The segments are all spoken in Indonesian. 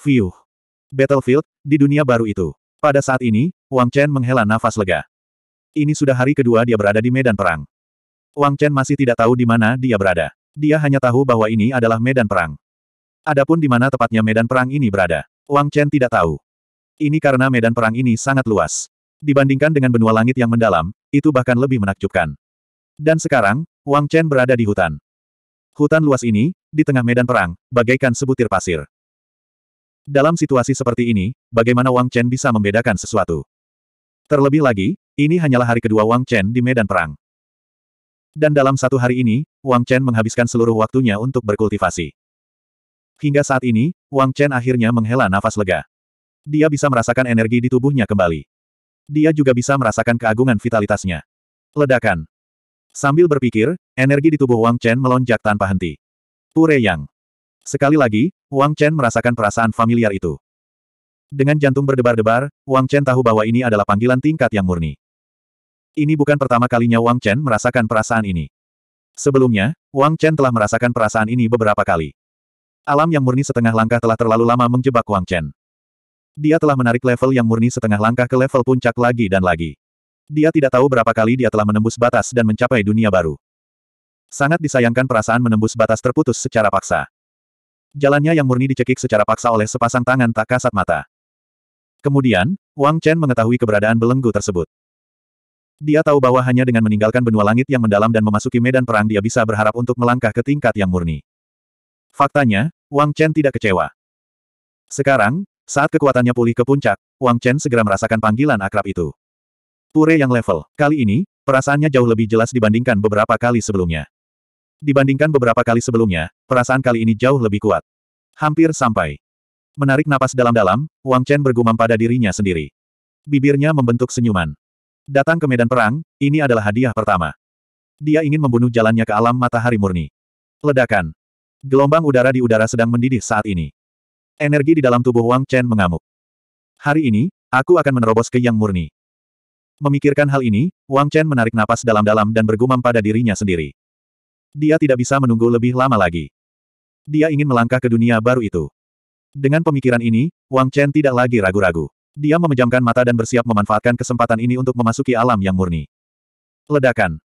View. Battlefield, di dunia baru itu. Pada saat ini, Wang Chen menghela nafas lega. Ini sudah hari kedua dia berada di medan perang. Wang Chen masih tidak tahu di mana dia berada. Dia hanya tahu bahwa ini adalah medan perang. Adapun di mana tepatnya medan perang ini berada, Wang Chen tidak tahu. Ini karena medan perang ini sangat luas. Dibandingkan dengan benua langit yang mendalam, itu bahkan lebih menakjubkan. Dan sekarang, Wang Chen berada di hutan. Hutan luas ini, di tengah medan perang, bagaikan sebutir pasir. Dalam situasi seperti ini, bagaimana Wang Chen bisa membedakan sesuatu? Terlebih lagi, ini hanyalah hari kedua Wang Chen di medan perang. Dan dalam satu hari ini, Wang Chen menghabiskan seluruh waktunya untuk berkultivasi. Hingga saat ini, Wang Chen akhirnya menghela nafas lega. Dia bisa merasakan energi di tubuhnya kembali dia juga bisa merasakan keagungan vitalitasnya. Ledakan. Sambil berpikir, energi di tubuh Wang Chen melonjak tanpa henti. Pure Yang. Sekali lagi, Wang Chen merasakan perasaan familiar itu. Dengan jantung berdebar-debar, Wang Chen tahu bahwa ini adalah panggilan tingkat yang murni. Ini bukan pertama kalinya Wang Chen merasakan perasaan ini. Sebelumnya, Wang Chen telah merasakan perasaan ini beberapa kali. Alam yang murni setengah langkah telah terlalu lama menjebak Wang Chen. Dia telah menarik level yang murni setengah langkah ke level puncak lagi dan lagi. Dia tidak tahu berapa kali dia telah menembus batas dan mencapai dunia baru. Sangat disayangkan perasaan menembus batas terputus secara paksa. Jalannya yang murni dicekik secara paksa oleh sepasang tangan tak kasat mata. Kemudian, Wang Chen mengetahui keberadaan belenggu tersebut. Dia tahu bahwa hanya dengan meninggalkan benua langit yang mendalam dan memasuki medan perang dia bisa berharap untuk melangkah ke tingkat yang murni. Faktanya, Wang Chen tidak kecewa. Sekarang, saat kekuatannya pulih ke puncak, Wang Chen segera merasakan panggilan akrab itu. Pure yang level. Kali ini, perasaannya jauh lebih jelas dibandingkan beberapa kali sebelumnya. Dibandingkan beberapa kali sebelumnya, perasaan kali ini jauh lebih kuat. Hampir sampai. Menarik napas dalam-dalam, Wang Chen bergumam pada dirinya sendiri. Bibirnya membentuk senyuman. Datang ke medan perang, ini adalah hadiah pertama. Dia ingin membunuh jalannya ke alam matahari murni. Ledakan. Gelombang udara di udara sedang mendidih saat ini. Energi di dalam tubuh Wang Chen mengamuk. Hari ini, aku akan menerobos ke yang murni. Memikirkan hal ini, Wang Chen menarik napas dalam-dalam dan bergumam pada dirinya sendiri. Dia tidak bisa menunggu lebih lama lagi. Dia ingin melangkah ke dunia baru itu. Dengan pemikiran ini, Wang Chen tidak lagi ragu-ragu. Dia memejamkan mata dan bersiap memanfaatkan kesempatan ini untuk memasuki alam yang murni. Ledakan.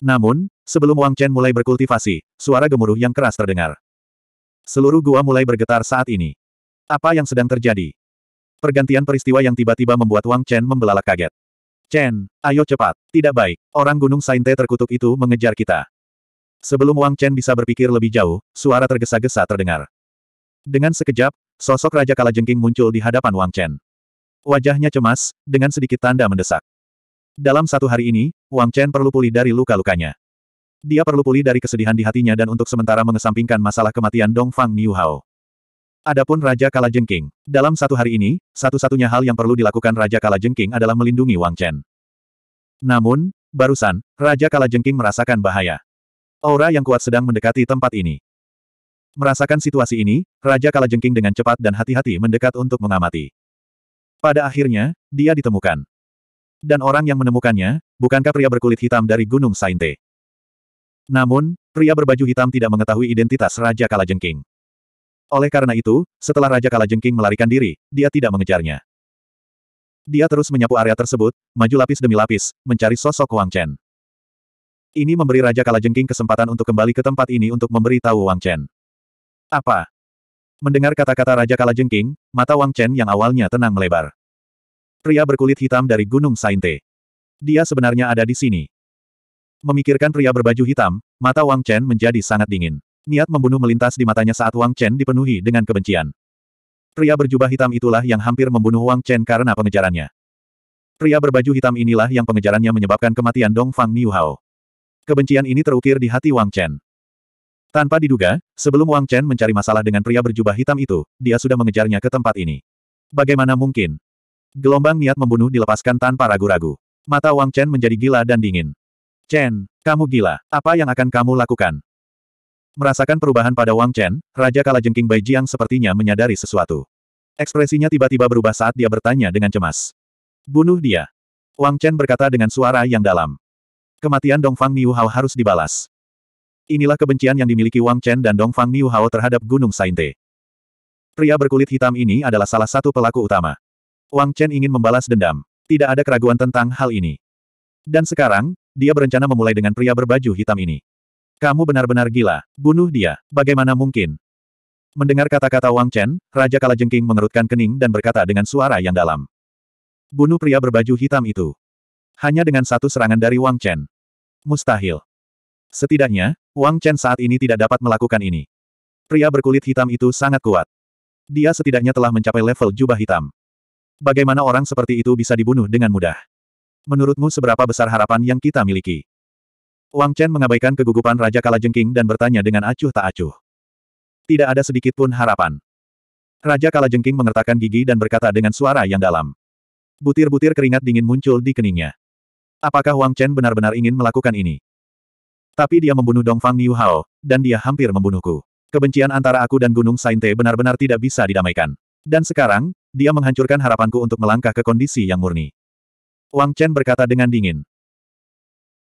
Namun, sebelum Wang Chen mulai berkultivasi, suara gemuruh yang keras terdengar. Seluruh gua mulai bergetar saat ini. Apa yang sedang terjadi? Pergantian peristiwa yang tiba-tiba membuat Wang Chen membelalak kaget. Chen, ayo cepat. Tidak baik. Orang Gunung Sainte terkutuk itu mengejar kita. Sebelum Wang Chen bisa berpikir lebih jauh, suara tergesa-gesa terdengar. Dengan sekejap, sosok Raja Kalajengking muncul di hadapan Wang Chen. Wajahnya cemas, dengan sedikit tanda mendesak. Dalam satu hari ini, Wang Chen perlu pulih dari luka-lukanya. Dia perlu pulih dari kesedihan di hatinya dan untuk sementara mengesampingkan masalah kematian Dongfang Niuhao. Adapun Raja Kala Jengking, dalam satu hari ini, satu-satunya hal yang perlu dilakukan Raja Kala Jengking adalah melindungi Wang Chen. Namun, barusan, Raja Kala Jengking merasakan bahaya. Aura yang kuat sedang mendekati tempat ini. Merasakan situasi ini, Raja Kala Jengking dengan cepat dan hati-hati mendekat untuk mengamati. Pada akhirnya, dia ditemukan. Dan orang yang menemukannya, bukankah pria berkulit hitam dari Gunung Sainte? Namun, pria berbaju hitam tidak mengetahui identitas Raja Kalajengking. Oleh karena itu, setelah Raja Kalajengking melarikan diri, dia tidak mengejarnya. Dia terus menyapu area tersebut, maju lapis demi lapis, mencari sosok Wang Chen. Ini memberi Raja Kalajengking kesempatan untuk kembali ke tempat ini untuk memberi tahu Wang Chen. Apa? Mendengar kata-kata Raja Kalajengking, mata Wang Chen yang awalnya tenang melebar. Pria berkulit hitam dari Gunung Sainte. Dia sebenarnya ada di sini. Memikirkan pria berbaju hitam, mata Wang Chen menjadi sangat dingin. Niat membunuh melintas di matanya saat Wang Chen dipenuhi dengan kebencian. Pria berjubah hitam itulah yang hampir membunuh Wang Chen karena pengejarannya. Pria berbaju hitam inilah yang pengejarannya menyebabkan kematian Dong Fang Niuhao. Kebencian ini terukir di hati Wang Chen. Tanpa diduga, sebelum Wang Chen mencari masalah dengan pria berjubah hitam itu, dia sudah mengejarnya ke tempat ini. Bagaimana mungkin? Gelombang niat membunuh dilepaskan tanpa ragu-ragu. Mata Wang Chen menjadi gila dan dingin. Chen, kamu gila. Apa yang akan kamu lakukan? Merasakan perubahan pada Wang Chen, Raja Kalajengking Bai Jiang sepertinya menyadari sesuatu. Ekspresinya tiba-tiba berubah saat dia bertanya dengan cemas. Bunuh dia. Wang Chen berkata dengan suara yang dalam. Kematian Dongfang Niu Hao harus dibalas. Inilah kebencian yang dimiliki Wang Chen dan Dongfang Niu Hao terhadap Gunung Sainte. Pria berkulit hitam ini adalah salah satu pelaku utama. Wang Chen ingin membalas dendam. Tidak ada keraguan tentang hal ini. Dan sekarang, dia berencana memulai dengan pria berbaju hitam ini. Kamu benar-benar gila, bunuh dia, bagaimana mungkin? Mendengar kata-kata Wang Chen, Raja Kalajengking mengerutkan kening dan berkata dengan suara yang dalam. Bunuh pria berbaju hitam itu. Hanya dengan satu serangan dari Wang Chen. Mustahil. Setidaknya, Wang Chen saat ini tidak dapat melakukan ini. Pria berkulit hitam itu sangat kuat. Dia setidaknya telah mencapai level jubah hitam. Bagaimana orang seperti itu bisa dibunuh dengan mudah? menurutmu seberapa besar harapan yang kita miliki? Wang Chen mengabaikan kegugupan Raja Kalajengking dan bertanya dengan acuh tak acuh. Tidak ada sedikit pun harapan. Raja Kalajengking mengertakkan gigi dan berkata dengan suara yang dalam. Butir-butir keringat dingin muncul di keningnya. Apakah Wang Chen benar-benar ingin melakukan ini? Tapi dia membunuh Dongfang Niu Hao, dan dia hampir membunuhku. Kebencian antara aku dan Gunung Sainte benar-benar tidak bisa didamaikan. Dan sekarang, dia menghancurkan harapanku untuk melangkah ke kondisi yang murni. Wang Chen berkata dengan dingin.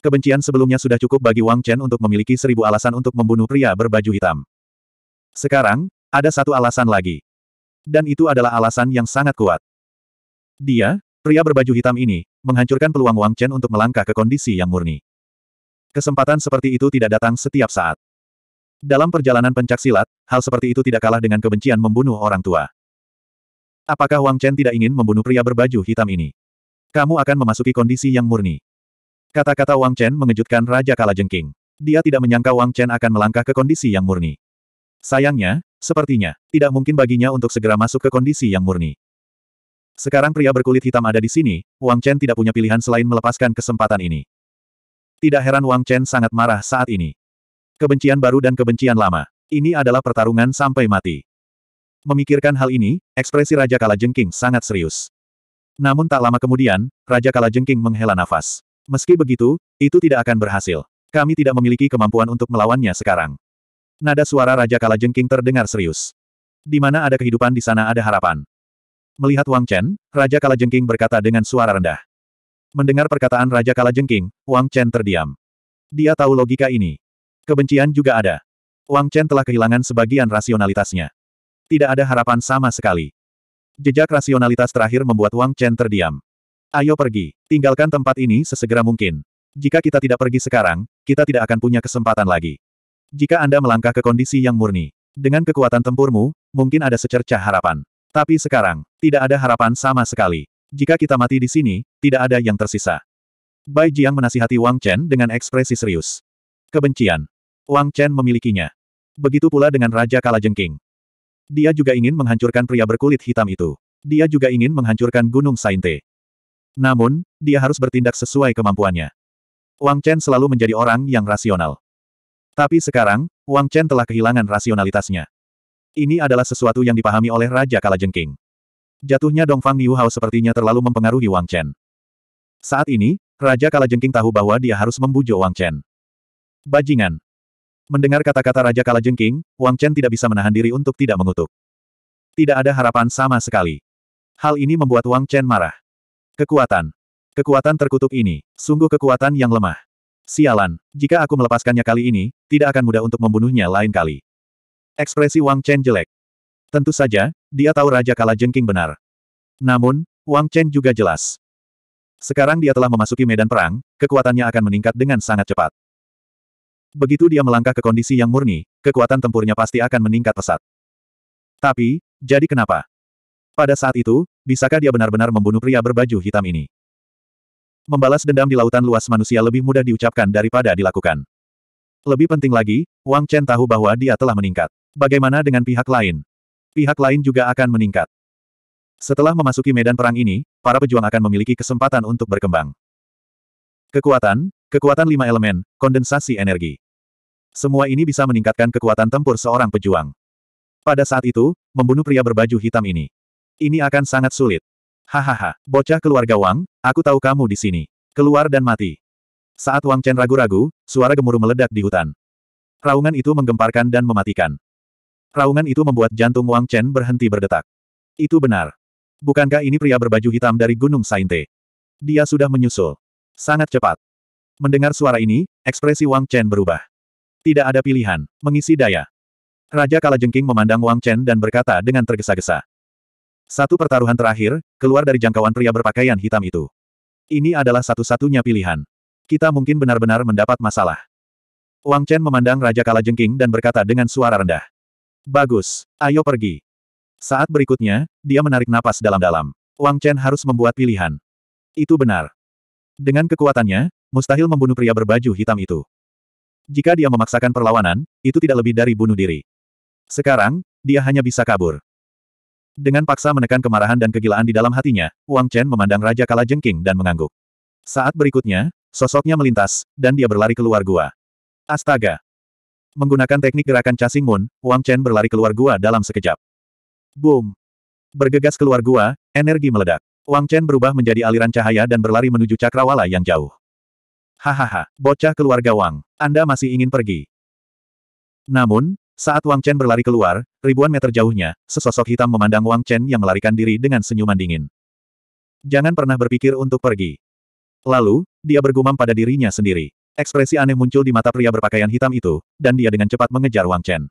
Kebencian sebelumnya sudah cukup bagi Wang Chen untuk memiliki seribu alasan untuk membunuh pria berbaju hitam. Sekarang, ada satu alasan lagi. Dan itu adalah alasan yang sangat kuat. Dia, pria berbaju hitam ini, menghancurkan peluang Wang Chen untuk melangkah ke kondisi yang murni. Kesempatan seperti itu tidak datang setiap saat. Dalam perjalanan pencak silat, hal seperti itu tidak kalah dengan kebencian membunuh orang tua. Apakah Wang Chen tidak ingin membunuh pria berbaju hitam ini? Kamu akan memasuki kondisi yang murni. Kata-kata Wang Chen mengejutkan Raja Kalajengking. Dia tidak menyangka Wang Chen akan melangkah ke kondisi yang murni. Sayangnya, sepertinya, tidak mungkin baginya untuk segera masuk ke kondisi yang murni. Sekarang pria berkulit hitam ada di sini, Wang Chen tidak punya pilihan selain melepaskan kesempatan ini. Tidak heran Wang Chen sangat marah saat ini. Kebencian baru dan kebencian lama. Ini adalah pertarungan sampai mati. Memikirkan hal ini, ekspresi Raja Kala Jengking sangat serius. Namun tak lama kemudian, Raja Kalajengking menghela nafas. Meski begitu, itu tidak akan berhasil. Kami tidak memiliki kemampuan untuk melawannya sekarang. Nada suara Raja Kalajengking terdengar serius. Di mana ada kehidupan di sana ada harapan. Melihat Wang Chen, Raja Kalajengking berkata dengan suara rendah. Mendengar perkataan Raja Kalajengking, Wang Chen terdiam. Dia tahu logika ini. Kebencian juga ada. Wang Chen telah kehilangan sebagian rasionalitasnya. Tidak ada harapan sama sekali. Jejak rasionalitas terakhir membuat Wang Chen terdiam. Ayo pergi, tinggalkan tempat ini sesegera mungkin. Jika kita tidak pergi sekarang, kita tidak akan punya kesempatan lagi. Jika Anda melangkah ke kondisi yang murni, dengan kekuatan tempurmu, mungkin ada secercah harapan. Tapi sekarang, tidak ada harapan sama sekali. Jika kita mati di sini, tidak ada yang tersisa. Bai Jiang menasihati Wang Chen dengan ekspresi serius. Kebencian. Wang Chen memilikinya. Begitu pula dengan Raja Kalajengking. Dia juga ingin menghancurkan pria berkulit hitam itu. Dia juga ingin menghancurkan Gunung Sainte. Namun, dia harus bertindak sesuai kemampuannya. Wang Chen selalu menjadi orang yang rasional. Tapi sekarang, Wang Chen telah kehilangan rasionalitasnya. Ini adalah sesuatu yang dipahami oleh Raja Kalajengking. Jatuhnya Dongfang Niu Hao sepertinya terlalu mempengaruhi Wang Chen. Saat ini, Raja Kalajengking tahu bahwa dia harus membujuk Wang Chen. Bajingan, Mendengar kata-kata Raja Kalajengking, Wang Chen tidak bisa menahan diri untuk tidak mengutuk. Tidak ada harapan sama sekali. Hal ini membuat Wang Chen marah. Kekuatan. Kekuatan terkutuk ini, sungguh kekuatan yang lemah. Sialan, jika aku melepaskannya kali ini, tidak akan mudah untuk membunuhnya lain kali. Ekspresi Wang Chen jelek. Tentu saja, dia tahu Raja Kalajengking benar. Namun, Wang Chen juga jelas. Sekarang dia telah memasuki medan perang, kekuatannya akan meningkat dengan sangat cepat. Begitu dia melangkah ke kondisi yang murni, kekuatan tempurnya pasti akan meningkat pesat. Tapi, jadi kenapa? Pada saat itu, bisakah dia benar-benar membunuh pria berbaju hitam ini? Membalas dendam di lautan luas manusia lebih mudah diucapkan daripada dilakukan. Lebih penting lagi, Wang Chen tahu bahwa dia telah meningkat. Bagaimana dengan pihak lain? Pihak lain juga akan meningkat. Setelah memasuki medan perang ini, para pejuang akan memiliki kesempatan untuk berkembang. Kekuatan, Kekuatan lima elemen, kondensasi energi. Semua ini bisa meningkatkan kekuatan tempur seorang pejuang. Pada saat itu, membunuh pria berbaju hitam ini. Ini akan sangat sulit. Hahaha, bocah keluarga Wang, aku tahu kamu di sini. Keluar dan mati. Saat Wang Chen ragu-ragu, suara gemuruh meledak di hutan. Raungan itu menggemparkan dan mematikan. Raungan itu membuat jantung Wang Chen berhenti berdetak. Itu benar. Bukankah ini pria berbaju hitam dari Gunung Sainte? Dia sudah menyusul. Sangat cepat. Mendengar suara ini, ekspresi Wang Chen berubah. Tidak ada pilihan, mengisi daya. Raja Kalajengking memandang Wang Chen dan berkata dengan tergesa-gesa. Satu pertaruhan terakhir, keluar dari jangkauan pria berpakaian hitam itu. Ini adalah satu-satunya pilihan. Kita mungkin benar-benar mendapat masalah. Wang Chen memandang Raja Kalajengking dan berkata dengan suara rendah. Bagus, ayo pergi. Saat berikutnya, dia menarik napas dalam-dalam. Wang Chen harus membuat pilihan. Itu benar. Dengan kekuatannya, mustahil membunuh pria berbaju hitam itu. Jika dia memaksakan perlawanan, itu tidak lebih dari bunuh diri. Sekarang, dia hanya bisa kabur. Dengan paksa menekan kemarahan dan kegilaan di dalam hatinya, Wang Chen memandang Raja Kala Jengking dan mengangguk. Saat berikutnya, sosoknya melintas, dan dia berlari keluar gua. Astaga! Menggunakan teknik gerakan casing moon, Wang Chen berlari keluar gua dalam sekejap. Boom! Bergegas keluar gua, energi meledak. Wang Chen berubah menjadi aliran cahaya dan berlari menuju cakrawala yang jauh. Hahaha, bocah keluarga Wang, Anda masih ingin pergi. Namun, saat Wang Chen berlari keluar, ribuan meter jauhnya, sesosok hitam memandang Wang Chen yang melarikan diri dengan senyuman dingin. Jangan pernah berpikir untuk pergi. Lalu, dia bergumam pada dirinya sendiri. Ekspresi aneh muncul di mata pria berpakaian hitam itu, dan dia dengan cepat mengejar Wang Chen.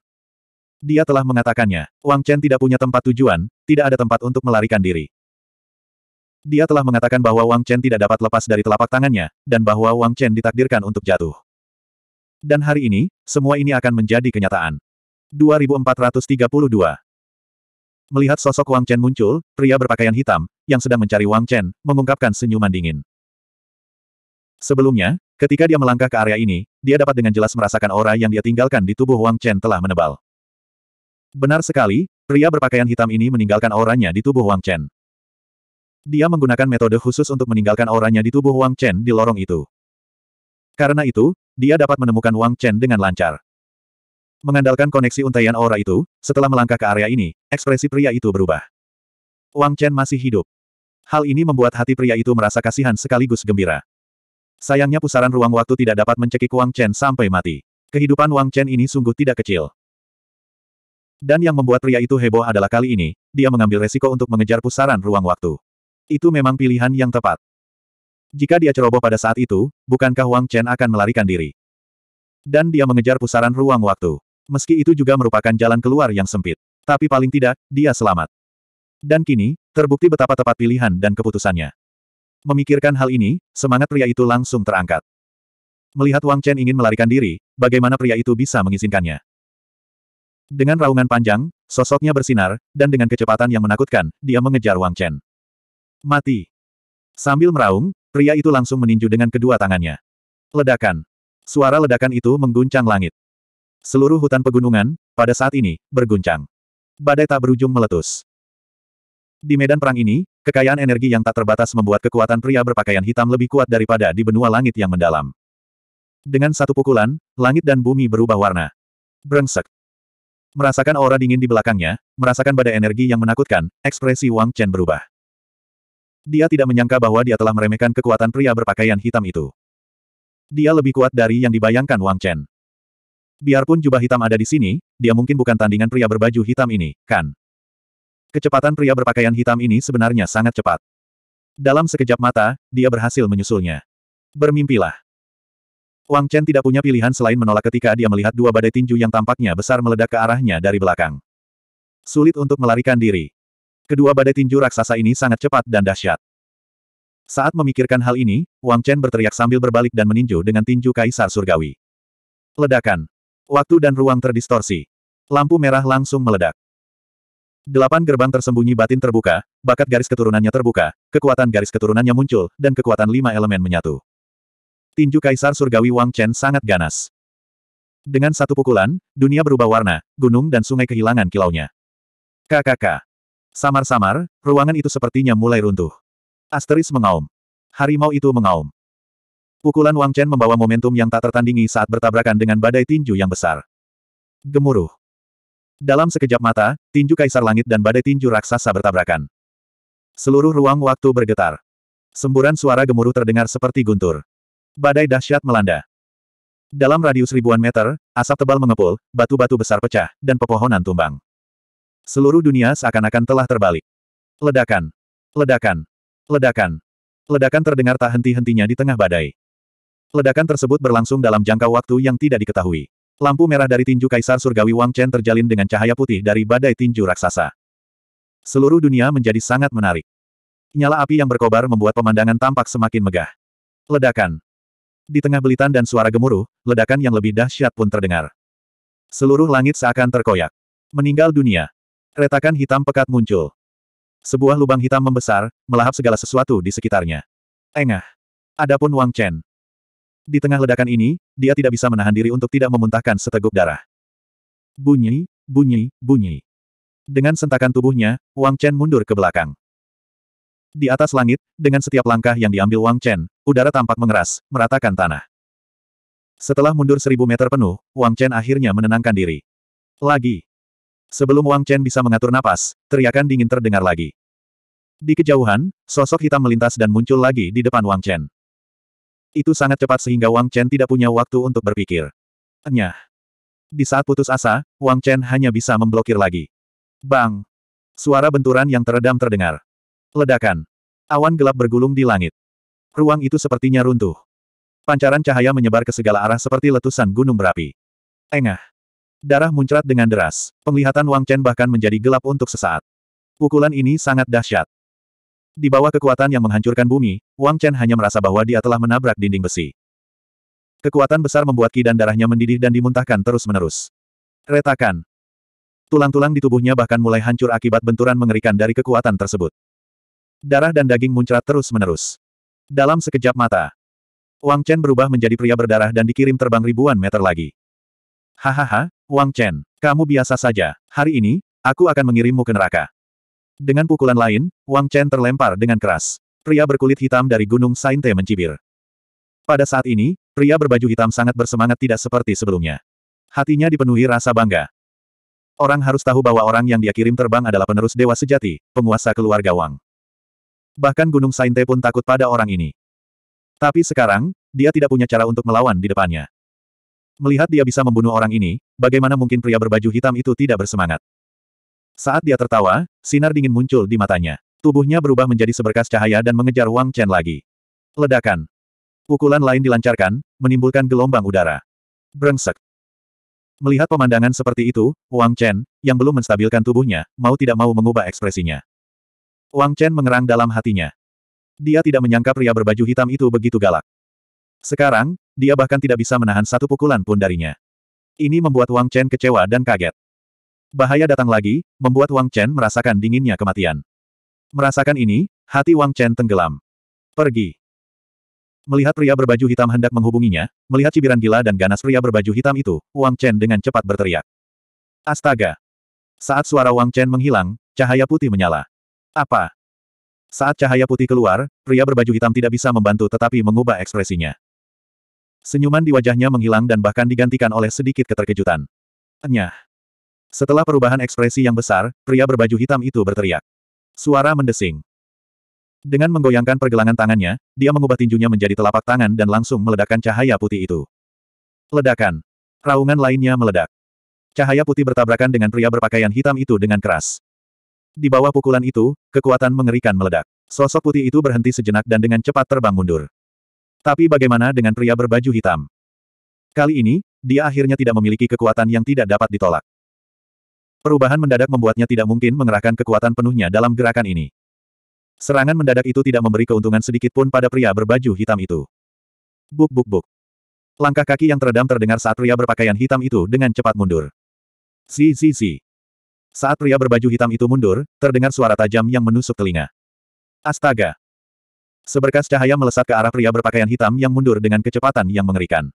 Dia telah mengatakannya, Wang Chen tidak punya tempat tujuan, tidak ada tempat untuk melarikan diri. Dia telah mengatakan bahwa Wang Chen tidak dapat lepas dari telapak tangannya, dan bahwa Wang Chen ditakdirkan untuk jatuh. Dan hari ini, semua ini akan menjadi kenyataan. 2432 Melihat sosok Wang Chen muncul, pria berpakaian hitam, yang sedang mencari Wang Chen, mengungkapkan senyuman dingin. Sebelumnya, ketika dia melangkah ke area ini, dia dapat dengan jelas merasakan aura yang dia tinggalkan di tubuh Wang Chen telah menebal. Benar sekali, pria berpakaian hitam ini meninggalkan auranya di tubuh Wang Chen. Dia menggunakan metode khusus untuk meninggalkan auranya di tubuh Wang Chen di lorong itu. Karena itu, dia dapat menemukan Wang Chen dengan lancar. Mengandalkan koneksi untaian aura itu, setelah melangkah ke area ini, ekspresi pria itu berubah. Wang Chen masih hidup. Hal ini membuat hati pria itu merasa kasihan sekaligus gembira. Sayangnya pusaran ruang waktu tidak dapat mencekik Wang Chen sampai mati. Kehidupan Wang Chen ini sungguh tidak kecil. Dan yang membuat pria itu heboh adalah kali ini, dia mengambil resiko untuk mengejar pusaran ruang waktu. Itu memang pilihan yang tepat. Jika dia ceroboh pada saat itu, bukankah Wang Chen akan melarikan diri? Dan dia mengejar pusaran ruang waktu. Meski itu juga merupakan jalan keluar yang sempit. Tapi paling tidak, dia selamat. Dan kini, terbukti betapa tepat pilihan dan keputusannya. Memikirkan hal ini, semangat pria itu langsung terangkat. Melihat Wang Chen ingin melarikan diri, bagaimana pria itu bisa mengizinkannya? Dengan raungan panjang, sosoknya bersinar, dan dengan kecepatan yang menakutkan, dia mengejar Wang Chen. Mati. Sambil meraung, pria itu langsung meninju dengan kedua tangannya. Ledakan. Suara ledakan itu mengguncang langit. Seluruh hutan pegunungan, pada saat ini, berguncang. Badai tak berujung meletus. Di medan perang ini, kekayaan energi yang tak terbatas membuat kekuatan pria berpakaian hitam lebih kuat daripada di benua langit yang mendalam. Dengan satu pukulan, langit dan bumi berubah warna. Brengsek. Merasakan aura dingin di belakangnya, merasakan badai energi yang menakutkan, ekspresi Wang Chen berubah. Dia tidak menyangka bahwa dia telah meremehkan kekuatan pria berpakaian hitam itu. Dia lebih kuat dari yang dibayangkan Wang Chen. Biarpun jubah hitam ada di sini, dia mungkin bukan tandingan pria berbaju hitam ini, kan? Kecepatan pria berpakaian hitam ini sebenarnya sangat cepat. Dalam sekejap mata, dia berhasil menyusulnya. Bermimpilah. Wang Chen tidak punya pilihan selain menolak ketika dia melihat dua badai tinju yang tampaknya besar meledak ke arahnya dari belakang. Sulit untuk melarikan diri. Kedua badai tinju raksasa ini sangat cepat dan dahsyat. Saat memikirkan hal ini, Wang Chen berteriak sambil berbalik dan meninju dengan tinju kaisar surgawi. Ledakan. Waktu dan ruang terdistorsi. Lampu merah langsung meledak. Delapan gerbang tersembunyi batin terbuka, bakat garis keturunannya terbuka, kekuatan garis keturunannya muncul, dan kekuatan lima elemen menyatu. Tinju kaisar surgawi Wang Chen sangat ganas. Dengan satu pukulan, dunia berubah warna, gunung dan sungai kehilangan kilaunya. KKK. Samar-samar, ruangan itu sepertinya mulai runtuh. Asteris mengaum. Harimau itu mengaum. Pukulan Wang Chen membawa momentum yang tak tertandingi saat bertabrakan dengan badai tinju yang besar. Gemuruh. Dalam sekejap mata, tinju kaisar langit dan badai tinju raksasa bertabrakan. Seluruh ruang waktu bergetar. Semburan suara gemuruh terdengar seperti guntur. Badai dahsyat melanda. Dalam radius ribuan meter, asap tebal mengepul, batu-batu besar pecah, dan pepohonan tumbang. Seluruh dunia seakan-akan telah terbalik. Ledakan. Ledakan. Ledakan. Ledakan terdengar tak henti-hentinya di tengah badai. Ledakan tersebut berlangsung dalam jangka waktu yang tidak diketahui. Lampu merah dari tinju Kaisar Surgawi Wang Chen terjalin dengan cahaya putih dari badai tinju raksasa. Seluruh dunia menjadi sangat menarik. Nyala api yang berkobar membuat pemandangan tampak semakin megah. Ledakan. Di tengah belitan dan suara gemuruh, ledakan yang lebih dahsyat pun terdengar. Seluruh langit seakan terkoyak. Meninggal dunia. Retakan hitam pekat muncul. Sebuah lubang hitam membesar, melahap segala sesuatu di sekitarnya. Engah. Adapun Wang Chen. Di tengah ledakan ini, dia tidak bisa menahan diri untuk tidak memuntahkan seteguk darah. Bunyi, bunyi, bunyi. Dengan sentakan tubuhnya, Wang Chen mundur ke belakang. Di atas langit, dengan setiap langkah yang diambil Wang Chen, udara tampak mengeras, meratakan tanah. Setelah mundur seribu meter penuh, Wang Chen akhirnya menenangkan diri. Lagi. Sebelum Wang Chen bisa mengatur napas, teriakan dingin terdengar lagi. Di kejauhan, sosok hitam melintas dan muncul lagi di depan Wang Chen. Itu sangat cepat sehingga Wang Chen tidak punya waktu untuk berpikir. Enyah. Di saat putus asa, Wang Chen hanya bisa memblokir lagi. Bang! Suara benturan yang teredam terdengar. Ledakan. Awan gelap bergulung di langit. Ruang itu sepertinya runtuh. Pancaran cahaya menyebar ke segala arah seperti letusan gunung berapi. Engah. Darah muncrat dengan deras. Penglihatan Wang Chen bahkan menjadi gelap untuk sesaat. Pukulan ini sangat dahsyat. Di bawah kekuatan yang menghancurkan bumi, Wang Chen hanya merasa bahwa dia telah menabrak dinding besi. Kekuatan besar membuat ki dan darahnya mendidih dan dimuntahkan terus-menerus. Retakan. Tulang-tulang di tubuhnya bahkan mulai hancur akibat benturan mengerikan dari kekuatan tersebut. Darah dan daging muncrat terus-menerus. Dalam sekejap mata, Wang Chen berubah menjadi pria berdarah dan dikirim terbang ribuan meter lagi. Hahaha, Wang Chen, kamu biasa saja. Hari ini, aku akan mengirimmu ke neraka. Dengan pukulan lain, Wang Chen terlempar dengan keras. Pria berkulit hitam dari Gunung Sainte mencibir. Pada saat ini, pria berbaju hitam sangat bersemangat tidak seperti sebelumnya. Hatinya dipenuhi rasa bangga. Orang harus tahu bahwa orang yang dia kirim terbang adalah penerus dewa sejati, penguasa keluarga Wang. Bahkan Gunung Sainte pun takut pada orang ini. Tapi sekarang, dia tidak punya cara untuk melawan di depannya. Melihat dia bisa membunuh orang ini, bagaimana mungkin pria berbaju hitam itu tidak bersemangat? Saat dia tertawa, sinar dingin muncul di matanya. Tubuhnya berubah menjadi seberkas cahaya dan mengejar Wang Chen lagi. Ledakan. Pukulan lain dilancarkan, menimbulkan gelombang udara. Brengsek. Melihat pemandangan seperti itu, Wang Chen, yang belum menstabilkan tubuhnya, mau tidak mau mengubah ekspresinya. Wang Chen mengerang dalam hatinya. Dia tidak menyangka pria berbaju hitam itu begitu galak. Sekarang, dia bahkan tidak bisa menahan satu pukulan pun darinya. Ini membuat Wang Chen kecewa dan kaget. Bahaya datang lagi, membuat Wang Chen merasakan dinginnya kematian. Merasakan ini, hati Wang Chen tenggelam. Pergi. Melihat pria berbaju hitam hendak menghubunginya, melihat cibiran gila dan ganas pria berbaju hitam itu, Wang Chen dengan cepat berteriak. Astaga! Saat suara Wang Chen menghilang, cahaya putih menyala. Apa? Saat cahaya putih keluar, pria berbaju hitam tidak bisa membantu tetapi mengubah ekspresinya. Senyuman di wajahnya menghilang dan bahkan digantikan oleh sedikit keterkejutan. Enyah. Setelah perubahan ekspresi yang besar, pria berbaju hitam itu berteriak. Suara mendesing. Dengan menggoyangkan pergelangan tangannya, dia mengubah tinjunya menjadi telapak tangan dan langsung meledakkan cahaya putih itu. Ledakan. Raungan lainnya meledak. Cahaya putih bertabrakan dengan pria berpakaian hitam itu dengan keras. Di bawah pukulan itu, kekuatan mengerikan meledak. Sosok putih itu berhenti sejenak dan dengan cepat terbang mundur. Tapi bagaimana dengan pria berbaju hitam? Kali ini, dia akhirnya tidak memiliki kekuatan yang tidak dapat ditolak. Perubahan mendadak membuatnya tidak mungkin mengerahkan kekuatan penuhnya dalam gerakan ini. Serangan mendadak itu tidak memberi keuntungan sedikit pun pada pria berbaju hitam itu. Buk buk buk. Langkah kaki yang teredam terdengar saat pria berpakaian hitam itu dengan cepat mundur. Si si si. Saat pria berbaju hitam itu mundur, terdengar suara tajam yang menusuk telinga. Astaga! Seberkas cahaya melesat ke arah pria berpakaian hitam yang mundur dengan kecepatan yang mengerikan.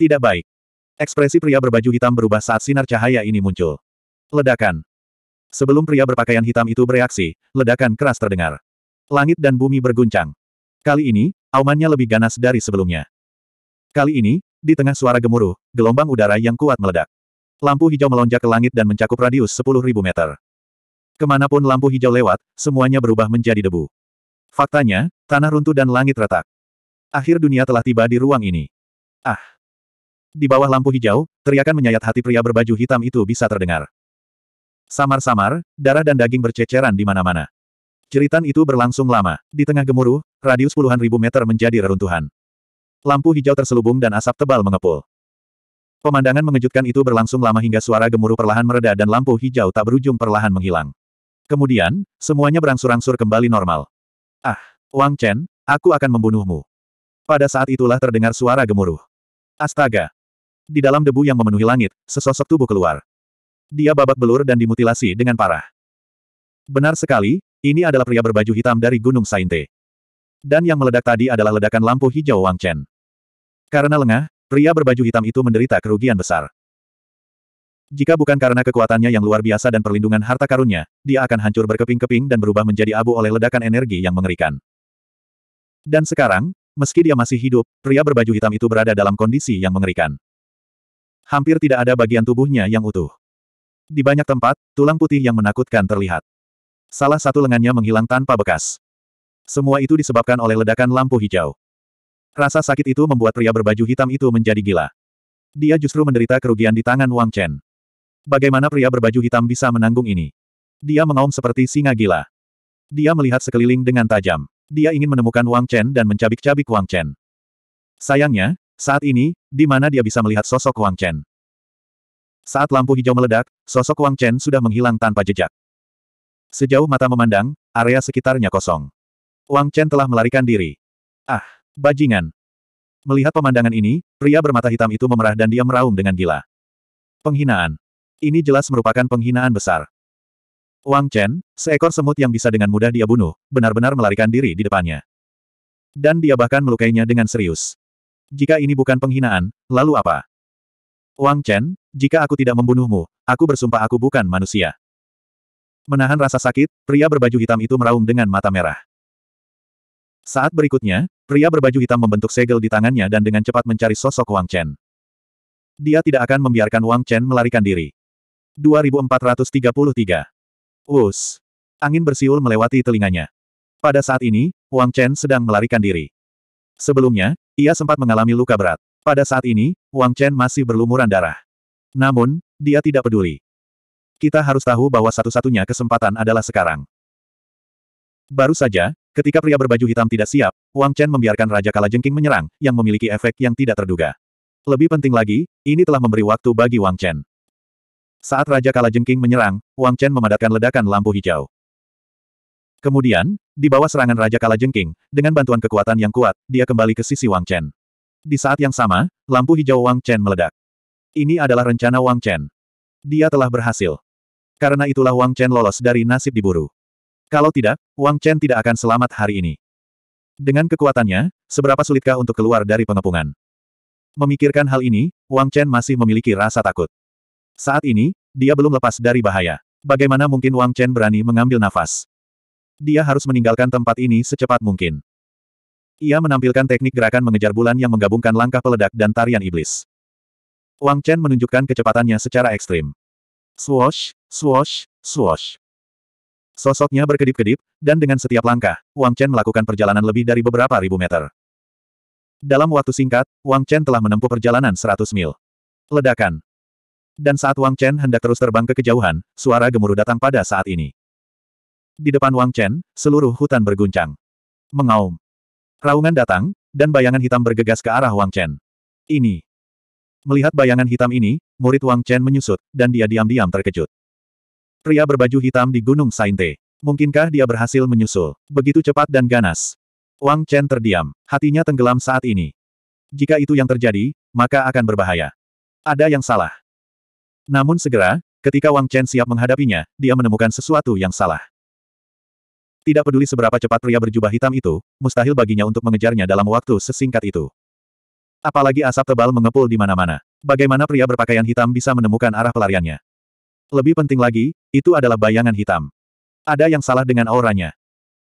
Tidak baik. Ekspresi pria berbaju hitam berubah saat sinar cahaya ini muncul. Ledakan. Sebelum pria berpakaian hitam itu bereaksi, ledakan keras terdengar. Langit dan bumi berguncang. Kali ini, aumannya lebih ganas dari sebelumnya. Kali ini, di tengah suara gemuruh, gelombang udara yang kuat meledak. Lampu hijau melonjak ke langit dan mencakup radius 10.000 meter. Kemanapun lampu hijau lewat, semuanya berubah menjadi debu. Faktanya, tanah runtuh dan langit retak. Akhir dunia telah tiba di ruang ini. Ah! Di bawah lampu hijau, teriakan menyayat hati pria berbaju hitam itu bisa terdengar. Samar-samar, darah dan daging berceceran di mana-mana. Ceritan itu berlangsung lama. Di tengah gemuruh, radius puluhan ribu meter menjadi reruntuhan. Lampu hijau terselubung dan asap tebal mengepul. Pemandangan mengejutkan itu berlangsung lama hingga suara gemuruh perlahan mereda dan lampu hijau tak berujung perlahan menghilang. Kemudian, semuanya berangsur-angsur kembali normal. Ah, Wang Chen, aku akan membunuhmu. Pada saat itulah terdengar suara gemuruh. Astaga! Di dalam debu yang memenuhi langit, sesosok tubuh keluar. Dia babak belur dan dimutilasi dengan parah. Benar sekali, ini adalah pria berbaju hitam dari Gunung Sainte. Dan yang meledak tadi adalah ledakan lampu hijau Wang Chen. Karena lengah, pria berbaju hitam itu menderita kerugian besar. Jika bukan karena kekuatannya yang luar biasa dan perlindungan harta karunnya, dia akan hancur berkeping-keping dan berubah menjadi abu oleh ledakan energi yang mengerikan. Dan sekarang, meski dia masih hidup, pria berbaju hitam itu berada dalam kondisi yang mengerikan. Hampir tidak ada bagian tubuhnya yang utuh. Di banyak tempat, tulang putih yang menakutkan terlihat. Salah satu lengannya menghilang tanpa bekas. Semua itu disebabkan oleh ledakan lampu hijau. Rasa sakit itu membuat pria berbaju hitam itu menjadi gila. Dia justru menderita kerugian di tangan Wang Chen. Bagaimana pria berbaju hitam bisa menanggung ini? Dia mengaum seperti singa gila. Dia melihat sekeliling dengan tajam. Dia ingin menemukan Wang Chen dan mencabik-cabik Wang Chen. Sayangnya, saat ini, di mana dia bisa melihat sosok Wang Chen? Saat lampu hijau meledak, sosok Wang Chen sudah menghilang tanpa jejak. Sejauh mata memandang, area sekitarnya kosong. Wang Chen telah melarikan diri. Ah, bajingan. Melihat pemandangan ini, pria bermata hitam itu memerah dan dia meraung dengan gila. Penghinaan. Ini jelas merupakan penghinaan besar. Wang Chen, seekor semut yang bisa dengan mudah dia bunuh, benar-benar melarikan diri di depannya. Dan dia bahkan melukainya dengan serius. Jika ini bukan penghinaan, lalu apa? Wang Chen, jika aku tidak membunuhmu, aku bersumpah aku bukan manusia. Menahan rasa sakit, pria berbaju hitam itu meraung dengan mata merah. Saat berikutnya, pria berbaju hitam membentuk segel di tangannya dan dengan cepat mencari sosok Wang Chen. Dia tidak akan membiarkan Wang Chen melarikan diri. 2433. Us. Angin bersiul melewati telinganya. Pada saat ini, Wang Chen sedang melarikan diri. Sebelumnya, ia sempat mengalami luka berat. Pada saat ini, Wang Chen masih berlumuran darah. Namun, dia tidak peduli. Kita harus tahu bahwa satu-satunya kesempatan adalah sekarang. Baru saja, ketika pria berbaju hitam tidak siap, Wang Chen membiarkan Raja Kalajengking menyerang, yang memiliki efek yang tidak terduga. Lebih penting lagi, ini telah memberi waktu bagi Wang Chen. Saat Raja Kalajengking menyerang, Wang Chen memadatkan ledakan lampu hijau. Kemudian, di bawah serangan Raja Kalajengking, dengan bantuan kekuatan yang kuat, dia kembali ke sisi Wang Chen. Di saat yang sama, lampu hijau Wang Chen meledak. Ini adalah rencana Wang Chen. Dia telah berhasil. Karena itulah Wang Chen lolos dari nasib diburu. Kalau tidak, Wang Chen tidak akan selamat hari ini. Dengan kekuatannya, seberapa sulitkah untuk keluar dari pengepungan? Memikirkan hal ini, Wang Chen masih memiliki rasa takut. Saat ini, dia belum lepas dari bahaya. Bagaimana mungkin Wang Chen berani mengambil nafas? Dia harus meninggalkan tempat ini secepat mungkin. Ia menampilkan teknik gerakan mengejar bulan yang menggabungkan langkah peledak dan tarian iblis. Wang Chen menunjukkan kecepatannya secara ekstrim. Swoosh, swoosh, swoosh. Sosoknya berkedip-kedip, dan dengan setiap langkah, Wang Chen melakukan perjalanan lebih dari beberapa ribu meter. Dalam waktu singkat, Wang Chen telah menempuh perjalanan 100 mil. Ledakan. Dan saat Wang Chen hendak terus terbang ke kejauhan, suara gemuruh datang pada saat ini. Di depan Wang Chen, seluruh hutan berguncang. Mengaum. Raungan datang, dan bayangan hitam bergegas ke arah Wang Chen. Ini. Melihat bayangan hitam ini, murid Wang Chen menyusut, dan dia diam-diam terkejut. Pria berbaju hitam di Gunung Sainte. Mungkinkah dia berhasil menyusul? Begitu cepat dan ganas. Wang Chen terdiam, hatinya tenggelam saat ini. Jika itu yang terjadi, maka akan berbahaya. Ada yang salah. Namun segera, ketika Wang Chen siap menghadapinya, dia menemukan sesuatu yang salah. Tidak peduli seberapa cepat pria berjubah hitam itu, mustahil baginya untuk mengejarnya dalam waktu sesingkat itu. Apalagi asap tebal mengepul di mana-mana. Bagaimana pria berpakaian hitam bisa menemukan arah pelariannya? Lebih penting lagi, itu adalah bayangan hitam. Ada yang salah dengan auranya.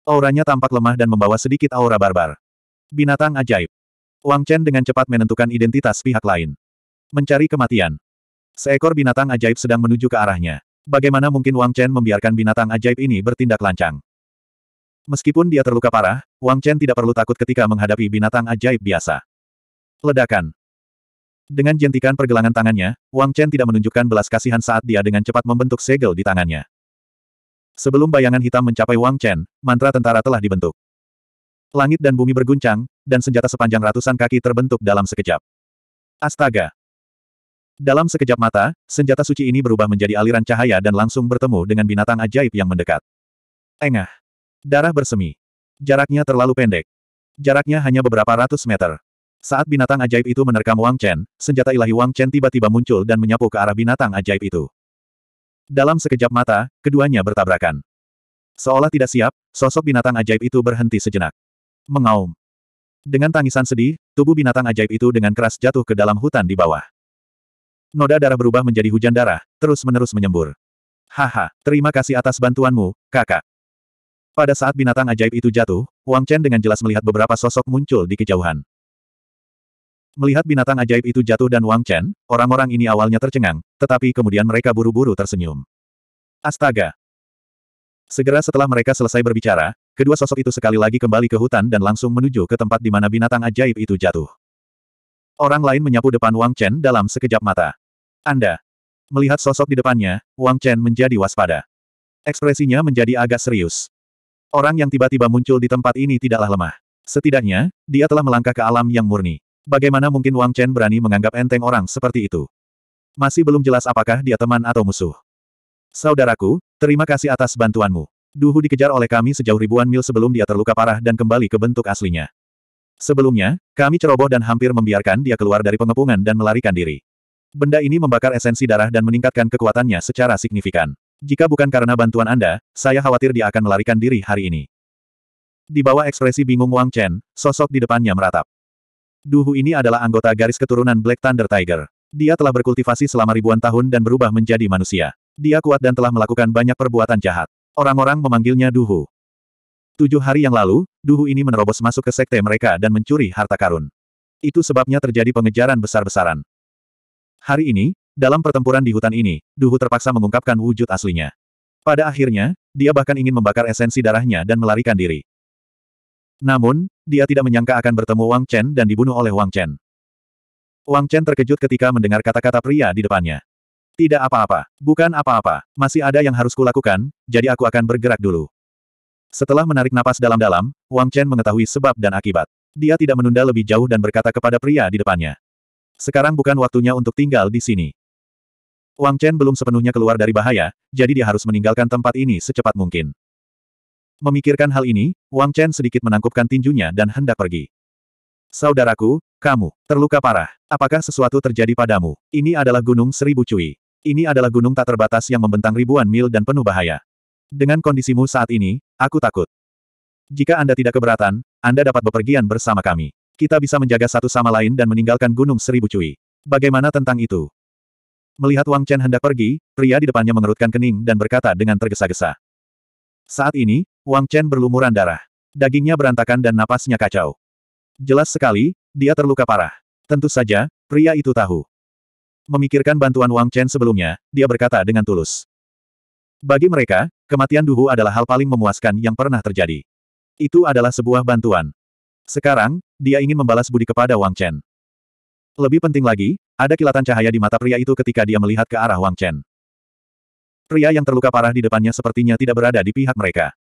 Auranya tampak lemah dan membawa sedikit aura barbar. Binatang ajaib. Wang Chen dengan cepat menentukan identitas pihak lain. Mencari kematian. Seekor binatang ajaib sedang menuju ke arahnya. Bagaimana mungkin Wang Chen membiarkan binatang ajaib ini bertindak lancang? Meskipun dia terluka parah, Wang Chen tidak perlu takut ketika menghadapi binatang ajaib biasa. Ledakan. Dengan jentikan pergelangan tangannya, Wang Chen tidak menunjukkan belas kasihan saat dia dengan cepat membentuk segel di tangannya. Sebelum bayangan hitam mencapai Wang Chen, mantra tentara telah dibentuk. Langit dan bumi berguncang, dan senjata sepanjang ratusan kaki terbentuk dalam sekejap. Astaga! Dalam sekejap mata, senjata suci ini berubah menjadi aliran cahaya dan langsung bertemu dengan binatang ajaib yang mendekat. Engah. Darah bersemi. Jaraknya terlalu pendek. Jaraknya hanya beberapa ratus meter. Saat binatang ajaib itu menerkam Wang Chen, senjata ilahi Wang Chen tiba-tiba muncul dan menyapu ke arah binatang ajaib itu. Dalam sekejap mata, keduanya bertabrakan. Seolah tidak siap, sosok binatang ajaib itu berhenti sejenak. Mengaum. Dengan tangisan sedih, tubuh binatang ajaib itu dengan keras jatuh ke dalam hutan di bawah noda darah berubah menjadi hujan darah, terus-menerus menyembur. Haha, terima kasih atas bantuanmu, kakak. Pada saat binatang ajaib itu jatuh, Wang Chen dengan jelas melihat beberapa sosok muncul di kejauhan. Melihat binatang ajaib itu jatuh dan Wang Chen, orang-orang ini awalnya tercengang, tetapi kemudian mereka buru-buru tersenyum. Astaga! Segera setelah mereka selesai berbicara, kedua sosok itu sekali lagi kembali ke hutan dan langsung menuju ke tempat di mana binatang ajaib itu jatuh. Orang lain menyapu depan Wang Chen dalam sekejap mata. Anda. Melihat sosok di depannya, Wang Chen menjadi waspada. Ekspresinya menjadi agak serius. Orang yang tiba-tiba muncul di tempat ini tidaklah lemah. Setidaknya, dia telah melangkah ke alam yang murni. Bagaimana mungkin Wang Chen berani menganggap enteng orang seperti itu? Masih belum jelas apakah dia teman atau musuh. Saudaraku, terima kasih atas bantuanmu. Duhu dikejar oleh kami sejauh ribuan mil sebelum dia terluka parah dan kembali ke bentuk aslinya. Sebelumnya, kami ceroboh dan hampir membiarkan dia keluar dari pengepungan dan melarikan diri. Benda ini membakar esensi darah dan meningkatkan kekuatannya secara signifikan. Jika bukan karena bantuan Anda, saya khawatir dia akan melarikan diri hari ini. Di bawah ekspresi bingung Wang Chen, sosok di depannya meratap. Duhu ini adalah anggota garis keturunan Black Thunder Tiger. Dia telah berkultivasi selama ribuan tahun dan berubah menjadi manusia. Dia kuat dan telah melakukan banyak perbuatan jahat. Orang-orang memanggilnya Duhu. Tujuh hari yang lalu, Duhu ini menerobos masuk ke sekte mereka dan mencuri harta karun. Itu sebabnya terjadi pengejaran besar-besaran. Hari ini, dalam pertempuran di hutan ini, Duhu terpaksa mengungkapkan wujud aslinya. Pada akhirnya, dia bahkan ingin membakar esensi darahnya dan melarikan diri. Namun, dia tidak menyangka akan bertemu Wang Chen dan dibunuh oleh Wang Chen. Wang Chen terkejut ketika mendengar kata-kata pria di depannya. Tidak apa-apa, bukan apa-apa, masih ada yang harus kulakukan, jadi aku akan bergerak dulu. Setelah menarik napas dalam-dalam, Wang Chen mengetahui sebab dan akibat. Dia tidak menunda lebih jauh dan berkata kepada pria di depannya. Sekarang bukan waktunya untuk tinggal di sini. Wang Chen belum sepenuhnya keluar dari bahaya, jadi dia harus meninggalkan tempat ini secepat mungkin. Memikirkan hal ini, Wang Chen sedikit menangkupkan tinjunya dan hendak pergi. Saudaraku, kamu, terluka parah. Apakah sesuatu terjadi padamu? Ini adalah Gunung Seribu Cui. Ini adalah gunung tak terbatas yang membentang ribuan mil dan penuh bahaya. Dengan kondisimu saat ini, aku takut. Jika Anda tidak keberatan, Anda dapat bepergian bersama kami. Kita bisa menjaga satu sama lain dan meninggalkan Gunung Seribu Cui. Bagaimana tentang itu? Melihat Wang Chen hendak pergi, pria di depannya mengerutkan kening dan berkata dengan tergesa-gesa. Saat ini, Wang Chen berlumuran darah. Dagingnya berantakan dan napasnya kacau. Jelas sekali, dia terluka parah. Tentu saja, pria itu tahu. Memikirkan bantuan Wang Chen sebelumnya, dia berkata dengan tulus. Bagi mereka, kematian Duhu adalah hal paling memuaskan yang pernah terjadi. Itu adalah sebuah bantuan. Sekarang, dia ingin membalas budi kepada Wang Chen. Lebih penting lagi, ada kilatan cahaya di mata pria itu ketika dia melihat ke arah Wang Chen. Pria yang terluka parah di depannya sepertinya tidak berada di pihak mereka.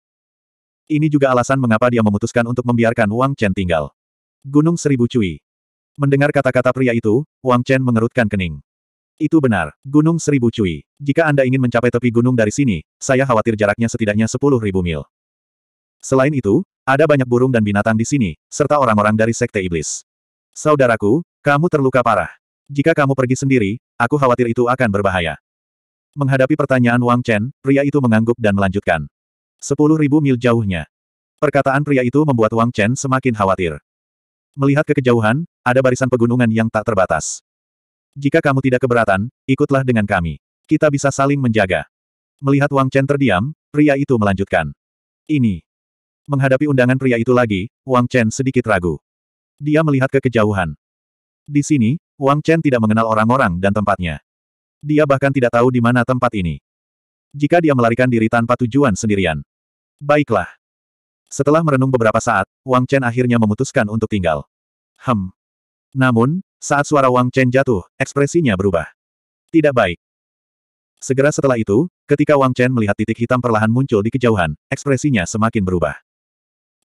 Ini juga alasan mengapa dia memutuskan untuk membiarkan Wang Chen tinggal. Gunung Seribu Cui. Mendengar kata-kata pria itu, Wang Chen mengerutkan kening. Itu benar, Gunung Seribu Cui. Jika Anda ingin mencapai tepi gunung dari sini, saya khawatir jaraknya setidaknya 10.000 mil. Selain itu, ada banyak burung dan binatang di sini, serta orang-orang dari Sekte Iblis. Saudaraku, kamu terluka parah. Jika kamu pergi sendiri, aku khawatir itu akan berbahaya. Menghadapi pertanyaan Wang Chen, pria itu mengangguk dan melanjutkan. Sepuluh ribu mil jauhnya. Perkataan pria itu membuat Wang Chen semakin khawatir. Melihat ke kejauhan, ada barisan pegunungan yang tak terbatas. Jika kamu tidak keberatan, ikutlah dengan kami. Kita bisa saling menjaga. Melihat Wang Chen terdiam, pria itu melanjutkan. Ini, Menghadapi undangan pria itu lagi, Wang Chen sedikit ragu. Dia melihat ke kejauhan. Di sini, Wang Chen tidak mengenal orang-orang dan tempatnya. Dia bahkan tidak tahu di mana tempat ini. Jika dia melarikan diri tanpa tujuan sendirian. Baiklah. Setelah merenung beberapa saat, Wang Chen akhirnya memutuskan untuk tinggal. Hem. Namun, saat suara Wang Chen jatuh, ekspresinya berubah. Tidak baik. Segera setelah itu, ketika Wang Chen melihat titik hitam perlahan muncul di kejauhan, ekspresinya semakin berubah.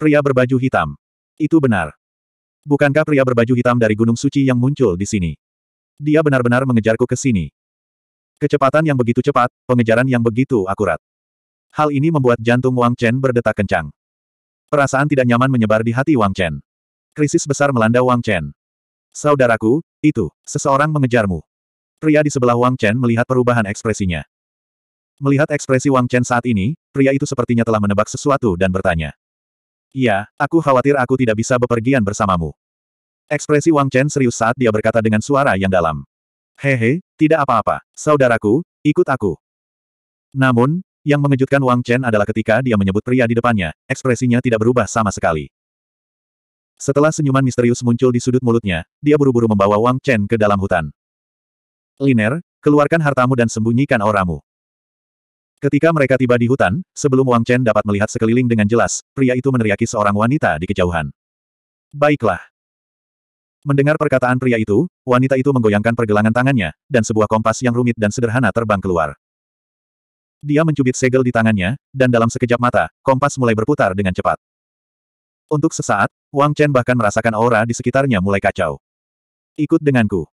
Pria berbaju hitam. Itu benar. Bukankah pria berbaju hitam dari Gunung Suci yang muncul di sini? Dia benar-benar mengejarku ke sini. Kecepatan yang begitu cepat, pengejaran yang begitu akurat. Hal ini membuat jantung Wang Chen berdetak kencang. Perasaan tidak nyaman menyebar di hati Wang Chen. Krisis besar melanda Wang Chen. Saudaraku, itu, seseorang mengejarmu. Pria di sebelah Wang Chen melihat perubahan ekspresinya. Melihat ekspresi Wang Chen saat ini, pria itu sepertinya telah menebak sesuatu dan bertanya. Iya, aku khawatir aku tidak bisa bepergian bersamamu. Ekspresi Wang Chen serius saat dia berkata dengan suara yang dalam. Hehe, tidak apa-apa, saudaraku, ikut aku. Namun, yang mengejutkan Wang Chen adalah ketika dia menyebut pria di depannya, ekspresinya tidak berubah sama sekali. Setelah senyuman misterius muncul di sudut mulutnya, dia buru-buru membawa Wang Chen ke dalam hutan. Liner, keluarkan hartamu dan sembunyikan orangmu. Ketika mereka tiba di hutan, sebelum Wang Chen dapat melihat sekeliling dengan jelas, pria itu meneriaki seorang wanita di kejauhan. Baiklah. Mendengar perkataan pria itu, wanita itu menggoyangkan pergelangan tangannya, dan sebuah kompas yang rumit dan sederhana terbang keluar. Dia mencubit segel di tangannya, dan dalam sekejap mata, kompas mulai berputar dengan cepat. Untuk sesaat, Wang Chen bahkan merasakan aura di sekitarnya mulai kacau. Ikut denganku.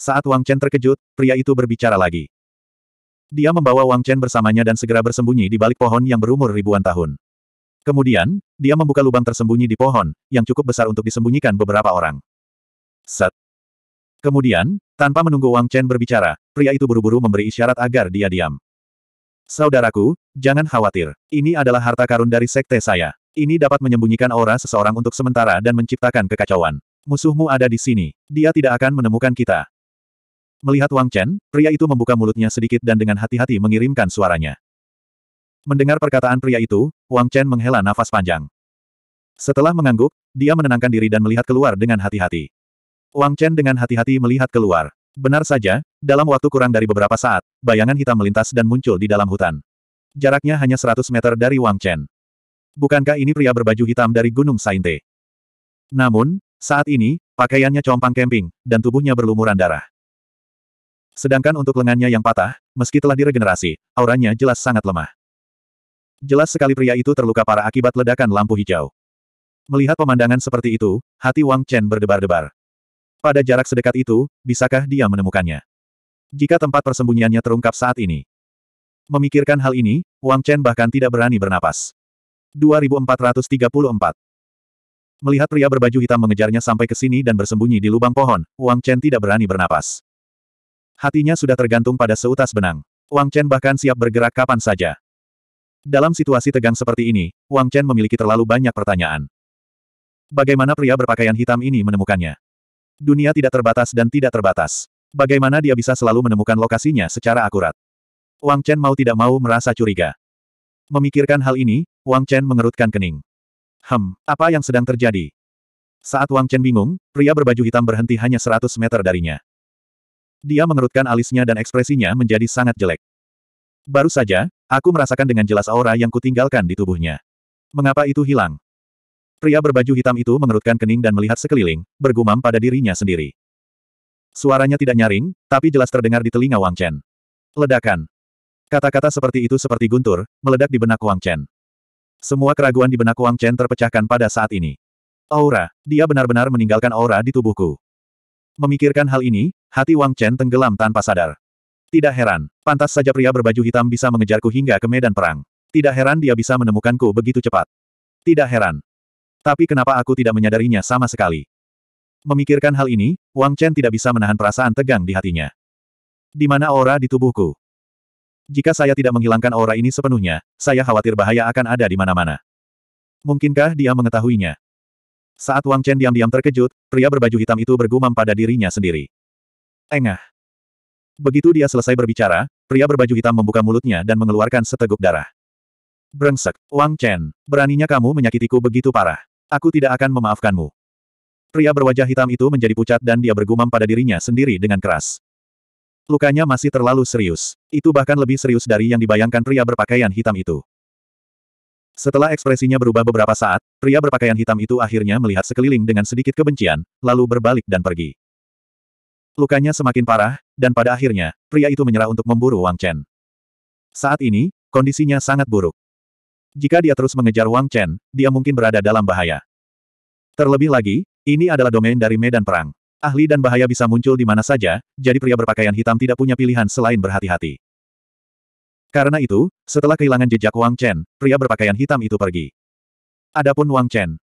Saat Wang Chen terkejut, pria itu berbicara lagi. Dia membawa Wang Chen bersamanya dan segera bersembunyi di balik pohon yang berumur ribuan tahun. Kemudian, dia membuka lubang tersembunyi di pohon, yang cukup besar untuk disembunyikan beberapa orang. Set. Kemudian, tanpa menunggu Wang Chen berbicara, pria itu buru-buru memberi isyarat agar dia diam. Saudaraku, jangan khawatir. Ini adalah harta karun dari sekte saya. Ini dapat menyembunyikan aura seseorang untuk sementara dan menciptakan kekacauan. Musuhmu ada di sini. Dia tidak akan menemukan kita. Melihat Wang Chen, pria itu membuka mulutnya sedikit dan dengan hati-hati mengirimkan suaranya. Mendengar perkataan pria itu, Wang Chen menghela nafas panjang. Setelah mengangguk, dia menenangkan diri dan melihat keluar dengan hati-hati. Wang Chen dengan hati-hati melihat keluar. Benar saja, dalam waktu kurang dari beberapa saat, bayangan hitam melintas dan muncul di dalam hutan. Jaraknya hanya 100 meter dari Wang Chen. Bukankah ini pria berbaju hitam dari Gunung Sainte? Namun, saat ini, pakaiannya compang kemping, dan tubuhnya berlumuran darah. Sedangkan untuk lengannya yang patah, meski telah diregenerasi, auranya jelas sangat lemah. Jelas sekali pria itu terluka parah akibat ledakan lampu hijau. Melihat pemandangan seperti itu, hati Wang Chen berdebar-debar. Pada jarak sedekat itu, bisakah dia menemukannya? Jika tempat persembunyiannya terungkap saat ini. Memikirkan hal ini, Wang Chen bahkan tidak berani bernapas. 2434 Melihat pria berbaju hitam mengejarnya sampai ke sini dan bersembunyi di lubang pohon, Wang Chen tidak berani bernapas. Hatinya sudah tergantung pada seutas benang. Wang Chen bahkan siap bergerak kapan saja. Dalam situasi tegang seperti ini, Wang Chen memiliki terlalu banyak pertanyaan. Bagaimana pria berpakaian hitam ini menemukannya? Dunia tidak terbatas dan tidak terbatas. Bagaimana dia bisa selalu menemukan lokasinya secara akurat? Wang Chen mau tidak mau merasa curiga. Memikirkan hal ini, Wang Chen mengerutkan kening. Hem, apa yang sedang terjadi? Saat Wang Chen bingung, pria berbaju hitam berhenti hanya 100 meter darinya. Dia mengerutkan alisnya dan ekspresinya menjadi sangat jelek. Baru saja, aku merasakan dengan jelas aura yang kutinggalkan di tubuhnya. Mengapa itu hilang? Pria berbaju hitam itu mengerutkan kening dan melihat sekeliling, bergumam pada dirinya sendiri. Suaranya tidak nyaring, tapi jelas terdengar di telinga Wang Chen. Ledakan. Kata-kata seperti itu seperti guntur, meledak di benak Wang Chen. Semua keraguan di benak Wang Chen terpecahkan pada saat ini. Aura, dia benar-benar meninggalkan aura di tubuhku. Memikirkan hal ini, Hati Wang Chen tenggelam tanpa sadar. Tidak heran, pantas saja pria berbaju hitam bisa mengejarku hingga ke medan perang. Tidak heran dia bisa menemukanku begitu cepat. Tidak heran. Tapi kenapa aku tidak menyadarinya sama sekali? Memikirkan hal ini, Wang Chen tidak bisa menahan perasaan tegang di hatinya. Di mana aura di tubuhku? Jika saya tidak menghilangkan aura ini sepenuhnya, saya khawatir bahaya akan ada di mana-mana. Mungkinkah dia mengetahuinya? Saat Wang Chen diam-diam terkejut, pria berbaju hitam itu bergumam pada dirinya sendiri. Engah. Begitu dia selesai berbicara, pria berbaju hitam membuka mulutnya dan mengeluarkan seteguk darah. Brengsek, Wang Chen, beraninya kamu menyakitiku begitu parah. Aku tidak akan memaafkanmu. Pria berwajah hitam itu menjadi pucat dan dia bergumam pada dirinya sendiri dengan keras. Lukanya masih terlalu serius. Itu bahkan lebih serius dari yang dibayangkan pria berpakaian hitam itu. Setelah ekspresinya berubah beberapa saat, pria berpakaian hitam itu akhirnya melihat sekeliling dengan sedikit kebencian, lalu berbalik dan pergi. Lukanya semakin parah, dan pada akhirnya, pria itu menyerah untuk memburu Wang Chen. Saat ini, kondisinya sangat buruk. Jika dia terus mengejar Wang Chen, dia mungkin berada dalam bahaya. Terlebih lagi, ini adalah domain dari medan perang. Ahli dan bahaya bisa muncul di mana saja, jadi pria berpakaian hitam tidak punya pilihan selain berhati-hati. Karena itu, setelah kehilangan jejak Wang Chen, pria berpakaian hitam itu pergi. Adapun Wang Chen,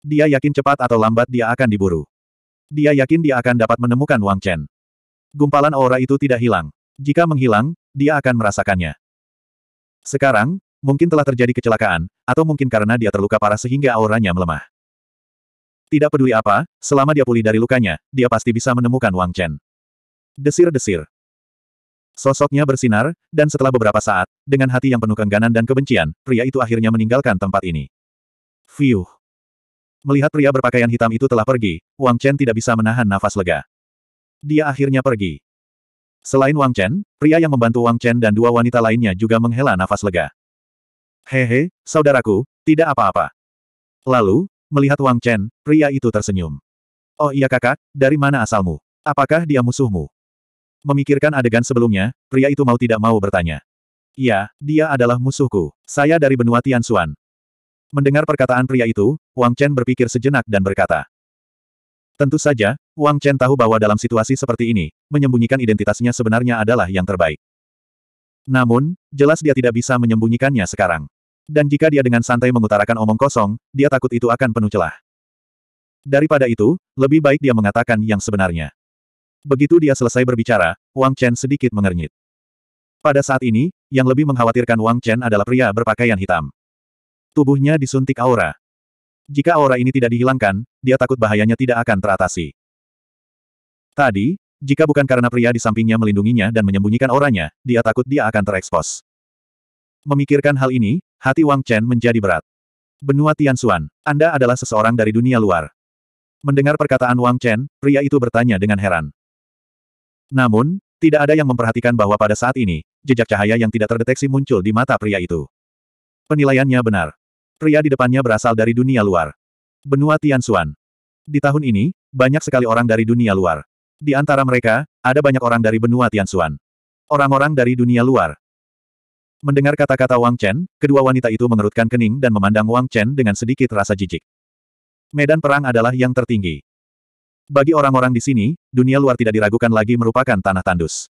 dia yakin cepat atau lambat dia akan diburu. Dia yakin dia akan dapat menemukan Wang Chen. Gumpalan aura itu tidak hilang. Jika menghilang, dia akan merasakannya. Sekarang, mungkin telah terjadi kecelakaan, atau mungkin karena dia terluka parah sehingga auranya melemah. Tidak peduli apa, selama dia pulih dari lukanya, dia pasti bisa menemukan Wang Chen. Desir-desir. Sosoknya bersinar, dan setelah beberapa saat, dengan hati yang penuh kengganan dan kebencian, pria itu akhirnya meninggalkan tempat ini. Fiuh. Melihat pria berpakaian hitam itu telah pergi, Wang Chen tidak bisa menahan nafas lega. Dia akhirnya pergi. Selain Wang Chen, pria yang membantu Wang Chen dan dua wanita lainnya juga menghela nafas lega. Hehe, saudaraku, tidak apa-apa. Lalu, melihat Wang Chen, pria itu tersenyum. Oh iya kakak, dari mana asalmu? Apakah dia musuhmu? Memikirkan adegan sebelumnya, pria itu mau tidak mau bertanya. Ya, dia adalah musuhku. Saya dari benua Tianxuan. Mendengar perkataan pria itu, Wang Chen berpikir sejenak dan berkata. Tentu saja, Wang Chen tahu bahwa dalam situasi seperti ini, menyembunyikan identitasnya sebenarnya adalah yang terbaik. Namun, jelas dia tidak bisa menyembunyikannya sekarang. Dan jika dia dengan santai mengutarakan omong kosong, dia takut itu akan penuh celah. Daripada itu, lebih baik dia mengatakan yang sebenarnya. Begitu dia selesai berbicara, Wang Chen sedikit mengernyit. Pada saat ini, yang lebih mengkhawatirkan Wang Chen adalah pria berpakaian hitam. Tubuhnya disuntik aura. Jika aura ini tidak dihilangkan, dia takut bahayanya tidak akan teratasi. Tadi, jika bukan karena pria di sampingnya melindunginya dan menyembunyikan auranya, dia takut dia akan terekspos. Memikirkan hal ini, hati Wang Chen menjadi berat. Benua Tianxuan, Anda adalah seseorang dari dunia luar. Mendengar perkataan Wang Chen, pria itu bertanya dengan heran. Namun, tidak ada yang memperhatikan bahwa pada saat ini, jejak cahaya yang tidak terdeteksi muncul di mata pria itu. Penilaiannya benar. Pria di depannya berasal dari dunia luar. Benua Tianxuan. Di tahun ini, banyak sekali orang dari dunia luar. Di antara mereka, ada banyak orang dari benua Tianxuan. Orang-orang dari dunia luar. Mendengar kata-kata Wang Chen, kedua wanita itu mengerutkan kening dan memandang Wang Chen dengan sedikit rasa jijik. Medan perang adalah yang tertinggi. Bagi orang-orang di sini, dunia luar tidak diragukan lagi merupakan tanah tandus.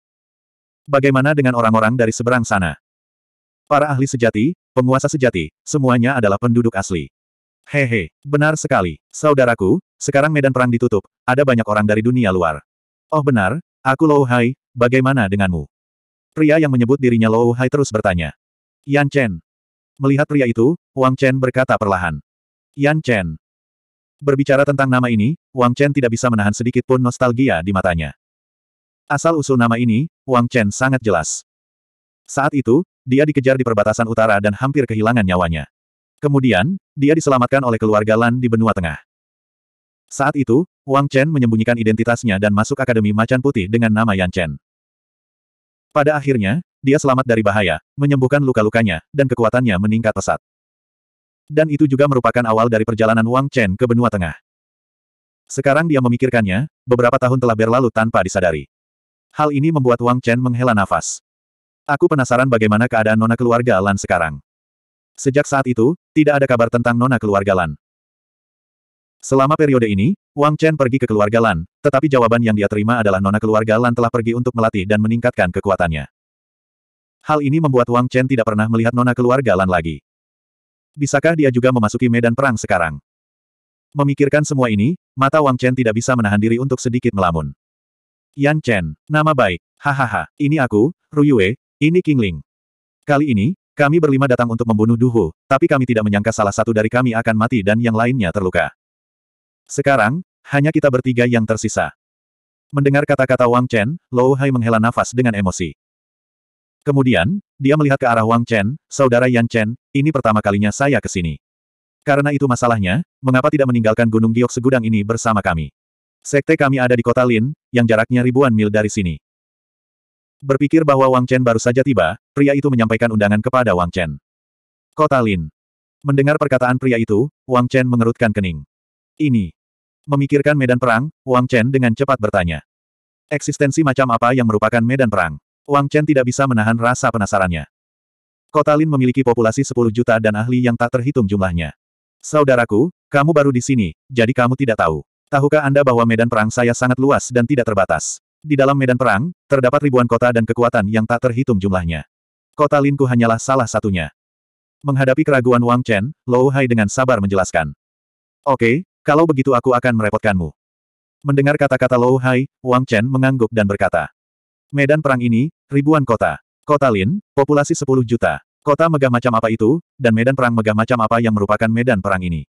Bagaimana dengan orang-orang dari seberang sana? Para ahli sejati, Penguasa sejati, semuanya adalah penduduk asli. Hehe, benar sekali. Saudaraku, sekarang medan perang ditutup, ada banyak orang dari dunia luar. Oh benar, aku Lou Hai, bagaimana denganmu? Pria yang menyebut dirinya Lou Hai terus bertanya. Yan Chen. Melihat pria itu, Wang Chen berkata perlahan. Yan Chen. Berbicara tentang nama ini, Wang Chen tidak bisa menahan sedikit pun nostalgia di matanya. Asal-usul nama ini, Wang Chen sangat jelas. Saat itu, dia dikejar di perbatasan utara dan hampir kehilangan nyawanya. Kemudian, dia diselamatkan oleh keluarga Lan di benua tengah. Saat itu, Wang Chen menyembunyikan identitasnya dan masuk Akademi Macan Putih dengan nama Yan Chen. Pada akhirnya, dia selamat dari bahaya, menyembuhkan luka-lukanya, dan kekuatannya meningkat pesat. Dan itu juga merupakan awal dari perjalanan Wang Chen ke benua tengah. Sekarang dia memikirkannya, beberapa tahun telah berlalu tanpa disadari. Hal ini membuat Wang Chen menghela nafas. Aku penasaran bagaimana keadaan nona keluarga Lan sekarang. Sejak saat itu, tidak ada kabar tentang nona keluarga Lan. Selama periode ini, Wang Chen pergi ke keluarga Lan, tetapi jawaban yang dia terima adalah nona keluarga Lan telah pergi untuk melatih dan meningkatkan kekuatannya. Hal ini membuat Wang Chen tidak pernah melihat nona keluarga Lan lagi. Bisakah dia juga memasuki medan perang sekarang? Memikirkan semua ini, mata Wang Chen tidak bisa menahan diri untuk sedikit melamun. Yan Chen, nama baik, hahaha, ini aku, Ruyue, ini Kingling. Kali ini, kami berlima datang untuk membunuh Duhu, tapi kami tidak menyangka salah satu dari kami akan mati dan yang lainnya terluka. Sekarang, hanya kita bertiga yang tersisa. Mendengar kata-kata Wang Chen, Lou Hai menghela nafas dengan emosi. Kemudian, dia melihat ke arah Wang Chen, saudara Yan Chen, ini pertama kalinya saya ke sini. Karena itu masalahnya, mengapa tidak meninggalkan Gunung Giok segudang ini bersama kami? Sekte kami ada di kota Lin, yang jaraknya ribuan mil dari sini. Berpikir bahwa Wang Chen baru saja tiba, pria itu menyampaikan undangan kepada Wang Chen. Kota Lin. Mendengar perkataan pria itu, Wang Chen mengerutkan kening. Ini. Memikirkan medan perang, Wang Chen dengan cepat bertanya. Eksistensi macam apa yang merupakan medan perang? Wang Chen tidak bisa menahan rasa penasarannya. Kota Lin memiliki populasi 10 juta dan ahli yang tak terhitung jumlahnya. Saudaraku, kamu baru di sini, jadi kamu tidak tahu. Tahukah Anda bahwa medan perang saya sangat luas dan tidak terbatas? Di dalam medan perang, terdapat ribuan kota dan kekuatan yang tak terhitung jumlahnya. Kota Linku hanyalah salah satunya. Menghadapi keraguan Wang Chen, Lou Hai dengan sabar menjelaskan. Oke, kalau begitu aku akan merepotkanmu. Mendengar kata-kata Lou Hai, Wang Chen mengangguk dan berkata. Medan perang ini, ribuan kota. Kota Lin, populasi 10 juta. Kota megah macam apa itu, dan medan perang megah macam apa yang merupakan medan perang ini.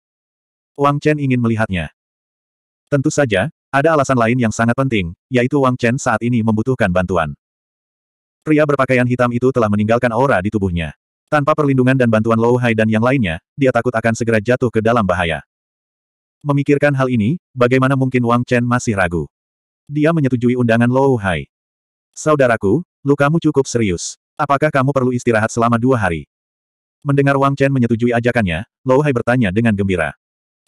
Wang Chen ingin melihatnya. Tentu saja, ada alasan lain yang sangat penting, yaitu Wang Chen saat ini membutuhkan bantuan. Pria berpakaian hitam itu telah meninggalkan aura di tubuhnya. Tanpa perlindungan dan bantuan Lou Hai dan yang lainnya, dia takut akan segera jatuh ke dalam bahaya. Memikirkan hal ini, bagaimana mungkin Wang Chen masih ragu? Dia menyetujui undangan Lou Hai. Saudaraku, lukamu cukup serius. Apakah kamu perlu istirahat selama dua hari? Mendengar Wang Chen menyetujui ajakannya, Lou Hai bertanya dengan gembira.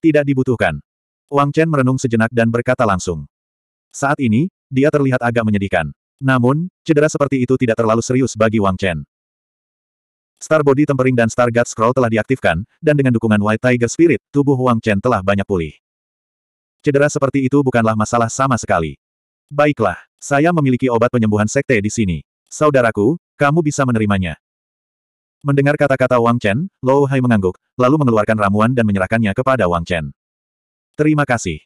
Tidak dibutuhkan. Wang Chen merenung sejenak dan berkata langsung. Saat ini, dia terlihat agak menyedihkan. Namun, cedera seperti itu tidak terlalu serius bagi Wang Chen. Star Body Tempering dan Star God Scroll telah diaktifkan, dan dengan dukungan White Tiger Spirit, tubuh Wang Chen telah banyak pulih. Cedera seperti itu bukanlah masalah sama sekali. Baiklah, saya memiliki obat penyembuhan sekte di sini. Saudaraku, kamu bisa menerimanya. Mendengar kata-kata Wang Chen, Lou Hai mengangguk, lalu mengeluarkan ramuan dan menyerahkannya kepada Wang Chen. Terima kasih.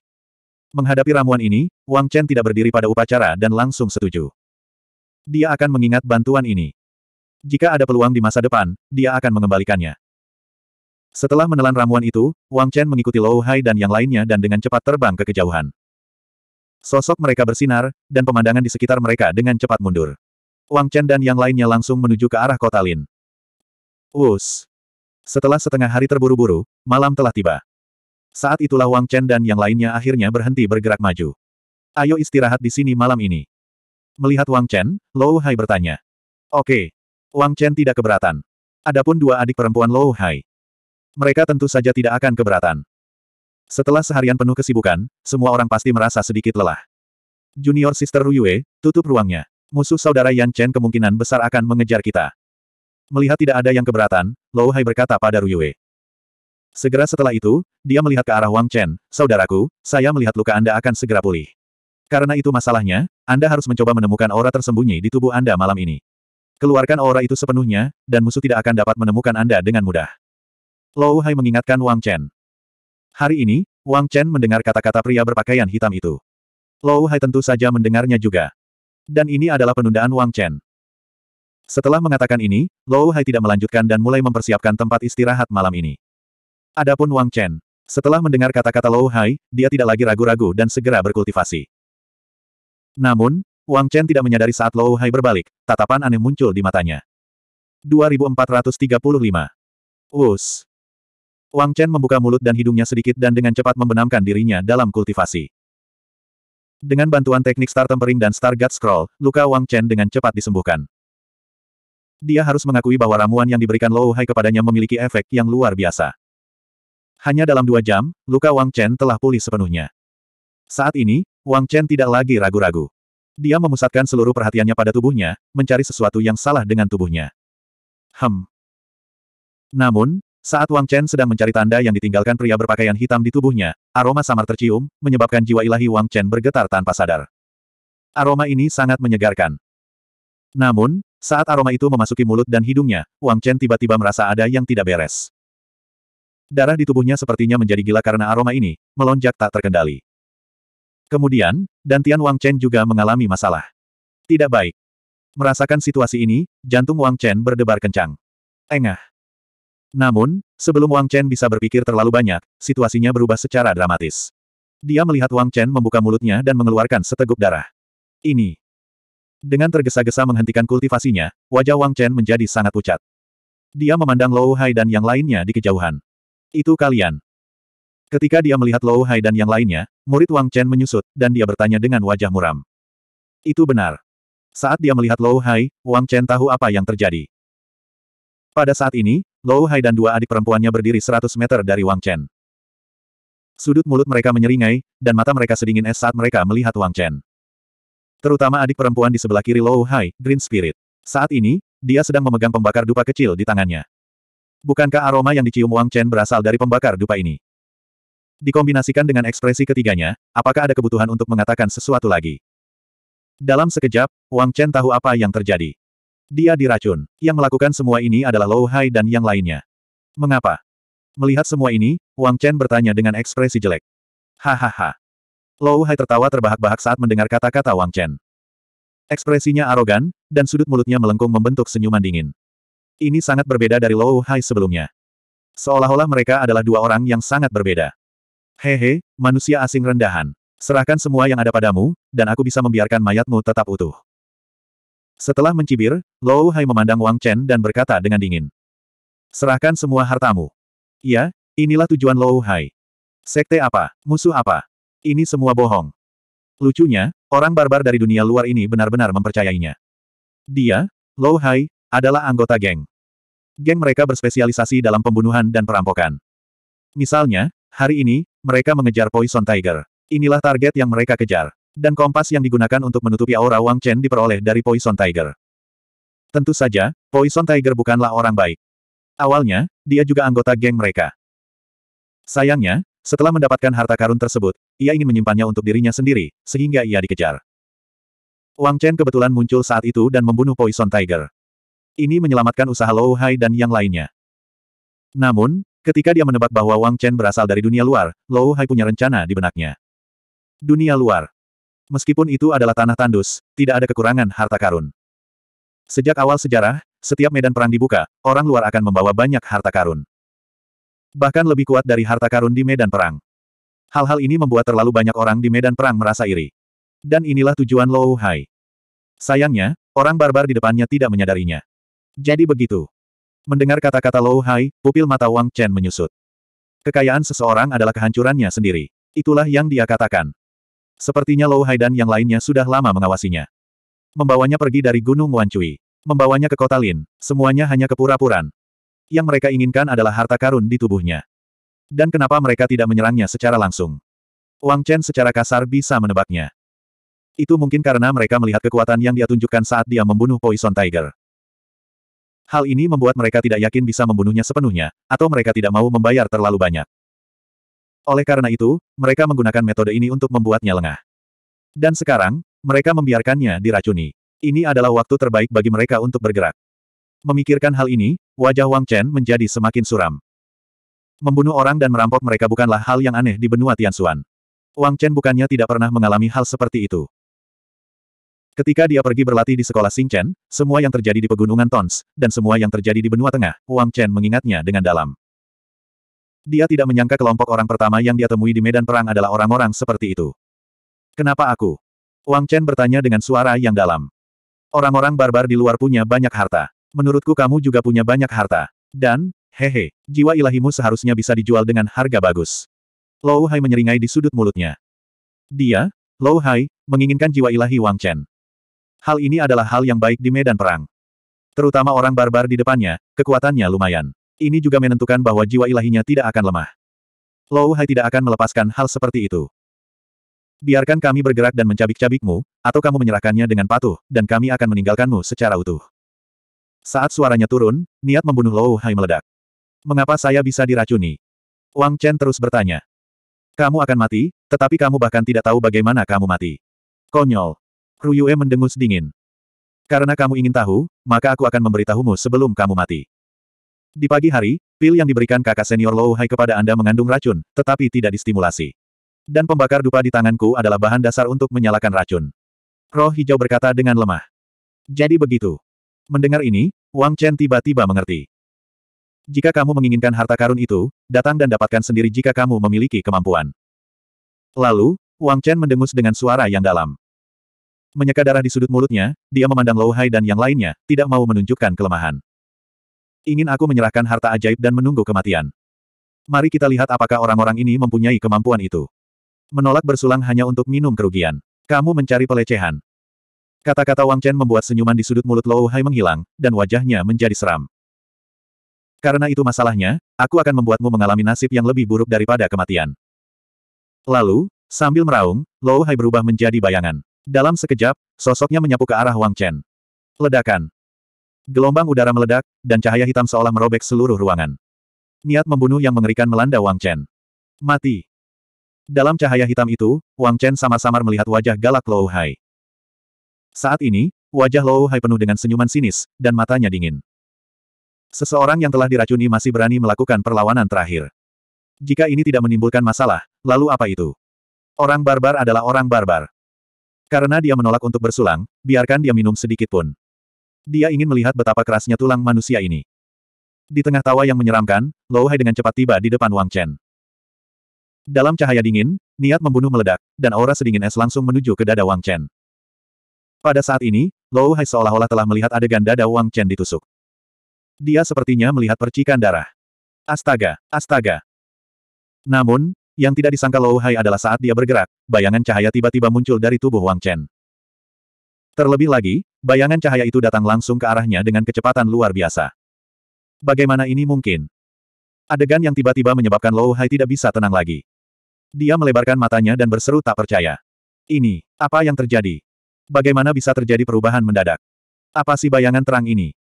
Menghadapi ramuan ini, Wang Chen tidak berdiri pada upacara dan langsung setuju. Dia akan mengingat bantuan ini. Jika ada peluang di masa depan, dia akan mengembalikannya. Setelah menelan ramuan itu, Wang Chen mengikuti Lou Hai dan yang lainnya dan dengan cepat terbang ke kejauhan. Sosok mereka bersinar, dan pemandangan di sekitar mereka dengan cepat mundur. Wang Chen dan yang lainnya langsung menuju ke arah kota Lin. Us. Setelah setengah hari terburu-buru, malam telah tiba. Saat itulah Wang Chen dan yang lainnya akhirnya berhenti bergerak maju. Ayo istirahat di sini malam ini. Melihat Wang Chen, Lou Hai bertanya. Oke. Wang Chen tidak keberatan. Adapun dua adik perempuan Lou Hai. Mereka tentu saja tidak akan keberatan. Setelah seharian penuh kesibukan, semua orang pasti merasa sedikit lelah. Junior Sister Ruyue tutup ruangnya. Musuh saudara Yan Chen kemungkinan besar akan mengejar kita. Melihat tidak ada yang keberatan, Lou Hai berkata pada Ruyue. Segera setelah itu, dia melihat ke arah Wang Chen, Saudaraku, saya melihat luka Anda akan segera pulih. Karena itu masalahnya, Anda harus mencoba menemukan aura tersembunyi di tubuh Anda malam ini. Keluarkan aura itu sepenuhnya, dan musuh tidak akan dapat menemukan Anda dengan mudah. Lou Hai mengingatkan Wang Chen. Hari ini, Wang Chen mendengar kata-kata pria berpakaian hitam itu. Lou Hai tentu saja mendengarnya juga. Dan ini adalah penundaan Wang Chen. Setelah mengatakan ini, Lou Hai tidak melanjutkan dan mulai mempersiapkan tempat istirahat malam ini. Adapun Wang Chen, setelah mendengar kata-kata Lou Hai, dia tidak lagi ragu-ragu dan segera berkultivasi. Namun, Wang Chen tidak menyadari saat Lou Hai berbalik, tatapan aneh muncul di matanya. 2435. Us. Wang Chen membuka mulut dan hidungnya sedikit dan dengan cepat membenamkan dirinya dalam kultivasi. Dengan bantuan teknik Star Tempering dan Star God Scroll, luka Wang Chen dengan cepat disembuhkan. Dia harus mengakui bahwa ramuan yang diberikan Lou Hai kepadanya memiliki efek yang luar biasa. Hanya dalam dua jam, luka Wang Chen telah pulih sepenuhnya. Saat ini, Wang Chen tidak lagi ragu-ragu. Dia memusatkan seluruh perhatiannya pada tubuhnya, mencari sesuatu yang salah dengan tubuhnya. Hem. Namun, saat Wang Chen sedang mencari tanda yang ditinggalkan pria berpakaian hitam di tubuhnya, aroma samar tercium, menyebabkan jiwa ilahi Wang Chen bergetar tanpa sadar. Aroma ini sangat menyegarkan. Namun, saat aroma itu memasuki mulut dan hidungnya, Wang Chen tiba-tiba merasa ada yang tidak beres. Darah di tubuhnya sepertinya menjadi gila karena aroma ini, melonjak tak terkendali. Kemudian, Dantian Wang Chen juga mengalami masalah. Tidak baik. Merasakan situasi ini, jantung Wang Chen berdebar kencang. Engah. Namun, sebelum Wang Chen bisa berpikir terlalu banyak, situasinya berubah secara dramatis. Dia melihat Wang Chen membuka mulutnya dan mengeluarkan seteguk darah. Ini. Dengan tergesa-gesa menghentikan kultivasinya, wajah Wang Chen menjadi sangat pucat. Dia memandang Lou Hai dan yang lainnya di kejauhan. Itu kalian. Ketika dia melihat Lou Hai dan yang lainnya, murid Wang Chen menyusut, dan dia bertanya dengan wajah muram. Itu benar. Saat dia melihat Lou Hai, Wang Chen tahu apa yang terjadi. Pada saat ini, Lou Hai dan dua adik perempuannya berdiri 100 meter dari Wang Chen. Sudut mulut mereka menyeringai, dan mata mereka sedingin es saat mereka melihat Wang Chen. Terutama adik perempuan di sebelah kiri Lou Hai, Green Spirit. Saat ini, dia sedang memegang pembakar dupa kecil di tangannya. Bukankah aroma yang dicium Wang Chen berasal dari pembakar dupa ini? Dikombinasikan dengan ekspresi ketiganya, apakah ada kebutuhan untuk mengatakan sesuatu lagi? Dalam sekejap, Wang Chen tahu apa yang terjadi. Dia diracun. Yang melakukan semua ini adalah Lou Hai dan yang lainnya. Mengapa? Melihat semua ini, Wang Chen bertanya dengan ekspresi jelek. Hahaha. Lou Hai tertawa terbahak-bahak saat mendengar kata-kata Wang Chen. Ekspresinya arogan, dan sudut mulutnya melengkung membentuk senyuman dingin. Ini sangat berbeda dari Lou Hai sebelumnya. Seolah-olah mereka adalah dua orang yang sangat berbeda. Hehe, manusia asing rendahan. Serahkan semua yang ada padamu, dan aku bisa membiarkan mayatmu tetap utuh. Setelah mencibir, Lou Hai memandang Wang Chen dan berkata dengan dingin. Serahkan semua hartamu. Iya, inilah tujuan Lou Hai. Sekte apa? Musuh apa? Ini semua bohong. Lucunya, orang barbar dari dunia luar ini benar-benar mempercayainya. Dia, Lou Hai, adalah anggota geng geng mereka berspesialisasi dalam pembunuhan dan perampokan. Misalnya, hari ini, mereka mengejar Poison Tiger. Inilah target yang mereka kejar. Dan kompas yang digunakan untuk menutupi aura Wang Chen diperoleh dari Poison Tiger. Tentu saja, Poison Tiger bukanlah orang baik. Awalnya, dia juga anggota geng mereka. Sayangnya, setelah mendapatkan harta karun tersebut, ia ingin menyimpannya untuk dirinya sendiri, sehingga ia dikejar. Wang Chen kebetulan muncul saat itu dan membunuh Poison Tiger. Ini menyelamatkan usaha Lou Hai dan yang lainnya. Namun, ketika dia menebak bahwa Wang Chen berasal dari dunia luar, Lou Hai punya rencana di benaknya. Dunia luar. Meskipun itu adalah tanah tandus, tidak ada kekurangan harta karun. Sejak awal sejarah, setiap medan perang dibuka, orang luar akan membawa banyak harta karun. Bahkan lebih kuat dari harta karun di medan perang. Hal-hal ini membuat terlalu banyak orang di medan perang merasa iri. Dan inilah tujuan Lou Hai. Sayangnya, orang barbar di depannya tidak menyadarinya. Jadi begitu. Mendengar kata-kata Lou Hai, pupil mata Wang Chen menyusut. Kekayaan seseorang adalah kehancurannya sendiri. Itulah yang dia katakan. Sepertinya Lou Hai dan yang lainnya sudah lama mengawasinya. Membawanya pergi dari Gunung Wancui. Membawanya ke kota Lin. Semuanya hanya kepura-puran. Yang mereka inginkan adalah harta karun di tubuhnya. Dan kenapa mereka tidak menyerangnya secara langsung? Wang Chen secara kasar bisa menebaknya. Itu mungkin karena mereka melihat kekuatan yang dia tunjukkan saat dia membunuh Poison Tiger. Hal ini membuat mereka tidak yakin bisa membunuhnya sepenuhnya, atau mereka tidak mau membayar terlalu banyak. Oleh karena itu, mereka menggunakan metode ini untuk membuatnya lengah. Dan sekarang, mereka membiarkannya diracuni. Ini adalah waktu terbaik bagi mereka untuk bergerak. Memikirkan hal ini, wajah Wang Chen menjadi semakin suram. Membunuh orang dan merampok mereka bukanlah hal yang aneh di benua Tianxuan. Wang Chen bukannya tidak pernah mengalami hal seperti itu. Ketika dia pergi berlatih di sekolah Chen, semua yang terjadi di pegunungan Tons, dan semua yang terjadi di benua tengah, Wang Chen mengingatnya dengan dalam. Dia tidak menyangka kelompok orang pertama yang dia temui di medan perang adalah orang-orang seperti itu. Kenapa aku? Wang Chen bertanya dengan suara yang dalam. Orang-orang barbar di luar punya banyak harta. Menurutku kamu juga punya banyak harta. Dan, hehe, jiwa ilahimu seharusnya bisa dijual dengan harga bagus. Lou Hai menyeringai di sudut mulutnya. Dia, Lou Hai, menginginkan jiwa ilahi Wang Chen. Hal ini adalah hal yang baik di medan perang. Terutama orang barbar di depannya, kekuatannya lumayan. Ini juga menentukan bahwa jiwa ilahinya tidak akan lemah. Lou Hai tidak akan melepaskan hal seperti itu. Biarkan kami bergerak dan mencabik-cabikmu, atau kamu menyerahkannya dengan patuh, dan kami akan meninggalkanmu secara utuh. Saat suaranya turun, niat membunuh Lou Hai meledak. Mengapa saya bisa diracuni? Wang Chen terus bertanya. Kamu akan mati, tetapi kamu bahkan tidak tahu bagaimana kamu mati. Konyol. Ruyue mendengus dingin. Karena kamu ingin tahu, maka aku akan memberitahumu sebelum kamu mati. Di pagi hari, pil yang diberikan kakak senior Lou Hai kepada Anda mengandung racun, tetapi tidak distimulasi. Dan pembakar dupa di tanganku adalah bahan dasar untuk menyalakan racun. Roh hijau berkata dengan lemah. Jadi begitu. Mendengar ini, Wang Chen tiba-tiba mengerti. Jika kamu menginginkan harta karun itu, datang dan dapatkan sendiri jika kamu memiliki kemampuan. Lalu, Wang Chen mendengus dengan suara yang dalam. Menyeka darah di sudut mulutnya, dia memandang Lou Hai dan yang lainnya, tidak mau menunjukkan kelemahan. Ingin aku menyerahkan harta ajaib dan menunggu kematian. Mari kita lihat apakah orang-orang ini mempunyai kemampuan itu. Menolak bersulang hanya untuk minum kerugian. Kamu mencari pelecehan. Kata-kata Wang Chen membuat senyuman di sudut mulut Lou Hai menghilang, dan wajahnya menjadi seram. Karena itu masalahnya, aku akan membuatmu mengalami nasib yang lebih buruk daripada kematian. Lalu, sambil meraung, Lou Hai berubah menjadi bayangan. Dalam sekejap, sosoknya menyapu ke arah Wang Chen. Ledakan. Gelombang udara meledak, dan cahaya hitam seolah merobek seluruh ruangan. Niat membunuh yang mengerikan melanda Wang Chen. Mati. Dalam cahaya hitam itu, Wang Chen sama samar melihat wajah galak Lou Hai. Saat ini, wajah Lou Hai penuh dengan senyuman sinis, dan matanya dingin. Seseorang yang telah diracuni masih berani melakukan perlawanan terakhir. Jika ini tidak menimbulkan masalah, lalu apa itu? Orang barbar adalah orang barbar. Karena dia menolak untuk bersulang, biarkan dia minum sedikit pun. Dia ingin melihat betapa kerasnya tulang manusia ini. Di tengah tawa yang menyeramkan, Lou Hai dengan cepat tiba di depan Wang Chen. Dalam cahaya dingin, niat membunuh meledak, dan aura sedingin es langsung menuju ke dada Wang Chen. Pada saat ini, Lou Hai seolah-olah telah melihat adegan dada Wang Chen ditusuk. Dia sepertinya melihat percikan darah. Astaga, astaga. Namun, yang tidak disangka Lou Hai adalah saat dia bergerak, bayangan cahaya tiba-tiba muncul dari tubuh Wang Chen. Terlebih lagi, bayangan cahaya itu datang langsung ke arahnya dengan kecepatan luar biasa. Bagaimana ini mungkin? Adegan yang tiba-tiba menyebabkan Lou Hai tidak bisa tenang lagi. Dia melebarkan matanya dan berseru tak percaya. Ini, apa yang terjadi? Bagaimana bisa terjadi perubahan mendadak? Apa sih bayangan terang ini?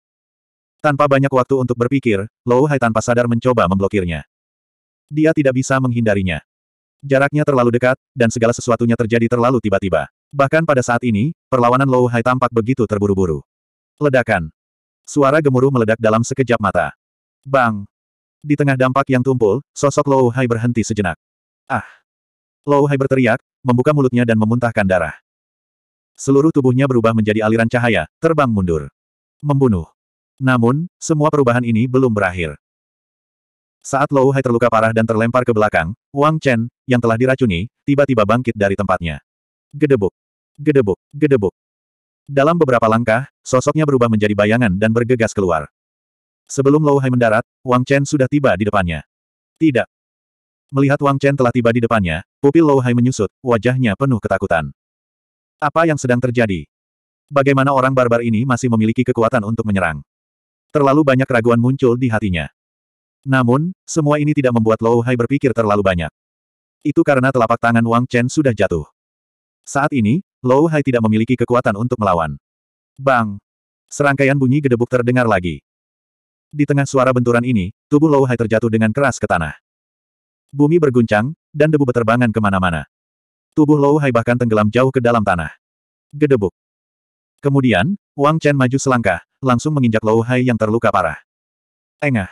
Tanpa banyak waktu untuk berpikir, Lou Hai tanpa sadar mencoba memblokirnya. Dia tidak bisa menghindarinya. Jaraknya terlalu dekat, dan segala sesuatunya terjadi terlalu tiba-tiba. Bahkan pada saat ini, perlawanan Lou Hai tampak begitu terburu-buru. Ledakan. Suara gemuruh meledak dalam sekejap mata. Bang! Di tengah dampak yang tumpul, sosok Lou Hai berhenti sejenak. Ah! Lou Hai berteriak, membuka mulutnya dan memuntahkan darah. Seluruh tubuhnya berubah menjadi aliran cahaya, terbang mundur. Membunuh. Namun, semua perubahan ini belum berakhir. Saat Lou Hai terluka parah dan terlempar ke belakang, Wang Chen, yang telah diracuni, tiba-tiba bangkit dari tempatnya. Gedebuk. Gedebuk. Gedebuk. Dalam beberapa langkah, sosoknya berubah menjadi bayangan dan bergegas keluar. Sebelum Lou Hai mendarat, Wang Chen sudah tiba di depannya. Tidak. Melihat Wang Chen telah tiba di depannya, pupil Lou Hai menyusut, wajahnya penuh ketakutan. Apa yang sedang terjadi? Bagaimana orang barbar ini masih memiliki kekuatan untuk menyerang? Terlalu banyak keraguan muncul di hatinya. Namun, semua ini tidak membuat Lou Hai berpikir terlalu banyak. Itu karena telapak tangan Wang Chen sudah jatuh. Saat ini, Lou Hai tidak memiliki kekuatan untuk melawan. Bang! Serangkaian bunyi gedebuk terdengar lagi. Di tengah suara benturan ini, tubuh Lou Hai terjatuh dengan keras ke tanah. Bumi berguncang, dan debu berterbangan kemana-mana. Tubuh Lou Hai bahkan tenggelam jauh ke dalam tanah. Gedebuk. Kemudian, Wang Chen maju selangkah, langsung menginjak Lou Hai yang terluka parah. Engah.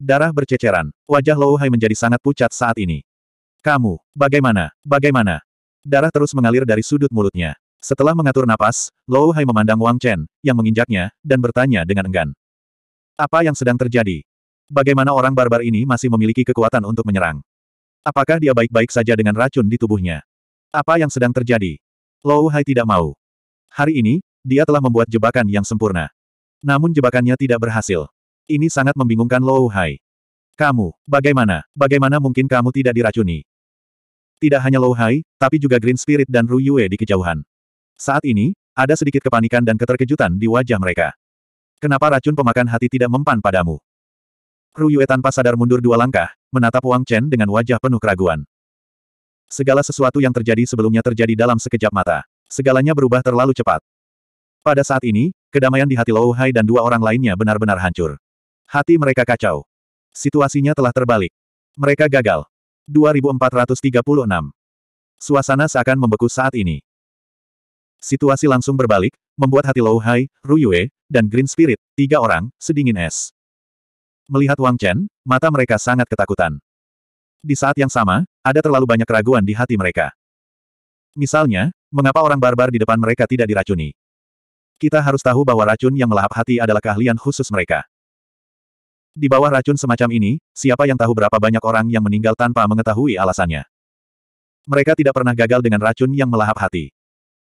Darah berceceran, wajah Lou Hai menjadi sangat pucat saat ini. Kamu, bagaimana, bagaimana? Darah terus mengalir dari sudut mulutnya. Setelah mengatur napas, Lou Hai memandang Wang Chen, yang menginjaknya, dan bertanya dengan enggan. Apa yang sedang terjadi? Bagaimana orang barbar ini masih memiliki kekuatan untuk menyerang? Apakah dia baik-baik saja dengan racun di tubuhnya? Apa yang sedang terjadi? Lou Hai tidak mau. Hari ini, dia telah membuat jebakan yang sempurna. Namun jebakannya tidak berhasil. Ini sangat membingungkan Lou Hai. Kamu, bagaimana, bagaimana mungkin kamu tidak diracuni? Tidak hanya Lou Hai, tapi juga Green Spirit dan Ru Yue di kejauhan. Saat ini, ada sedikit kepanikan dan keterkejutan di wajah mereka. Kenapa racun pemakan hati tidak mempan padamu? Ru Yue tanpa sadar mundur dua langkah, menatap Wang Chen dengan wajah penuh keraguan. Segala sesuatu yang terjadi sebelumnya terjadi dalam sekejap mata. Segalanya berubah terlalu cepat. Pada saat ini, kedamaian di hati Lou Hai dan dua orang lainnya benar-benar hancur. Hati mereka kacau. Situasinya telah terbalik. Mereka gagal. 2436. Suasana seakan membeku saat ini. Situasi langsung berbalik, membuat hati Lou Hai, Ru Yue, dan Green Spirit, tiga orang, sedingin es. Melihat Wang Chen, mata mereka sangat ketakutan. Di saat yang sama, ada terlalu banyak keraguan di hati mereka. Misalnya, mengapa orang barbar di depan mereka tidak diracuni? Kita harus tahu bahwa racun yang melahap hati adalah keahlian khusus mereka. Di bawah racun semacam ini, siapa yang tahu berapa banyak orang yang meninggal tanpa mengetahui alasannya. Mereka tidak pernah gagal dengan racun yang melahap hati.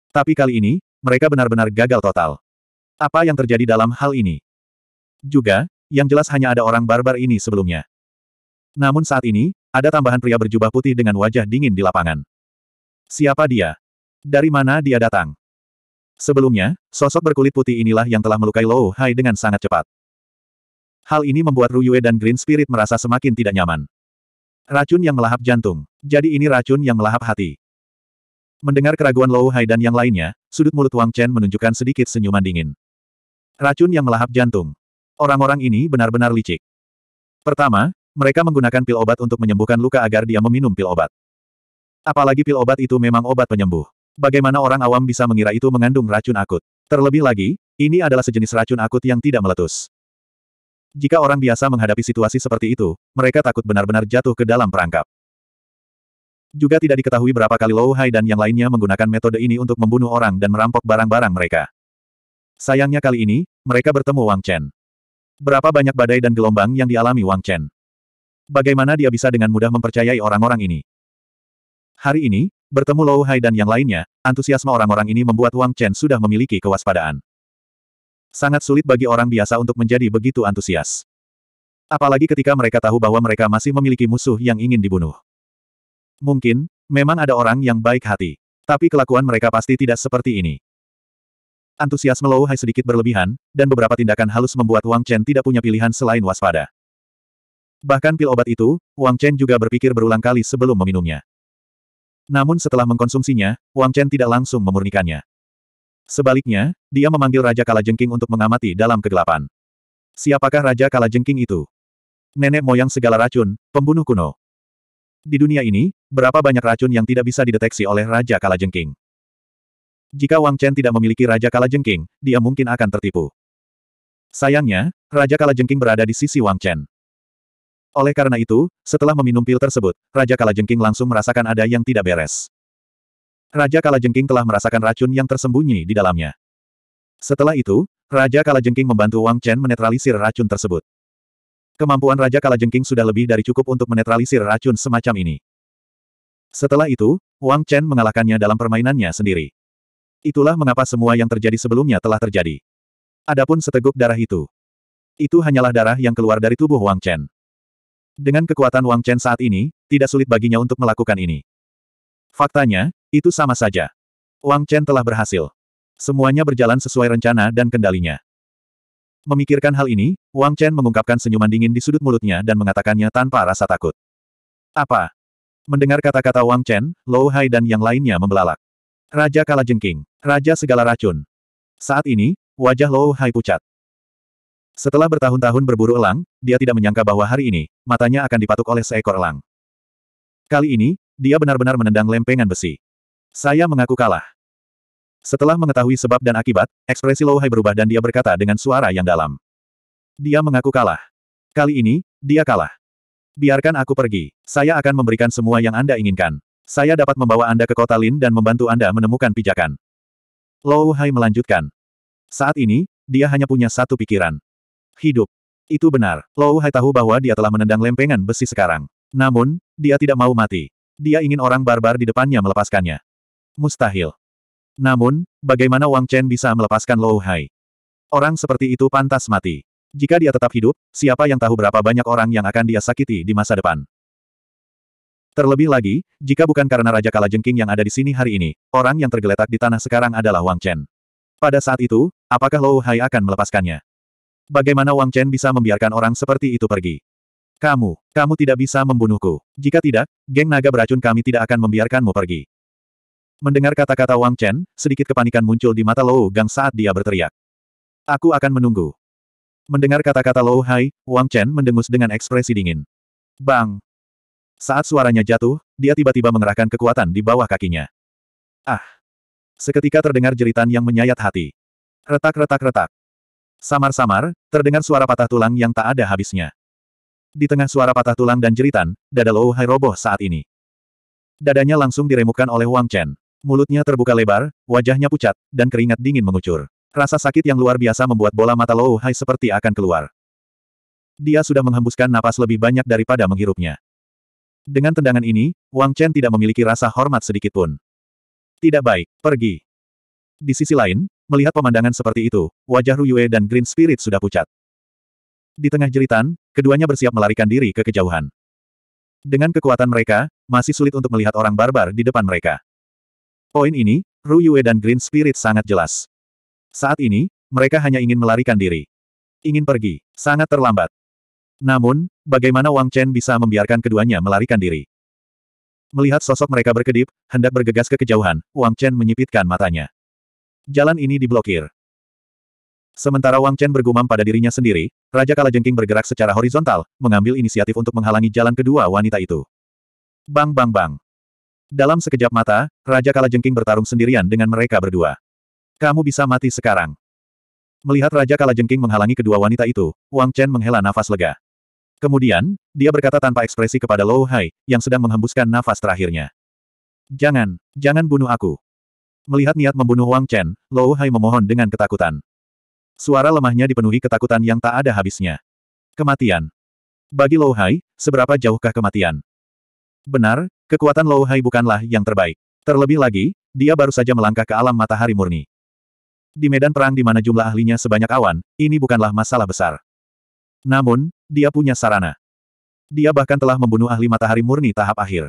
Tapi kali ini, mereka benar-benar gagal total. Apa yang terjadi dalam hal ini? Juga, yang jelas hanya ada orang barbar ini sebelumnya. Namun saat ini, ada tambahan pria berjubah putih dengan wajah dingin di lapangan. Siapa dia? Dari mana dia datang? Sebelumnya, sosok berkulit putih inilah yang telah melukai Lou Hai dengan sangat cepat. Hal ini membuat Ruyue dan Green Spirit merasa semakin tidak nyaman. Racun yang melahap jantung. Jadi ini racun yang melahap hati. Mendengar keraguan Lou Hai dan yang lainnya, sudut mulut Wang Chen menunjukkan sedikit senyuman dingin. Racun yang melahap jantung. Orang-orang ini benar-benar licik. Pertama, mereka menggunakan pil obat untuk menyembuhkan luka agar dia meminum pil obat. Apalagi pil obat itu memang obat penyembuh. Bagaimana orang awam bisa mengira itu mengandung racun akut? Terlebih lagi, ini adalah sejenis racun akut yang tidak meletus. Jika orang biasa menghadapi situasi seperti itu, mereka takut benar-benar jatuh ke dalam perangkap. Juga tidak diketahui berapa kali Lou Hai dan yang lainnya menggunakan metode ini untuk membunuh orang dan merampok barang-barang mereka. Sayangnya kali ini, mereka bertemu Wang Chen. Berapa banyak badai dan gelombang yang dialami Wang Chen. Bagaimana dia bisa dengan mudah mempercayai orang-orang ini? Hari ini, bertemu Lou Hai dan yang lainnya, antusiasme orang-orang ini membuat Wang Chen sudah memiliki kewaspadaan. Sangat sulit bagi orang biasa untuk menjadi begitu antusias. Apalagi ketika mereka tahu bahwa mereka masih memiliki musuh yang ingin dibunuh. Mungkin, memang ada orang yang baik hati. Tapi kelakuan mereka pasti tidak seperti ini. Antusiasme Lou Hai sedikit berlebihan, dan beberapa tindakan halus membuat Wang Chen tidak punya pilihan selain waspada. Bahkan pil obat itu, Wang Chen juga berpikir berulang kali sebelum meminumnya. Namun setelah mengkonsumsinya, Wang Chen tidak langsung memurnikannya. Sebaliknya, dia memanggil Raja Kalajengking untuk mengamati dalam kegelapan. Siapakah Raja Kalajengking itu? Nenek moyang segala racun, pembunuh kuno. Di dunia ini, berapa banyak racun yang tidak bisa dideteksi oleh Raja Kalajengking? Jika Wang Chen tidak memiliki Raja Kalajengking, dia mungkin akan tertipu. Sayangnya, Raja Kalajengking berada di sisi Wang Chen. Oleh karena itu, setelah meminum pil tersebut, Raja Kalajengking langsung merasakan ada yang tidak beres. Raja Kalajengking telah merasakan racun yang tersembunyi di dalamnya. Setelah itu, Raja Kalajengking membantu Wang Chen menetralisir racun tersebut. Kemampuan Raja Kalajengking sudah lebih dari cukup untuk menetralisir racun semacam ini. Setelah itu, Wang Chen mengalahkannya dalam permainannya sendiri. Itulah mengapa semua yang terjadi sebelumnya telah terjadi. Adapun seteguk darah itu. Itu hanyalah darah yang keluar dari tubuh Wang Chen. Dengan kekuatan Wang Chen saat ini, tidak sulit baginya untuk melakukan ini. Faktanya, itu sama saja. Wang Chen telah berhasil. Semuanya berjalan sesuai rencana dan kendalinya. Memikirkan hal ini, Wang Chen mengungkapkan senyuman dingin di sudut mulutnya dan mengatakannya tanpa rasa takut. Apa? Mendengar kata-kata Wang Chen, Lou Hai dan yang lainnya membelalak. Raja Jengking, Raja segala racun. Saat ini, wajah Lou Hai pucat. Setelah bertahun-tahun berburu elang, dia tidak menyangka bahwa hari ini, matanya akan dipatuk oleh seekor elang. Kali ini, dia benar-benar menendang lempengan besi. Saya mengaku kalah. Setelah mengetahui sebab dan akibat, ekspresi Hai berubah dan dia berkata dengan suara yang dalam. Dia mengaku kalah. Kali ini, dia kalah. Biarkan aku pergi. Saya akan memberikan semua yang Anda inginkan. Saya dapat membawa Anda ke kota Lin dan membantu Anda menemukan pijakan. Lou Hai melanjutkan. Saat ini, dia hanya punya satu pikiran. Hidup. Itu benar. Lou Hai tahu bahwa dia telah menendang lempengan besi sekarang. Namun, dia tidak mau mati. Dia ingin orang barbar di depannya melepaskannya mustahil. Namun, bagaimana Wang Chen bisa melepaskan Lou Hai? Orang seperti itu pantas mati. Jika dia tetap hidup, siapa yang tahu berapa banyak orang yang akan dia sakiti di masa depan. Terlebih lagi, jika bukan karena Raja Kalajengking yang ada di sini hari ini, orang yang tergeletak di tanah sekarang adalah Wang Chen. Pada saat itu, apakah Lou Hai akan melepaskannya? Bagaimana Wang Chen bisa membiarkan orang seperti itu pergi? Kamu, kamu tidak bisa membunuhku. Jika tidak, geng naga beracun kami tidak akan membiarkanmu pergi. Mendengar kata-kata Wang Chen, sedikit kepanikan muncul di mata Lou Gang saat dia berteriak. Aku akan menunggu. Mendengar kata-kata Lou Hai, Wang Chen mendengus dengan ekspresi dingin. Bang! Saat suaranya jatuh, dia tiba-tiba mengerahkan kekuatan di bawah kakinya. Ah! Seketika terdengar jeritan yang menyayat hati. Retak-retak-retak. Samar-samar, terdengar suara patah tulang yang tak ada habisnya. Di tengah suara patah tulang dan jeritan, dada Lou Hai roboh saat ini. Dadanya langsung diremukkan oleh Wang Chen. Mulutnya terbuka lebar, wajahnya pucat, dan keringat dingin mengucur. Rasa sakit yang luar biasa membuat bola mata Lou Hai seperti akan keluar. Dia sudah menghembuskan napas lebih banyak daripada menghirupnya. Dengan tendangan ini, Wang Chen tidak memiliki rasa hormat sedikitpun. Tidak baik, pergi. Di sisi lain, melihat pemandangan seperti itu, wajah Ruyue dan Green Spirit sudah pucat. Di tengah jeritan, keduanya bersiap melarikan diri ke kejauhan. Dengan kekuatan mereka, masih sulit untuk melihat orang barbar di depan mereka. Poin ini, Ru Yue dan Green Spirit sangat jelas. Saat ini, mereka hanya ingin melarikan diri. Ingin pergi, sangat terlambat. Namun, bagaimana Wang Chen bisa membiarkan keduanya melarikan diri? Melihat sosok mereka berkedip, hendak bergegas ke kejauhan, Wang Chen menyipitkan matanya. Jalan ini diblokir. Sementara Wang Chen bergumam pada dirinya sendiri, Raja Kalajengking bergerak secara horizontal, mengambil inisiatif untuk menghalangi jalan kedua wanita itu. Bang bang bang. Dalam sekejap mata, Raja Kalajengking bertarung sendirian dengan mereka berdua. Kamu bisa mati sekarang. Melihat Raja Kalajengking menghalangi kedua wanita itu, Wang Chen menghela nafas lega. Kemudian, dia berkata tanpa ekspresi kepada Lou Hai, yang sedang menghembuskan nafas terakhirnya. Jangan, jangan bunuh aku. Melihat niat membunuh Wang Chen, Lou Hai memohon dengan ketakutan. Suara lemahnya dipenuhi ketakutan yang tak ada habisnya. Kematian. Bagi Lou Hai, seberapa jauhkah kematian? Benar, kekuatan Lou Hai bukanlah yang terbaik. Terlebih lagi, dia baru saja melangkah ke alam matahari murni. Di medan perang di mana jumlah ahlinya sebanyak awan, ini bukanlah masalah besar. Namun, dia punya sarana. Dia bahkan telah membunuh ahli matahari murni tahap akhir.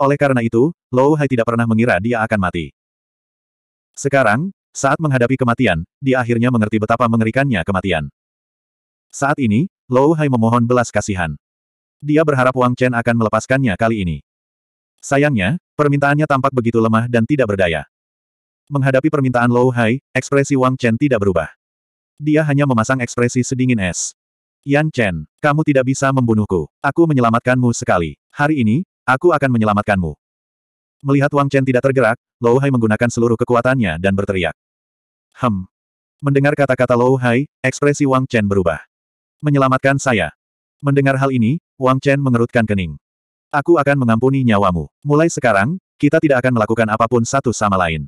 Oleh karena itu, Lou Hai tidak pernah mengira dia akan mati. Sekarang, saat menghadapi kematian, dia akhirnya mengerti betapa mengerikannya kematian. Saat ini, Lou Hai memohon belas kasihan. Dia berharap Wang Chen akan melepaskannya kali ini. Sayangnya, permintaannya tampak begitu lemah dan tidak berdaya. Menghadapi permintaan Lou Hai, ekspresi Wang Chen tidak berubah. Dia hanya memasang ekspresi sedingin es. Yan Chen, kamu tidak bisa membunuhku. Aku menyelamatkanmu sekali. Hari ini, aku akan menyelamatkanmu. Melihat Wang Chen tidak tergerak, Lou Hai menggunakan seluruh kekuatannya dan berteriak. Hem. Mendengar kata-kata Lou Hai, ekspresi Wang Chen berubah. Menyelamatkan saya. Mendengar hal ini, Wang Chen mengerutkan kening. Aku akan mengampuni nyawamu. Mulai sekarang, kita tidak akan melakukan apapun satu sama lain.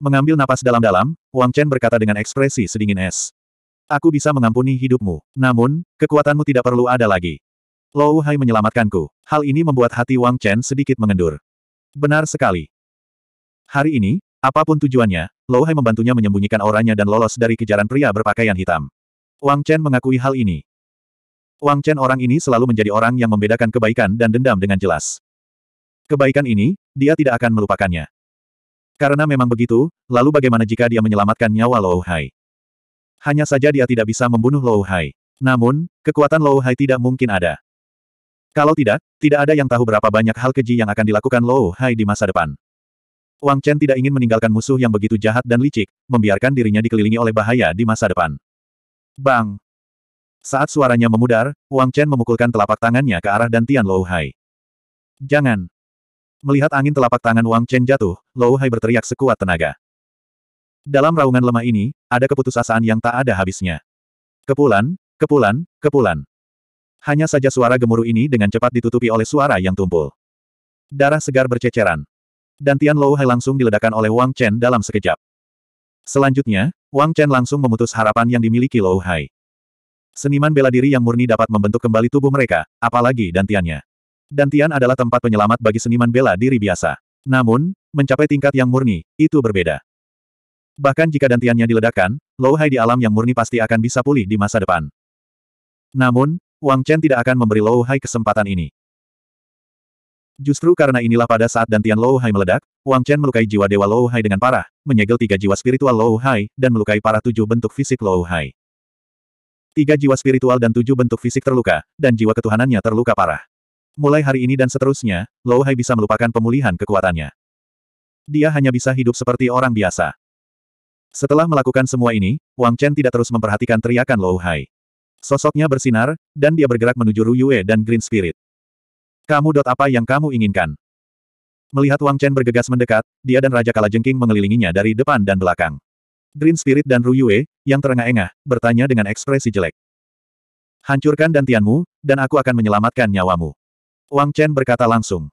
Mengambil napas dalam-dalam, Wang Chen berkata dengan ekspresi sedingin es. Aku bisa mengampuni hidupmu, namun, kekuatanmu tidak perlu ada lagi. Lou Hai menyelamatkanku. Hal ini membuat hati Wang Chen sedikit mengendur. Benar sekali. Hari ini, apapun tujuannya, Lou Hai membantunya menyembunyikan auranya dan lolos dari kejaran pria berpakaian hitam. Wang Chen mengakui hal ini. Wang Chen orang ini selalu menjadi orang yang membedakan kebaikan dan dendam dengan jelas. Kebaikan ini, dia tidak akan melupakannya. Karena memang begitu, lalu bagaimana jika dia menyelamatkan nyawa Lou Hai? Hanya saja dia tidak bisa membunuh Lou Hai. Namun, kekuatan Lou Hai tidak mungkin ada. Kalau tidak, tidak ada yang tahu berapa banyak hal keji yang akan dilakukan Lou Hai di masa depan. Wang Chen tidak ingin meninggalkan musuh yang begitu jahat dan licik, membiarkan dirinya dikelilingi oleh bahaya di masa depan. Bang! Saat suaranya memudar, Wang Chen memukulkan telapak tangannya ke arah Dantian Tian Hai. Jangan! Melihat angin telapak tangan Wang Chen jatuh, Hai berteriak sekuat tenaga. Dalam raungan lemah ini, ada keputusasaan yang tak ada habisnya. Kepulan, kepulan, kepulan. Hanya saja suara gemuruh ini dengan cepat ditutupi oleh suara yang tumpul. Darah segar berceceran. Dantian Tian Hai langsung diledakkan oleh Wang Chen dalam sekejap. Selanjutnya, Wang Chen langsung memutus harapan yang dimiliki Hai. Seniman bela diri yang murni dapat membentuk kembali tubuh mereka, apalagi dantiannya. Dantian adalah tempat penyelamat bagi seniman bela diri biasa. Namun, mencapai tingkat yang murni, itu berbeda. Bahkan jika dantiannya diledakkan, Hai di alam yang murni pasti akan bisa pulih di masa depan. Namun, Wang Chen tidak akan memberi Hai kesempatan ini. Justru karena inilah pada saat dantian Hai meledak, Wang Chen melukai jiwa dewa Hai dengan parah, menyegel tiga jiwa spiritual Hai, dan melukai parah tujuh bentuk fisik Hai. Tiga jiwa spiritual dan tujuh bentuk fisik terluka, dan jiwa ketuhanannya terluka parah. Mulai hari ini dan seterusnya, Lou Hai bisa melupakan pemulihan kekuatannya. Dia hanya bisa hidup seperti orang biasa. Setelah melakukan semua ini, Wang Chen tidak terus memperhatikan teriakan Lou Hai. Sosoknya bersinar, dan dia bergerak menuju Ru Yue dan Green Spirit. Kamu dot apa yang kamu inginkan? Melihat Wang Chen bergegas mendekat, dia dan Raja Kalajengking mengelilinginya dari depan dan belakang. Green Spirit dan Ruyue, yang terengah-engah, bertanya dengan ekspresi jelek. Hancurkan dantianmu, dan aku akan menyelamatkan nyawamu. Wang Chen berkata langsung.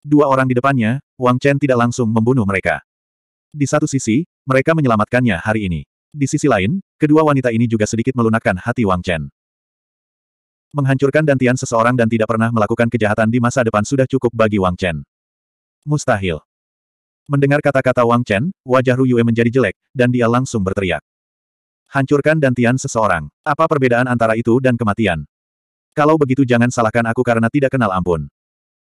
Dua orang di depannya, Wang Chen tidak langsung membunuh mereka. Di satu sisi, mereka menyelamatkannya hari ini. Di sisi lain, kedua wanita ini juga sedikit melunakkan hati Wang Chen. Menghancurkan dantian seseorang dan tidak pernah melakukan kejahatan di masa depan sudah cukup bagi Wang Chen. Mustahil. Mendengar kata-kata Wang Chen, wajah Ru Yue menjadi jelek, dan dia langsung berteriak. Hancurkan dantian seseorang. Apa perbedaan antara itu dan kematian? Kalau begitu jangan salahkan aku karena tidak kenal ampun.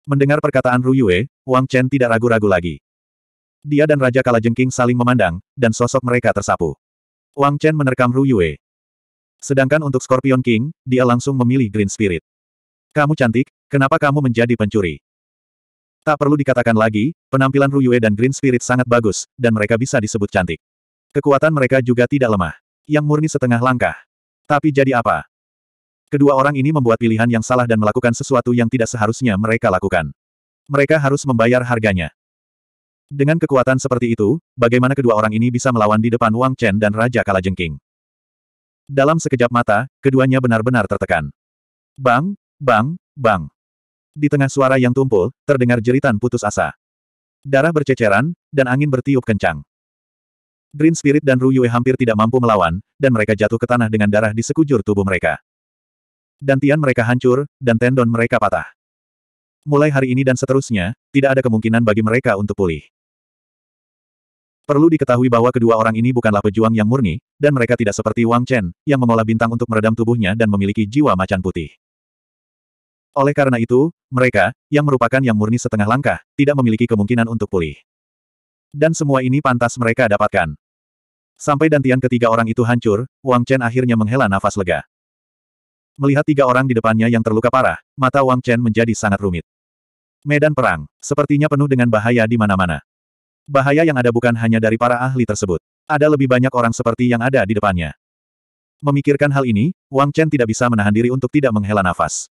Mendengar perkataan Ru Yue, Wang Chen tidak ragu-ragu lagi. Dia dan Raja Kalajengking saling memandang, dan sosok mereka tersapu. Wang Chen menerkam Ru Yue. Sedangkan untuk Scorpion King, dia langsung memilih Green Spirit. Kamu cantik, kenapa kamu menjadi pencuri? Tak perlu dikatakan lagi, penampilan Ruyue dan Green Spirit sangat bagus, dan mereka bisa disebut cantik. Kekuatan mereka juga tidak lemah. Yang murni setengah langkah. Tapi jadi apa? Kedua orang ini membuat pilihan yang salah dan melakukan sesuatu yang tidak seharusnya mereka lakukan. Mereka harus membayar harganya. Dengan kekuatan seperti itu, bagaimana kedua orang ini bisa melawan di depan Wang Chen dan Raja Kalajengking? Dalam sekejap mata, keduanya benar-benar tertekan. Bang, bang, bang. Di tengah suara yang tumpul, terdengar jeritan putus asa. Darah berceceran, dan angin bertiup kencang. Green Spirit dan Ru Yue hampir tidak mampu melawan, dan mereka jatuh ke tanah dengan darah di sekujur tubuh mereka. Dantian mereka hancur, dan tendon mereka patah. Mulai hari ini dan seterusnya, tidak ada kemungkinan bagi mereka untuk pulih. Perlu diketahui bahwa kedua orang ini bukanlah pejuang yang murni, dan mereka tidak seperti Wang Chen, yang mengolah bintang untuk meredam tubuhnya dan memiliki jiwa macan putih. Oleh karena itu, mereka, yang merupakan yang murni setengah langkah, tidak memiliki kemungkinan untuk pulih. Dan semua ini pantas mereka dapatkan. Sampai dantian ketiga orang itu hancur, Wang Chen akhirnya menghela nafas lega. Melihat tiga orang di depannya yang terluka parah, mata Wang Chen menjadi sangat rumit. Medan perang, sepertinya penuh dengan bahaya di mana-mana. Bahaya yang ada bukan hanya dari para ahli tersebut. Ada lebih banyak orang seperti yang ada di depannya. Memikirkan hal ini, Wang Chen tidak bisa menahan diri untuk tidak menghela nafas.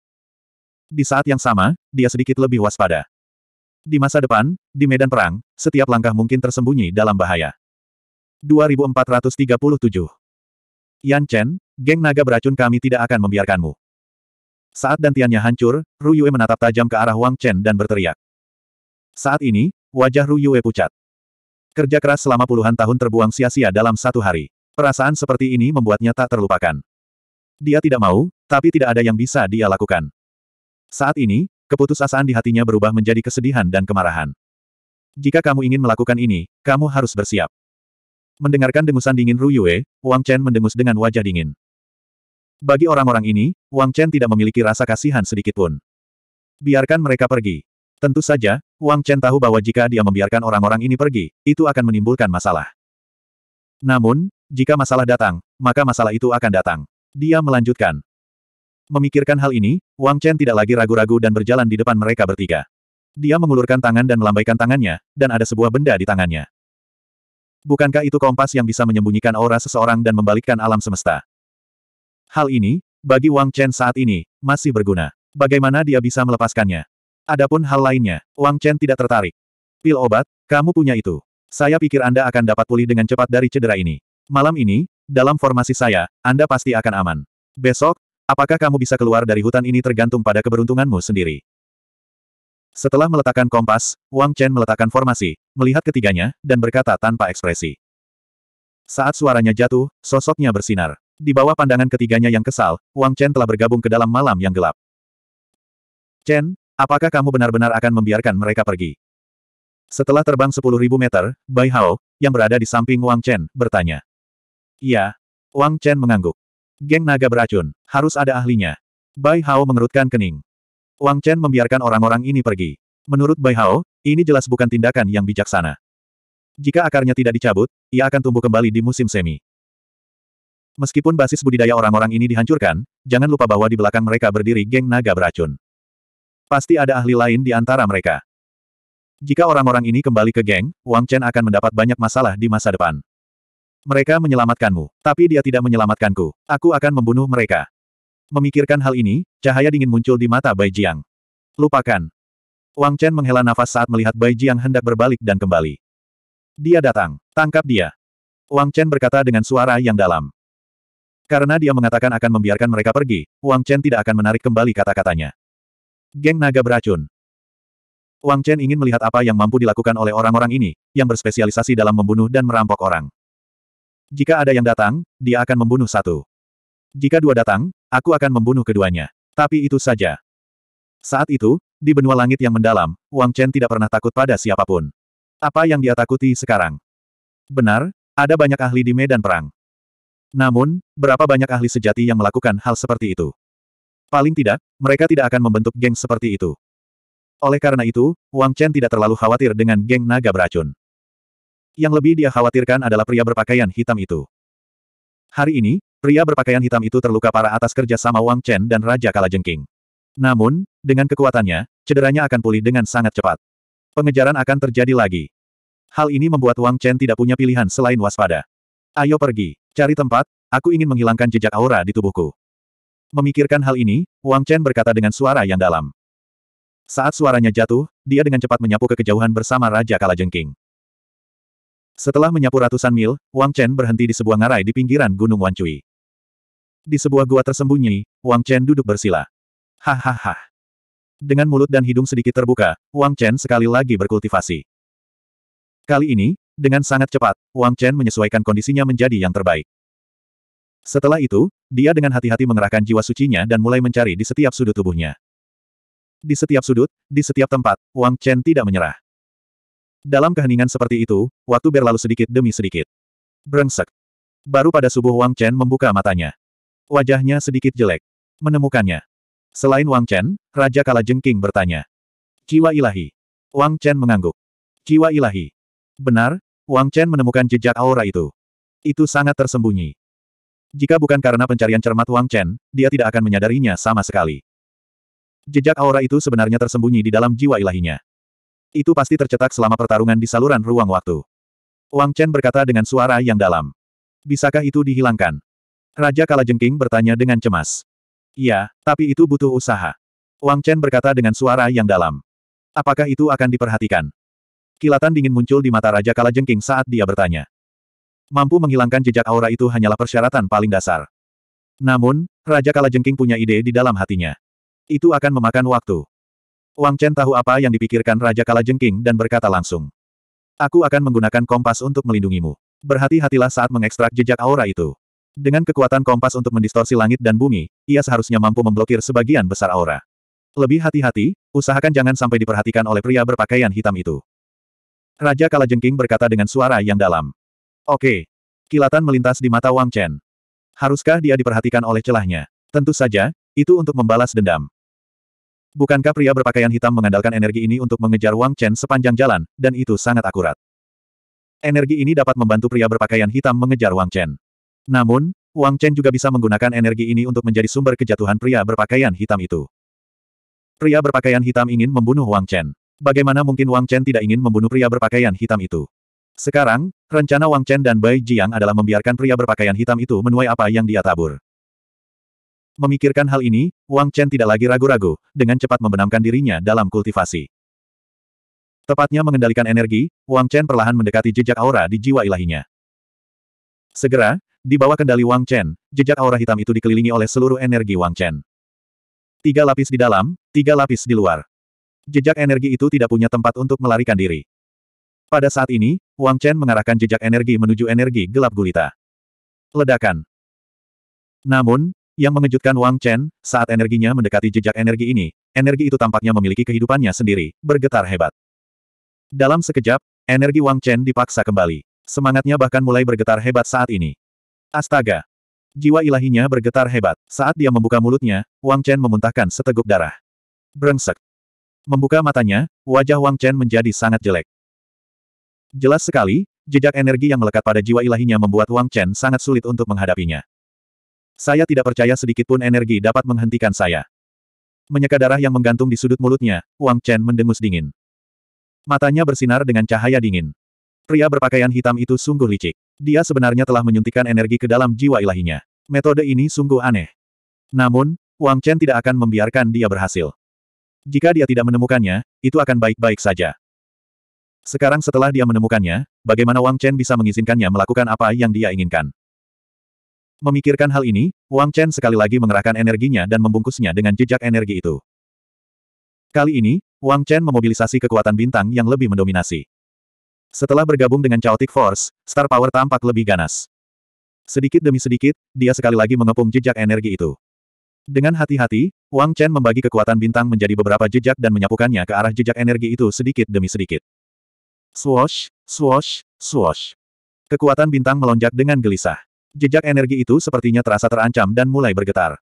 Di saat yang sama, dia sedikit lebih waspada. Di masa depan, di medan perang, setiap langkah mungkin tersembunyi dalam bahaya. 2437 Yan Chen, geng naga beracun kami tidak akan membiarkanmu. Saat dantiannya hancur, Ru Yue menatap tajam ke arah Wang Chen dan berteriak. Saat ini, wajah Ru Yue pucat. Kerja keras selama puluhan tahun terbuang sia-sia dalam satu hari. Perasaan seperti ini membuatnya tak terlupakan. Dia tidak mau, tapi tidak ada yang bisa dia lakukan. Saat ini, keputusasaan di hatinya berubah menjadi kesedihan dan kemarahan. Jika kamu ingin melakukan ini, kamu harus bersiap. Mendengarkan dengusan dingin Ru Yue, Wang Chen mendengus dengan wajah dingin. Bagi orang-orang ini, Wang Chen tidak memiliki rasa kasihan sedikitpun. Biarkan mereka pergi. Tentu saja, Wang Chen tahu bahwa jika dia membiarkan orang-orang ini pergi, itu akan menimbulkan masalah. Namun, jika masalah datang, maka masalah itu akan datang. Dia melanjutkan, Memikirkan hal ini, Wang Chen tidak lagi ragu-ragu dan berjalan di depan mereka bertiga. Dia mengulurkan tangan dan melambaikan tangannya, dan ada sebuah benda di tangannya. Bukankah itu kompas yang bisa menyembunyikan aura seseorang dan membalikkan alam semesta? Hal ini, bagi Wang Chen saat ini, masih berguna. Bagaimana dia bisa melepaskannya? Adapun hal lainnya, Wang Chen tidak tertarik. Pil obat, kamu punya itu. Saya pikir Anda akan dapat pulih dengan cepat dari cedera ini. Malam ini, dalam formasi saya, Anda pasti akan aman. Besok, Apakah kamu bisa keluar dari hutan ini tergantung pada keberuntunganmu sendiri. Setelah meletakkan kompas, Wang Chen meletakkan formasi, melihat ketiganya, dan berkata tanpa ekspresi. Saat suaranya jatuh, sosoknya bersinar. Di bawah pandangan ketiganya yang kesal, Wang Chen telah bergabung ke dalam malam yang gelap. Chen, apakah kamu benar-benar akan membiarkan mereka pergi? Setelah terbang 10.000 meter, Bai Hao, yang berada di samping Wang Chen, bertanya. Iya. Wang Chen mengangguk. Geng naga beracun. Harus ada ahlinya. Bai Hao mengerutkan kening. Wang Chen membiarkan orang-orang ini pergi. Menurut Bai Hao, ini jelas bukan tindakan yang bijaksana. Jika akarnya tidak dicabut, ia akan tumbuh kembali di musim semi. Meskipun basis budidaya orang-orang ini dihancurkan, jangan lupa bahwa di belakang mereka berdiri geng naga beracun. Pasti ada ahli lain di antara mereka. Jika orang-orang ini kembali ke geng, Wang Chen akan mendapat banyak masalah di masa depan. Mereka menyelamatkanmu, tapi dia tidak menyelamatkanku. Aku akan membunuh mereka. Memikirkan hal ini, cahaya dingin muncul di mata Bai Jiang. Lupakan. Wang Chen menghela nafas saat melihat Bai Jiang hendak berbalik dan kembali. Dia datang. Tangkap dia. Wang Chen berkata dengan suara yang dalam. Karena dia mengatakan akan membiarkan mereka pergi, Wang Chen tidak akan menarik kembali kata-katanya. Geng naga beracun. Wang Chen ingin melihat apa yang mampu dilakukan oleh orang-orang ini, yang berspesialisasi dalam membunuh dan merampok orang. Jika ada yang datang, dia akan membunuh satu. Jika dua datang, aku akan membunuh keduanya. Tapi itu saja. Saat itu, di benua langit yang mendalam, Wang Chen tidak pernah takut pada siapapun. Apa yang dia takuti sekarang? Benar, ada banyak ahli di medan perang. Namun, berapa banyak ahli sejati yang melakukan hal seperti itu? Paling tidak, mereka tidak akan membentuk geng seperti itu. Oleh karena itu, Wang Chen tidak terlalu khawatir dengan geng naga beracun. Yang lebih dia khawatirkan adalah pria berpakaian hitam itu. Hari ini, pria berpakaian hitam itu terluka parah atas kerja sama Wang Chen dan Raja Kalajengking. Namun, dengan kekuatannya, cederanya akan pulih dengan sangat cepat. Pengejaran akan terjadi lagi. Hal ini membuat Wang Chen tidak punya pilihan selain waspada. Ayo pergi, cari tempat, aku ingin menghilangkan jejak aura di tubuhku. Memikirkan hal ini, Wang Chen berkata dengan suara yang dalam. Saat suaranya jatuh, dia dengan cepat menyapu ke kejauhan bersama Raja Kalajengking. Setelah menyapu ratusan mil, Wang Chen berhenti di sebuah ngarai di pinggiran Gunung Wancui. Di sebuah gua tersembunyi, Wang Chen duduk bersila. Hahaha. Dengan mulut dan hidung sedikit terbuka, Wang Chen sekali lagi berkultivasi. Kali ini, dengan sangat cepat, Wang Chen menyesuaikan kondisinya menjadi yang terbaik. Setelah itu, dia dengan hati-hati mengerahkan jiwa sucinya dan mulai mencari di setiap sudut tubuhnya. Di setiap sudut, di setiap tempat, Wang Chen tidak menyerah. Dalam keheningan seperti itu, waktu berlalu sedikit demi sedikit. Brengsek. Baru pada subuh Wang Chen membuka matanya. Wajahnya sedikit jelek. Menemukannya. Selain Wang Chen, Raja Kala Jengking bertanya. Jiwa ilahi. Wang Chen mengangguk. Jiwa ilahi. Benar, Wang Chen menemukan jejak aura itu. Itu sangat tersembunyi. Jika bukan karena pencarian cermat Wang Chen, dia tidak akan menyadarinya sama sekali. Jejak aura itu sebenarnya tersembunyi di dalam jiwa ilahinya. Itu pasti tercetak selama pertarungan di saluran ruang waktu. Wang Chen berkata dengan suara yang dalam. Bisakah itu dihilangkan? Raja Kalajengking bertanya dengan cemas. Iya, tapi itu butuh usaha. Wang Chen berkata dengan suara yang dalam. Apakah itu akan diperhatikan? Kilatan dingin muncul di mata Raja Kalajengking saat dia bertanya. Mampu menghilangkan jejak aura itu hanyalah persyaratan paling dasar. Namun, Raja Kalajengking punya ide di dalam hatinya. Itu akan memakan waktu. Wang Chen tahu apa yang dipikirkan Raja Kalajengking dan berkata langsung. Aku akan menggunakan kompas untuk melindungimu. Berhati-hatilah saat mengekstrak jejak aura itu. Dengan kekuatan kompas untuk mendistorsi langit dan bumi, ia seharusnya mampu memblokir sebagian besar aura. Lebih hati-hati, usahakan jangan sampai diperhatikan oleh pria berpakaian hitam itu. Raja Kalajengking berkata dengan suara yang dalam. Oke. Kilatan melintas di mata Wang Chen. Haruskah dia diperhatikan oleh celahnya? Tentu saja, itu untuk membalas dendam. Bukankah pria berpakaian hitam mengandalkan energi ini untuk mengejar Wang Chen sepanjang jalan, dan itu sangat akurat. Energi ini dapat membantu pria berpakaian hitam mengejar Wang Chen. Namun, Wang Chen juga bisa menggunakan energi ini untuk menjadi sumber kejatuhan pria berpakaian hitam itu. Pria berpakaian hitam ingin membunuh Wang Chen. Bagaimana mungkin Wang Chen tidak ingin membunuh pria berpakaian hitam itu? Sekarang, rencana Wang Chen dan Bai Jiang adalah membiarkan pria berpakaian hitam itu menuai apa yang dia tabur. Memikirkan hal ini, Wang Chen tidak lagi ragu-ragu, dengan cepat membenamkan dirinya dalam kultivasi. Tepatnya mengendalikan energi, Wang Chen perlahan mendekati jejak aura di jiwa ilahinya. Segera, di bawah kendali Wang Chen, jejak aura hitam itu dikelilingi oleh seluruh energi Wang Chen. Tiga lapis di dalam, tiga lapis di luar. Jejak energi itu tidak punya tempat untuk melarikan diri. Pada saat ini, Wang Chen mengarahkan jejak energi menuju energi gelap gulita. Ledakan. Namun, yang mengejutkan Wang Chen, saat energinya mendekati jejak energi ini, energi itu tampaknya memiliki kehidupannya sendiri, bergetar hebat. Dalam sekejap, energi Wang Chen dipaksa kembali. Semangatnya bahkan mulai bergetar hebat saat ini. Astaga! Jiwa ilahinya bergetar hebat. Saat dia membuka mulutnya, Wang Chen memuntahkan seteguk darah. Brengsek! Membuka matanya, wajah Wang Chen menjadi sangat jelek. Jelas sekali, jejak energi yang melekat pada jiwa ilahinya membuat Wang Chen sangat sulit untuk menghadapinya. Saya tidak percaya sedikitpun energi dapat menghentikan saya. Menyeka darah yang menggantung di sudut mulutnya, Wang Chen mendengus dingin. Matanya bersinar dengan cahaya dingin. Pria berpakaian hitam itu sungguh licik. Dia sebenarnya telah menyuntikkan energi ke dalam jiwa ilahinya. Metode ini sungguh aneh. Namun, Wang Chen tidak akan membiarkan dia berhasil. Jika dia tidak menemukannya, itu akan baik-baik saja. Sekarang setelah dia menemukannya, bagaimana Wang Chen bisa mengizinkannya melakukan apa yang dia inginkan? Memikirkan hal ini, Wang Chen sekali lagi mengerahkan energinya dan membungkusnya dengan jejak energi itu. Kali ini, Wang Chen memobilisasi kekuatan bintang yang lebih mendominasi. Setelah bergabung dengan Chaotic Force, Star Power tampak lebih ganas. Sedikit demi sedikit, dia sekali lagi mengepung jejak energi itu. Dengan hati-hati, Wang Chen membagi kekuatan bintang menjadi beberapa jejak dan menyapukannya ke arah jejak energi itu sedikit demi sedikit. Swoosh, swoosh, swoosh. Kekuatan bintang melonjak dengan gelisah. Jejak energi itu sepertinya terasa terancam dan mulai bergetar.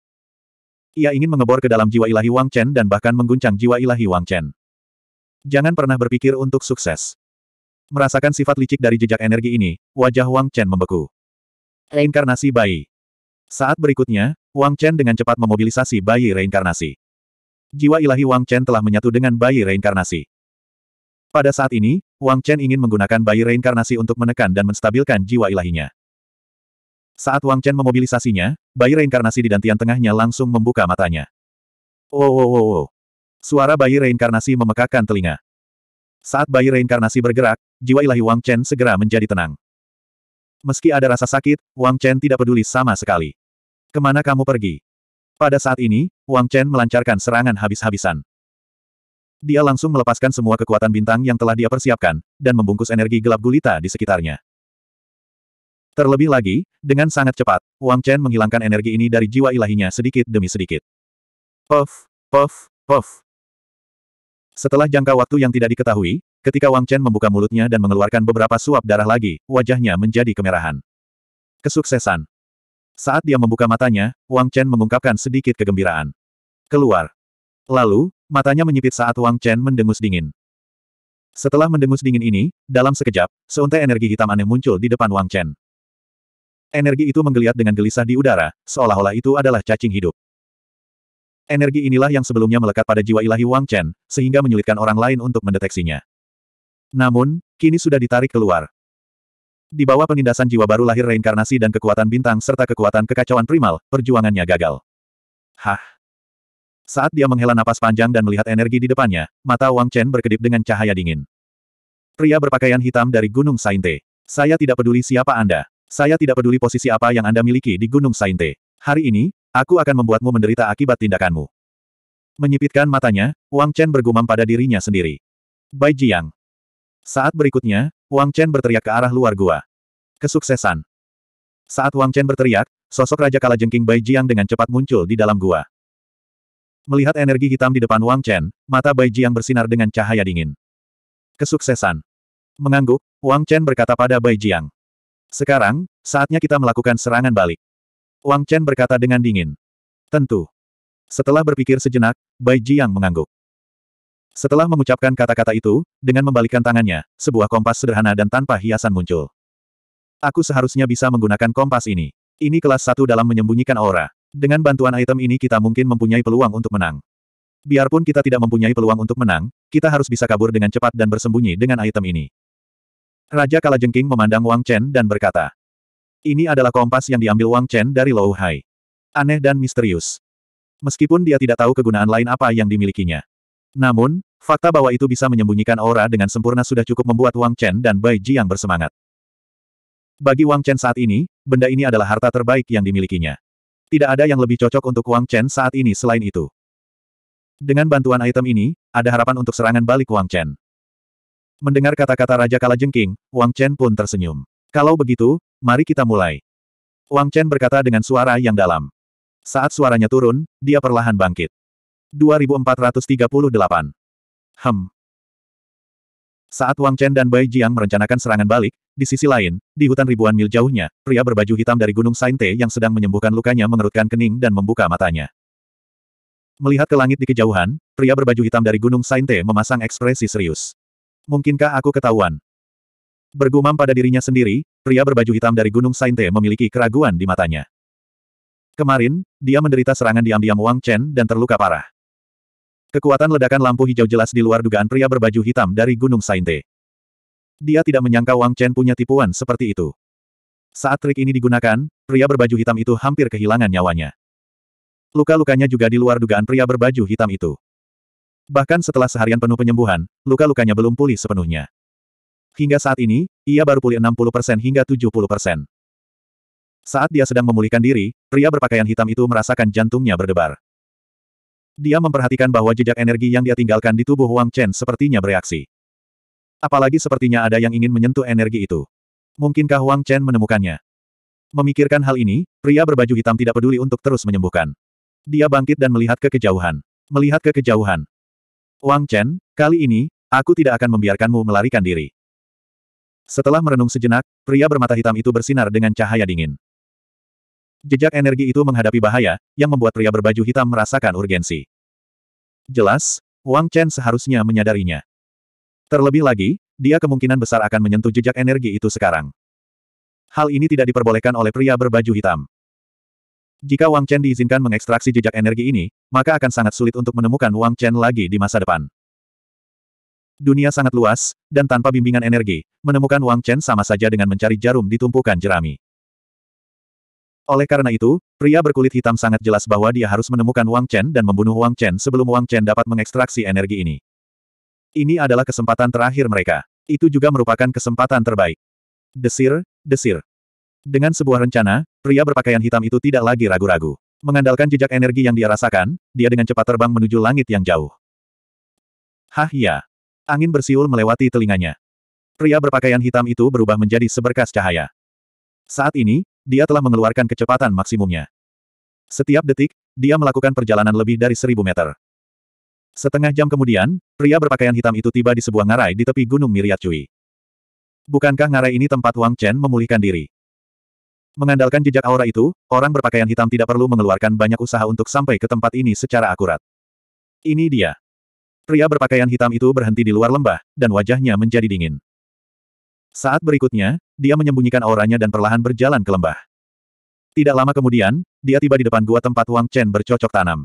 Ia ingin mengebor ke dalam jiwa ilahi Wang Chen dan bahkan mengguncang jiwa ilahi Wang Chen. Jangan pernah berpikir untuk sukses. Merasakan sifat licik dari jejak energi ini, wajah Wang Chen membeku. Reinkarnasi bayi. Saat berikutnya, Wang Chen dengan cepat memobilisasi bayi reinkarnasi. Jiwa ilahi Wang Chen telah menyatu dengan bayi reinkarnasi. Pada saat ini, Wang Chen ingin menggunakan bayi reinkarnasi untuk menekan dan menstabilkan jiwa ilahinya. Saat Wang Chen memobilisasinya, bayi reinkarnasi di dantian tengahnya langsung membuka matanya. Oh, oh, oh, oh. oh. Suara bayi reinkarnasi memekakkan telinga. Saat bayi reinkarnasi bergerak, jiwa ilahi Wang Chen segera menjadi tenang. Meski ada rasa sakit, Wang Chen tidak peduli sama sekali. Kemana kamu pergi? Pada saat ini, Wang Chen melancarkan serangan habis-habisan. Dia langsung melepaskan semua kekuatan bintang yang telah dia persiapkan, dan membungkus energi gelap gulita di sekitarnya. Terlebih lagi, dengan sangat cepat, Wang Chen menghilangkan energi ini dari jiwa ilahinya sedikit demi sedikit. Puff, puff, puff. Setelah jangka waktu yang tidak diketahui, ketika Wang Chen membuka mulutnya dan mengeluarkan beberapa suap darah lagi, wajahnya menjadi kemerahan. Kesuksesan. Saat dia membuka matanya, Wang Chen mengungkapkan sedikit kegembiraan. Keluar. Lalu, matanya menyipit saat Wang Chen mendengus dingin. Setelah mendengus dingin ini, dalam sekejap, seuntai energi hitam aneh muncul di depan Wang Chen. Energi itu menggeliat dengan gelisah di udara, seolah-olah itu adalah cacing hidup. Energi inilah yang sebelumnya melekat pada jiwa ilahi Wang Chen, sehingga menyulitkan orang lain untuk mendeteksinya. Namun, kini sudah ditarik keluar. Di bawah penindasan jiwa baru lahir reinkarnasi dan kekuatan bintang serta kekuatan kekacauan primal, perjuangannya gagal. Hah? Saat dia menghela napas panjang dan melihat energi di depannya, mata Wang Chen berkedip dengan cahaya dingin. Pria berpakaian hitam dari Gunung Sainte. Saya tidak peduli siapa Anda. Saya tidak peduli posisi apa yang Anda miliki di Gunung Sainte. Hari ini, aku akan membuatmu menderita akibat tindakanmu. Menyipitkan matanya, Wang Chen bergumam pada dirinya sendiri. Bai Jiang. Saat berikutnya, Wang Chen berteriak ke arah luar gua. Kesuksesan. Saat Wang Chen berteriak, sosok Raja Kalajengking Bai Jiang dengan cepat muncul di dalam gua. Melihat energi hitam di depan Wang Chen, mata Bai Jiang bersinar dengan cahaya dingin. Kesuksesan. Mengangguk, Wang Chen berkata pada Bai Jiang. Sekarang, saatnya kita melakukan serangan balik. Wang Chen berkata dengan dingin. Tentu. Setelah berpikir sejenak, Bai Ji yang mengangguk. Setelah mengucapkan kata-kata itu, dengan membalikkan tangannya, sebuah kompas sederhana dan tanpa hiasan muncul. Aku seharusnya bisa menggunakan kompas ini. Ini kelas satu dalam menyembunyikan aura. Dengan bantuan item ini kita mungkin mempunyai peluang untuk menang. Biarpun kita tidak mempunyai peluang untuk menang, kita harus bisa kabur dengan cepat dan bersembunyi dengan item ini. Raja Kalajengking memandang Wang Chen dan berkata. Ini adalah kompas yang diambil Wang Chen dari Lou Hai. Aneh dan misterius. Meskipun dia tidak tahu kegunaan lain apa yang dimilikinya. Namun, fakta bahwa itu bisa menyembunyikan aura dengan sempurna sudah cukup membuat Wang Chen dan Bai Ji yang bersemangat. Bagi Wang Chen saat ini, benda ini adalah harta terbaik yang dimilikinya. Tidak ada yang lebih cocok untuk Wang Chen saat ini selain itu. Dengan bantuan item ini, ada harapan untuk serangan balik Wang Chen. Mendengar kata-kata Raja Kalajengking, Wang Chen pun tersenyum. Kalau begitu, mari kita mulai. Wang Chen berkata dengan suara yang dalam. Saat suaranya turun, dia perlahan bangkit. 2438. Hem. Saat Wang Chen dan Bai Jiang merencanakan serangan balik, di sisi lain, di hutan ribuan mil jauhnya, pria berbaju hitam dari Gunung Sainte yang sedang menyembuhkan lukanya mengerutkan kening dan membuka matanya. Melihat ke langit di kejauhan, pria berbaju hitam dari Gunung Sainte memasang ekspresi serius. Mungkinkah aku ketahuan? Bergumam pada dirinya sendiri, pria berbaju hitam dari Gunung Sainte memiliki keraguan di matanya. Kemarin, dia menderita serangan diam-diam Wang Chen dan terluka parah. Kekuatan ledakan lampu hijau jelas di luar dugaan pria berbaju hitam dari Gunung Sainte. Dia tidak menyangka Wang Chen punya tipuan seperti itu. Saat trik ini digunakan, pria berbaju hitam itu hampir kehilangan nyawanya. Luka-lukanya juga di luar dugaan pria berbaju hitam itu. Bahkan setelah seharian penuh penyembuhan, luka-lukanya belum pulih sepenuhnya. Hingga saat ini, ia baru pulih 60% hingga 70%. Saat dia sedang memulihkan diri, pria berpakaian hitam itu merasakan jantungnya berdebar. Dia memperhatikan bahwa jejak energi yang dia tinggalkan di tubuh Wang Chen sepertinya bereaksi. Apalagi sepertinya ada yang ingin menyentuh energi itu. Mungkinkah Wang Chen menemukannya? Memikirkan hal ini, pria berbaju hitam tidak peduli untuk terus menyembuhkan. Dia bangkit dan melihat ke kejauhan. Melihat ke kejauhan, Wang Chen, kali ini, aku tidak akan membiarkanmu melarikan diri. Setelah merenung sejenak, pria bermata hitam itu bersinar dengan cahaya dingin. Jejak energi itu menghadapi bahaya, yang membuat pria berbaju hitam merasakan urgensi. Jelas, Wang Chen seharusnya menyadarinya. Terlebih lagi, dia kemungkinan besar akan menyentuh jejak energi itu sekarang. Hal ini tidak diperbolehkan oleh pria berbaju hitam. Jika Wang Chen diizinkan mengekstraksi jejak energi ini, maka akan sangat sulit untuk menemukan Wang Chen lagi di masa depan. Dunia sangat luas, dan tanpa bimbingan energi, menemukan Wang Chen sama saja dengan mencari jarum di tumpukan jerami. Oleh karena itu, pria berkulit hitam sangat jelas bahwa dia harus menemukan Wang Chen dan membunuh Wang Chen sebelum Wang Chen dapat mengekstraksi energi ini. Ini adalah kesempatan terakhir mereka. Itu juga merupakan kesempatan terbaik. Desir, desir. Dengan sebuah rencana, pria berpakaian hitam itu tidak lagi ragu-ragu. Mengandalkan jejak energi yang dia rasakan, dia dengan cepat terbang menuju langit yang jauh. Hah ya. Angin bersiul melewati telinganya. Pria berpakaian hitam itu berubah menjadi seberkas cahaya. Saat ini, dia telah mengeluarkan kecepatan maksimumnya. Setiap detik, dia melakukan perjalanan lebih dari seribu meter. Setengah jam kemudian, pria berpakaian hitam itu tiba di sebuah ngarai di tepi gunung Cui. Bukankah ngarai ini tempat Wang Chen memulihkan diri? Mengandalkan jejak aura itu, orang berpakaian hitam tidak perlu mengeluarkan banyak usaha untuk sampai ke tempat ini secara akurat. Ini dia. Pria berpakaian hitam itu berhenti di luar lembah, dan wajahnya menjadi dingin. Saat berikutnya, dia menyembunyikan auranya dan perlahan berjalan ke lembah. Tidak lama kemudian, dia tiba di depan gua tempat Wang Chen bercocok tanam.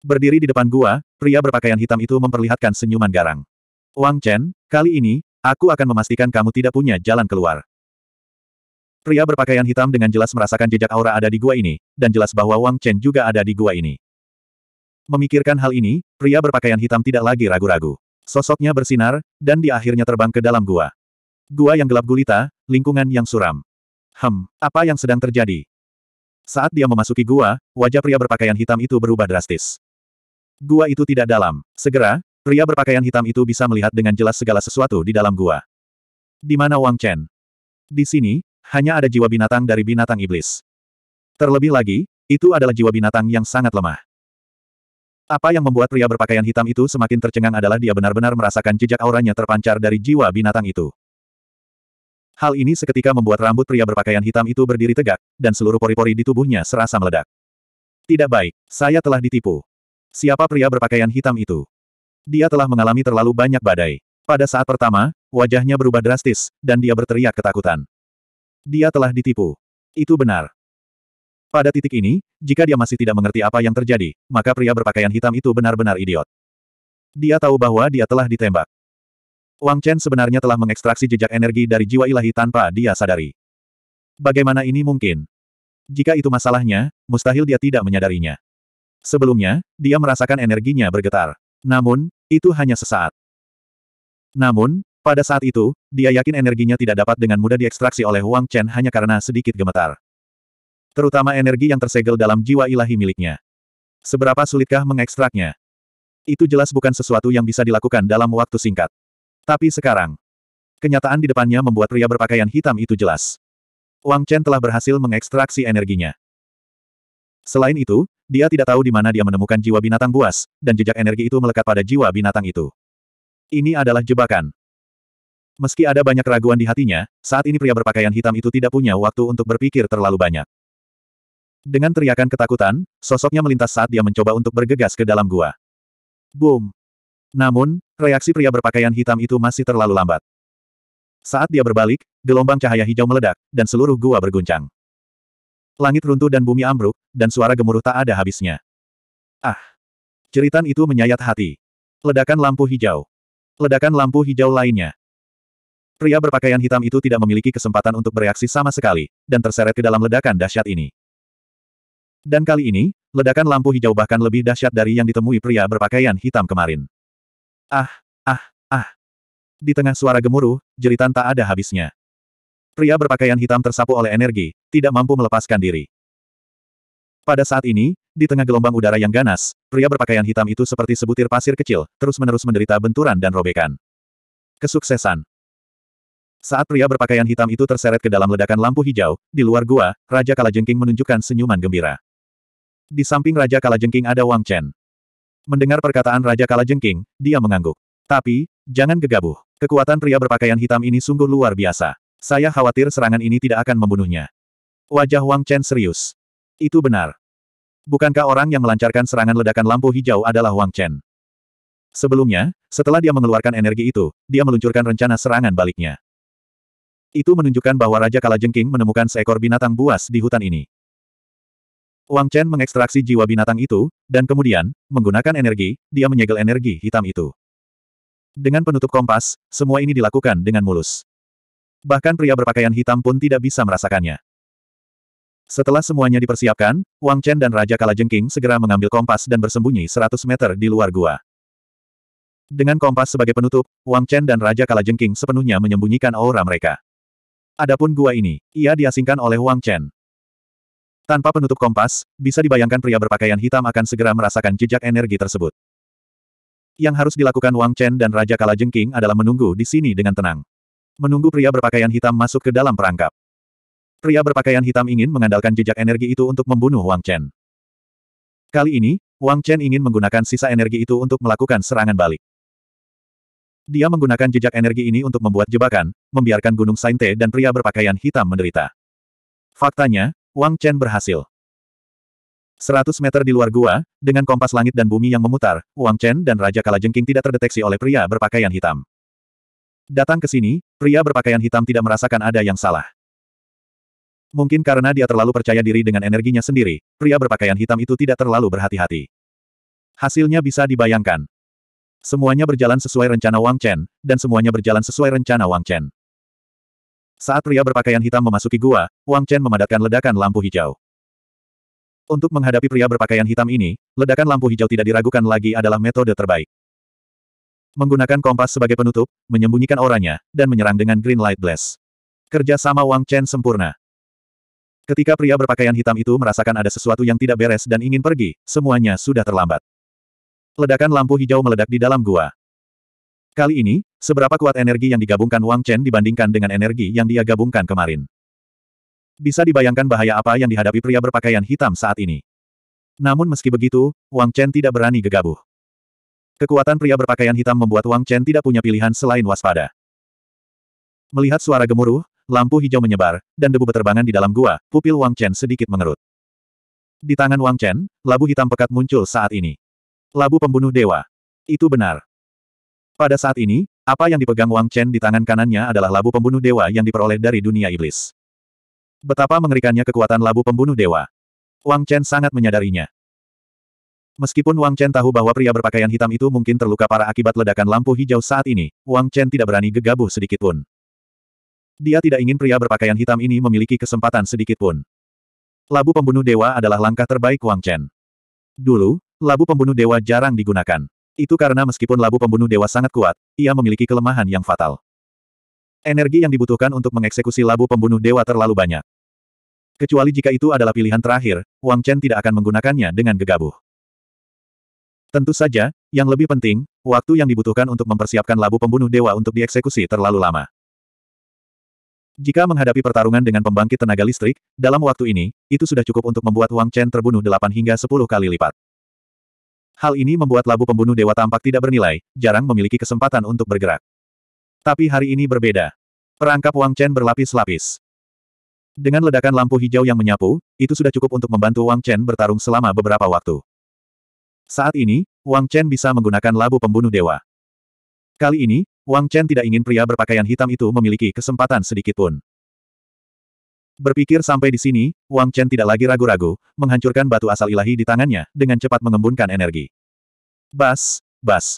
Berdiri di depan gua, pria berpakaian hitam itu memperlihatkan senyuman garang. Wang Chen, kali ini, aku akan memastikan kamu tidak punya jalan keluar. Pria berpakaian hitam dengan jelas merasakan jejak aura ada di gua ini, dan jelas bahwa Wang Chen juga ada di gua ini. Memikirkan hal ini, pria berpakaian hitam tidak lagi ragu-ragu. Sosoknya bersinar, dan di akhirnya terbang ke dalam gua. Gua yang gelap gulita, lingkungan yang suram. Hem, apa yang sedang terjadi? Saat dia memasuki gua, wajah pria berpakaian hitam itu berubah drastis. Gua itu tidak dalam. Segera, pria berpakaian hitam itu bisa melihat dengan jelas segala sesuatu di dalam gua. Di mana Wang Chen? Di sini, hanya ada jiwa binatang dari binatang iblis. Terlebih lagi, itu adalah jiwa binatang yang sangat lemah. Apa yang membuat pria berpakaian hitam itu semakin tercengang adalah dia benar-benar merasakan jejak auranya terpancar dari jiwa binatang itu. Hal ini seketika membuat rambut pria berpakaian hitam itu berdiri tegak, dan seluruh pori-pori di tubuhnya serasa meledak. Tidak baik, saya telah ditipu. Siapa pria berpakaian hitam itu? Dia telah mengalami terlalu banyak badai. Pada saat pertama, wajahnya berubah drastis, dan dia berteriak ketakutan. Dia telah ditipu. Itu benar. Pada titik ini, jika dia masih tidak mengerti apa yang terjadi, maka pria berpakaian hitam itu benar-benar idiot. Dia tahu bahwa dia telah ditembak. Wang Chen sebenarnya telah mengekstraksi jejak energi dari jiwa ilahi tanpa dia sadari. Bagaimana ini mungkin? Jika itu masalahnya, mustahil dia tidak menyadarinya. Sebelumnya, dia merasakan energinya bergetar. Namun, itu hanya sesaat. Namun, pada saat itu, dia yakin energinya tidak dapat dengan mudah diekstraksi oleh Wang Chen hanya karena sedikit gemetar. Terutama energi yang tersegel dalam jiwa ilahi miliknya. Seberapa sulitkah mengekstraknya? Itu jelas bukan sesuatu yang bisa dilakukan dalam waktu singkat. Tapi sekarang, kenyataan di depannya membuat pria berpakaian hitam itu jelas. Wang Chen telah berhasil mengekstraksi energinya. Selain itu, dia tidak tahu di mana dia menemukan jiwa binatang buas, dan jejak energi itu melekat pada jiwa binatang itu. Ini adalah jebakan. Meski ada banyak keraguan di hatinya, saat ini pria berpakaian hitam itu tidak punya waktu untuk berpikir terlalu banyak. Dengan teriakan ketakutan, sosoknya melintas saat dia mencoba untuk bergegas ke dalam gua. Boom! Namun, reaksi pria berpakaian hitam itu masih terlalu lambat. Saat dia berbalik, gelombang cahaya hijau meledak, dan seluruh gua berguncang. Langit runtuh dan bumi ambruk, dan suara gemuruh tak ada habisnya. Ah! Ceritan itu menyayat hati. Ledakan lampu hijau. Ledakan lampu hijau lainnya. Pria berpakaian hitam itu tidak memiliki kesempatan untuk bereaksi sama sekali, dan terseret ke dalam ledakan dahsyat ini. Dan kali ini, ledakan lampu hijau bahkan lebih dahsyat dari yang ditemui pria berpakaian hitam kemarin. Ah, ah, ah. Di tengah suara gemuruh, jeritan tak ada habisnya. Pria berpakaian hitam tersapu oleh energi, tidak mampu melepaskan diri. Pada saat ini, di tengah gelombang udara yang ganas, pria berpakaian hitam itu seperti sebutir pasir kecil, terus-menerus menderita benturan dan robekan. Kesuksesan. Saat pria berpakaian hitam itu terseret ke dalam ledakan lampu hijau, di luar gua, Raja Kalajengking menunjukkan senyuman gembira. Di samping Raja Kalajengking ada Wang Chen. Mendengar perkataan Raja Kalajengking, dia mengangguk. Tapi, jangan gegabah. Kekuatan pria berpakaian hitam ini sungguh luar biasa. Saya khawatir serangan ini tidak akan membunuhnya. Wajah Wang Chen serius. Itu benar. Bukankah orang yang melancarkan serangan ledakan lampu hijau adalah Wang Chen? Sebelumnya, setelah dia mengeluarkan energi itu, dia meluncurkan rencana serangan baliknya. Itu menunjukkan bahwa Raja Kalajengking menemukan seekor binatang buas di hutan ini. Wang Chen mengekstraksi jiwa binatang itu, dan kemudian, menggunakan energi, dia menyegel energi hitam itu. Dengan penutup kompas, semua ini dilakukan dengan mulus. Bahkan pria berpakaian hitam pun tidak bisa merasakannya. Setelah semuanya dipersiapkan, Wang Chen dan Raja Kalajengking segera mengambil kompas dan bersembunyi 100 meter di luar gua. Dengan kompas sebagai penutup, Wang Chen dan Raja Kalajengking sepenuhnya menyembunyikan aura mereka. Adapun gua ini, ia diasingkan oleh Wang Chen. Tanpa penutup kompas, bisa dibayangkan pria berpakaian hitam akan segera merasakan jejak energi tersebut. Yang harus dilakukan Wang Chen dan Raja Kala Kalajengking adalah menunggu di sini dengan tenang. Menunggu pria berpakaian hitam masuk ke dalam perangkap. Pria berpakaian hitam ingin mengandalkan jejak energi itu untuk membunuh Wang Chen. Kali ini, Wang Chen ingin menggunakan sisa energi itu untuk melakukan serangan balik. Dia menggunakan jejak energi ini untuk membuat jebakan, membiarkan Gunung Sainte dan pria berpakaian hitam menderita. Faktanya, Wang Chen berhasil. 100 meter di luar gua, dengan kompas langit dan bumi yang memutar, Wang Chen dan Raja Kalajengking tidak terdeteksi oleh pria berpakaian hitam. Datang ke sini, pria berpakaian hitam tidak merasakan ada yang salah. Mungkin karena dia terlalu percaya diri dengan energinya sendiri, pria berpakaian hitam itu tidak terlalu berhati-hati. Hasilnya bisa dibayangkan. Semuanya berjalan sesuai rencana Wang Chen, dan semuanya berjalan sesuai rencana Wang Chen. Saat pria berpakaian hitam memasuki gua, Wang Chen memadatkan ledakan lampu hijau. Untuk menghadapi pria berpakaian hitam ini, ledakan lampu hijau tidak diragukan lagi adalah metode terbaik. Menggunakan kompas sebagai penutup, menyembunyikan auranya, dan menyerang dengan green light blast. Kerja sama Wang Chen sempurna. Ketika pria berpakaian hitam itu merasakan ada sesuatu yang tidak beres dan ingin pergi, semuanya sudah terlambat. Ledakan lampu hijau meledak di dalam gua. Kali ini, seberapa kuat energi yang digabungkan Wang Chen dibandingkan dengan energi yang dia gabungkan kemarin. Bisa dibayangkan bahaya apa yang dihadapi pria berpakaian hitam saat ini. Namun meski begitu, Wang Chen tidak berani gegabah. Kekuatan pria berpakaian hitam membuat Wang Chen tidak punya pilihan selain waspada. Melihat suara gemuruh, lampu hijau menyebar, dan debu beterbangan di dalam gua, pupil Wang Chen sedikit mengerut. Di tangan Wang Chen, labu hitam pekat muncul saat ini. Labu pembunuh dewa. Itu benar. Pada saat ini, apa yang dipegang Wang Chen di tangan kanannya adalah labu pembunuh dewa yang diperoleh dari dunia iblis. Betapa mengerikannya kekuatan labu pembunuh dewa. Wang Chen sangat menyadarinya. Meskipun Wang Chen tahu bahwa pria berpakaian hitam itu mungkin terluka parah akibat ledakan lampu hijau saat ini, Wang Chen tidak berani gegabah sedikitpun. Dia tidak ingin pria berpakaian hitam ini memiliki kesempatan sedikitpun. Labu pembunuh dewa adalah langkah terbaik Wang Chen. Dulu, Labu pembunuh dewa jarang digunakan. Itu karena meskipun labu pembunuh dewa sangat kuat, ia memiliki kelemahan yang fatal. Energi yang dibutuhkan untuk mengeksekusi labu pembunuh dewa terlalu banyak. Kecuali jika itu adalah pilihan terakhir, Wang Chen tidak akan menggunakannya dengan gegabah. Tentu saja, yang lebih penting, waktu yang dibutuhkan untuk mempersiapkan labu pembunuh dewa untuk dieksekusi terlalu lama. Jika menghadapi pertarungan dengan pembangkit tenaga listrik, dalam waktu ini, itu sudah cukup untuk membuat Wang Chen terbunuh 8 hingga 10 kali lipat. Hal ini membuat labu pembunuh dewa tampak tidak bernilai, jarang memiliki kesempatan untuk bergerak. Tapi hari ini berbeda. Perangkap Wang Chen berlapis-lapis. Dengan ledakan lampu hijau yang menyapu, itu sudah cukup untuk membantu Wang Chen bertarung selama beberapa waktu. Saat ini, Wang Chen bisa menggunakan labu pembunuh dewa. Kali ini, Wang Chen tidak ingin pria berpakaian hitam itu memiliki kesempatan sedikitpun. Berpikir sampai di sini, Wang Chen tidak lagi ragu-ragu, menghancurkan batu asal ilahi di tangannya, dengan cepat mengembunkan energi. Bas, bas.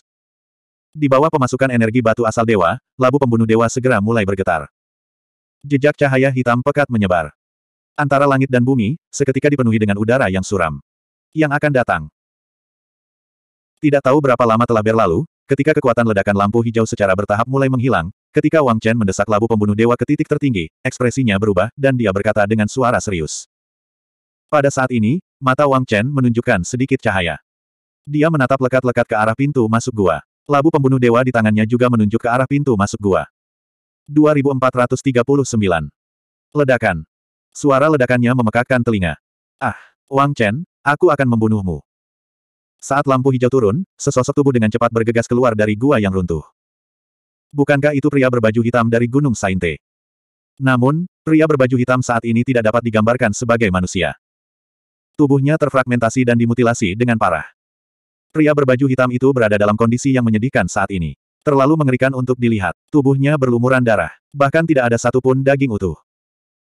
Di bawah pemasukan energi batu asal dewa, labu pembunuh dewa segera mulai bergetar. Jejak cahaya hitam pekat menyebar. Antara langit dan bumi, seketika dipenuhi dengan udara yang suram. Yang akan datang. Tidak tahu berapa lama telah berlalu, Ketika kekuatan ledakan lampu hijau secara bertahap mulai menghilang, ketika Wang Chen mendesak labu pembunuh dewa ke titik tertinggi, ekspresinya berubah dan dia berkata dengan suara serius. Pada saat ini, mata Wang Chen menunjukkan sedikit cahaya. Dia menatap lekat-lekat ke arah pintu masuk gua. Labu pembunuh dewa di tangannya juga menunjuk ke arah pintu masuk gua. 2439. Ledakan. Suara ledakannya memekakkan telinga. Ah, Wang Chen, aku akan membunuhmu. Saat lampu hijau turun, sesosok tubuh dengan cepat bergegas keluar dari gua yang runtuh. Bukankah itu pria berbaju hitam dari Gunung Sainte? Namun, pria berbaju hitam saat ini tidak dapat digambarkan sebagai manusia. Tubuhnya terfragmentasi dan dimutilasi dengan parah. Pria berbaju hitam itu berada dalam kondisi yang menyedihkan saat ini. Terlalu mengerikan untuk dilihat. Tubuhnya berlumuran darah. Bahkan tidak ada satupun daging utuh.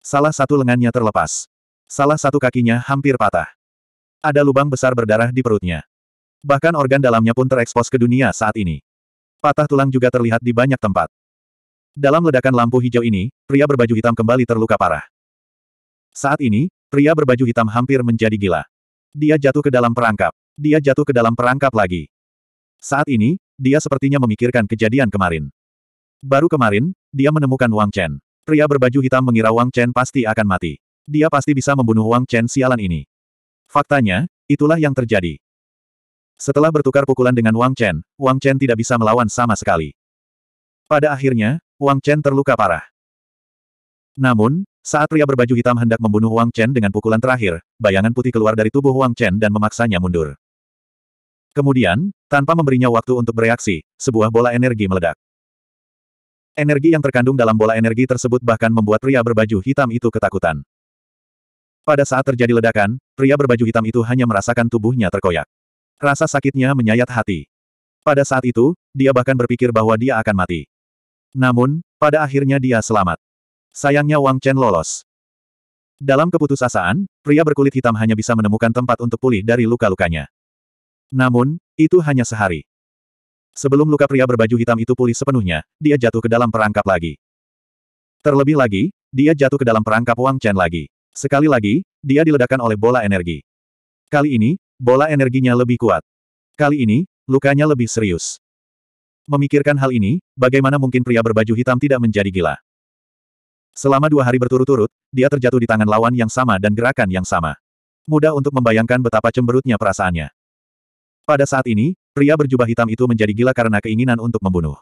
Salah satu lengannya terlepas. Salah satu kakinya hampir patah. Ada lubang besar berdarah di perutnya. Bahkan organ dalamnya pun terekspos ke dunia saat ini. Patah tulang juga terlihat di banyak tempat. Dalam ledakan lampu hijau ini, pria berbaju hitam kembali terluka parah. Saat ini, pria berbaju hitam hampir menjadi gila. Dia jatuh ke dalam perangkap. Dia jatuh ke dalam perangkap lagi. Saat ini, dia sepertinya memikirkan kejadian kemarin. Baru kemarin, dia menemukan Wang Chen. Pria berbaju hitam mengira Wang Chen pasti akan mati. Dia pasti bisa membunuh Wang Chen sialan ini. Faktanya, itulah yang terjadi. Setelah bertukar pukulan dengan Wang Chen, Wang Chen tidak bisa melawan sama sekali. Pada akhirnya, Wang Chen terluka parah. Namun, saat pria berbaju hitam hendak membunuh Wang Chen dengan pukulan terakhir, bayangan putih keluar dari tubuh Wang Chen dan memaksanya mundur. Kemudian, tanpa memberinya waktu untuk bereaksi, sebuah bola energi meledak. Energi yang terkandung dalam bola energi tersebut bahkan membuat pria berbaju hitam itu ketakutan. Pada saat terjadi ledakan, pria berbaju hitam itu hanya merasakan tubuhnya terkoyak. Rasa sakitnya menyayat hati. Pada saat itu, dia bahkan berpikir bahwa dia akan mati. Namun, pada akhirnya dia selamat. Sayangnya Wang Chen lolos. Dalam keputusasaan, pria berkulit hitam hanya bisa menemukan tempat untuk pulih dari luka-lukanya. Namun, itu hanya sehari. Sebelum luka pria berbaju hitam itu pulih sepenuhnya, dia jatuh ke dalam perangkap lagi. Terlebih lagi, dia jatuh ke dalam perangkap Wang Chen lagi. Sekali lagi, dia diledakkan oleh bola energi. Kali ini, bola energinya lebih kuat. Kali ini, lukanya lebih serius. Memikirkan hal ini, bagaimana mungkin pria berbaju hitam tidak menjadi gila? Selama dua hari berturut-turut, dia terjatuh di tangan lawan yang sama dan gerakan yang sama. Mudah untuk membayangkan betapa cemberutnya perasaannya. Pada saat ini, pria berjubah hitam itu menjadi gila karena keinginan untuk membunuh.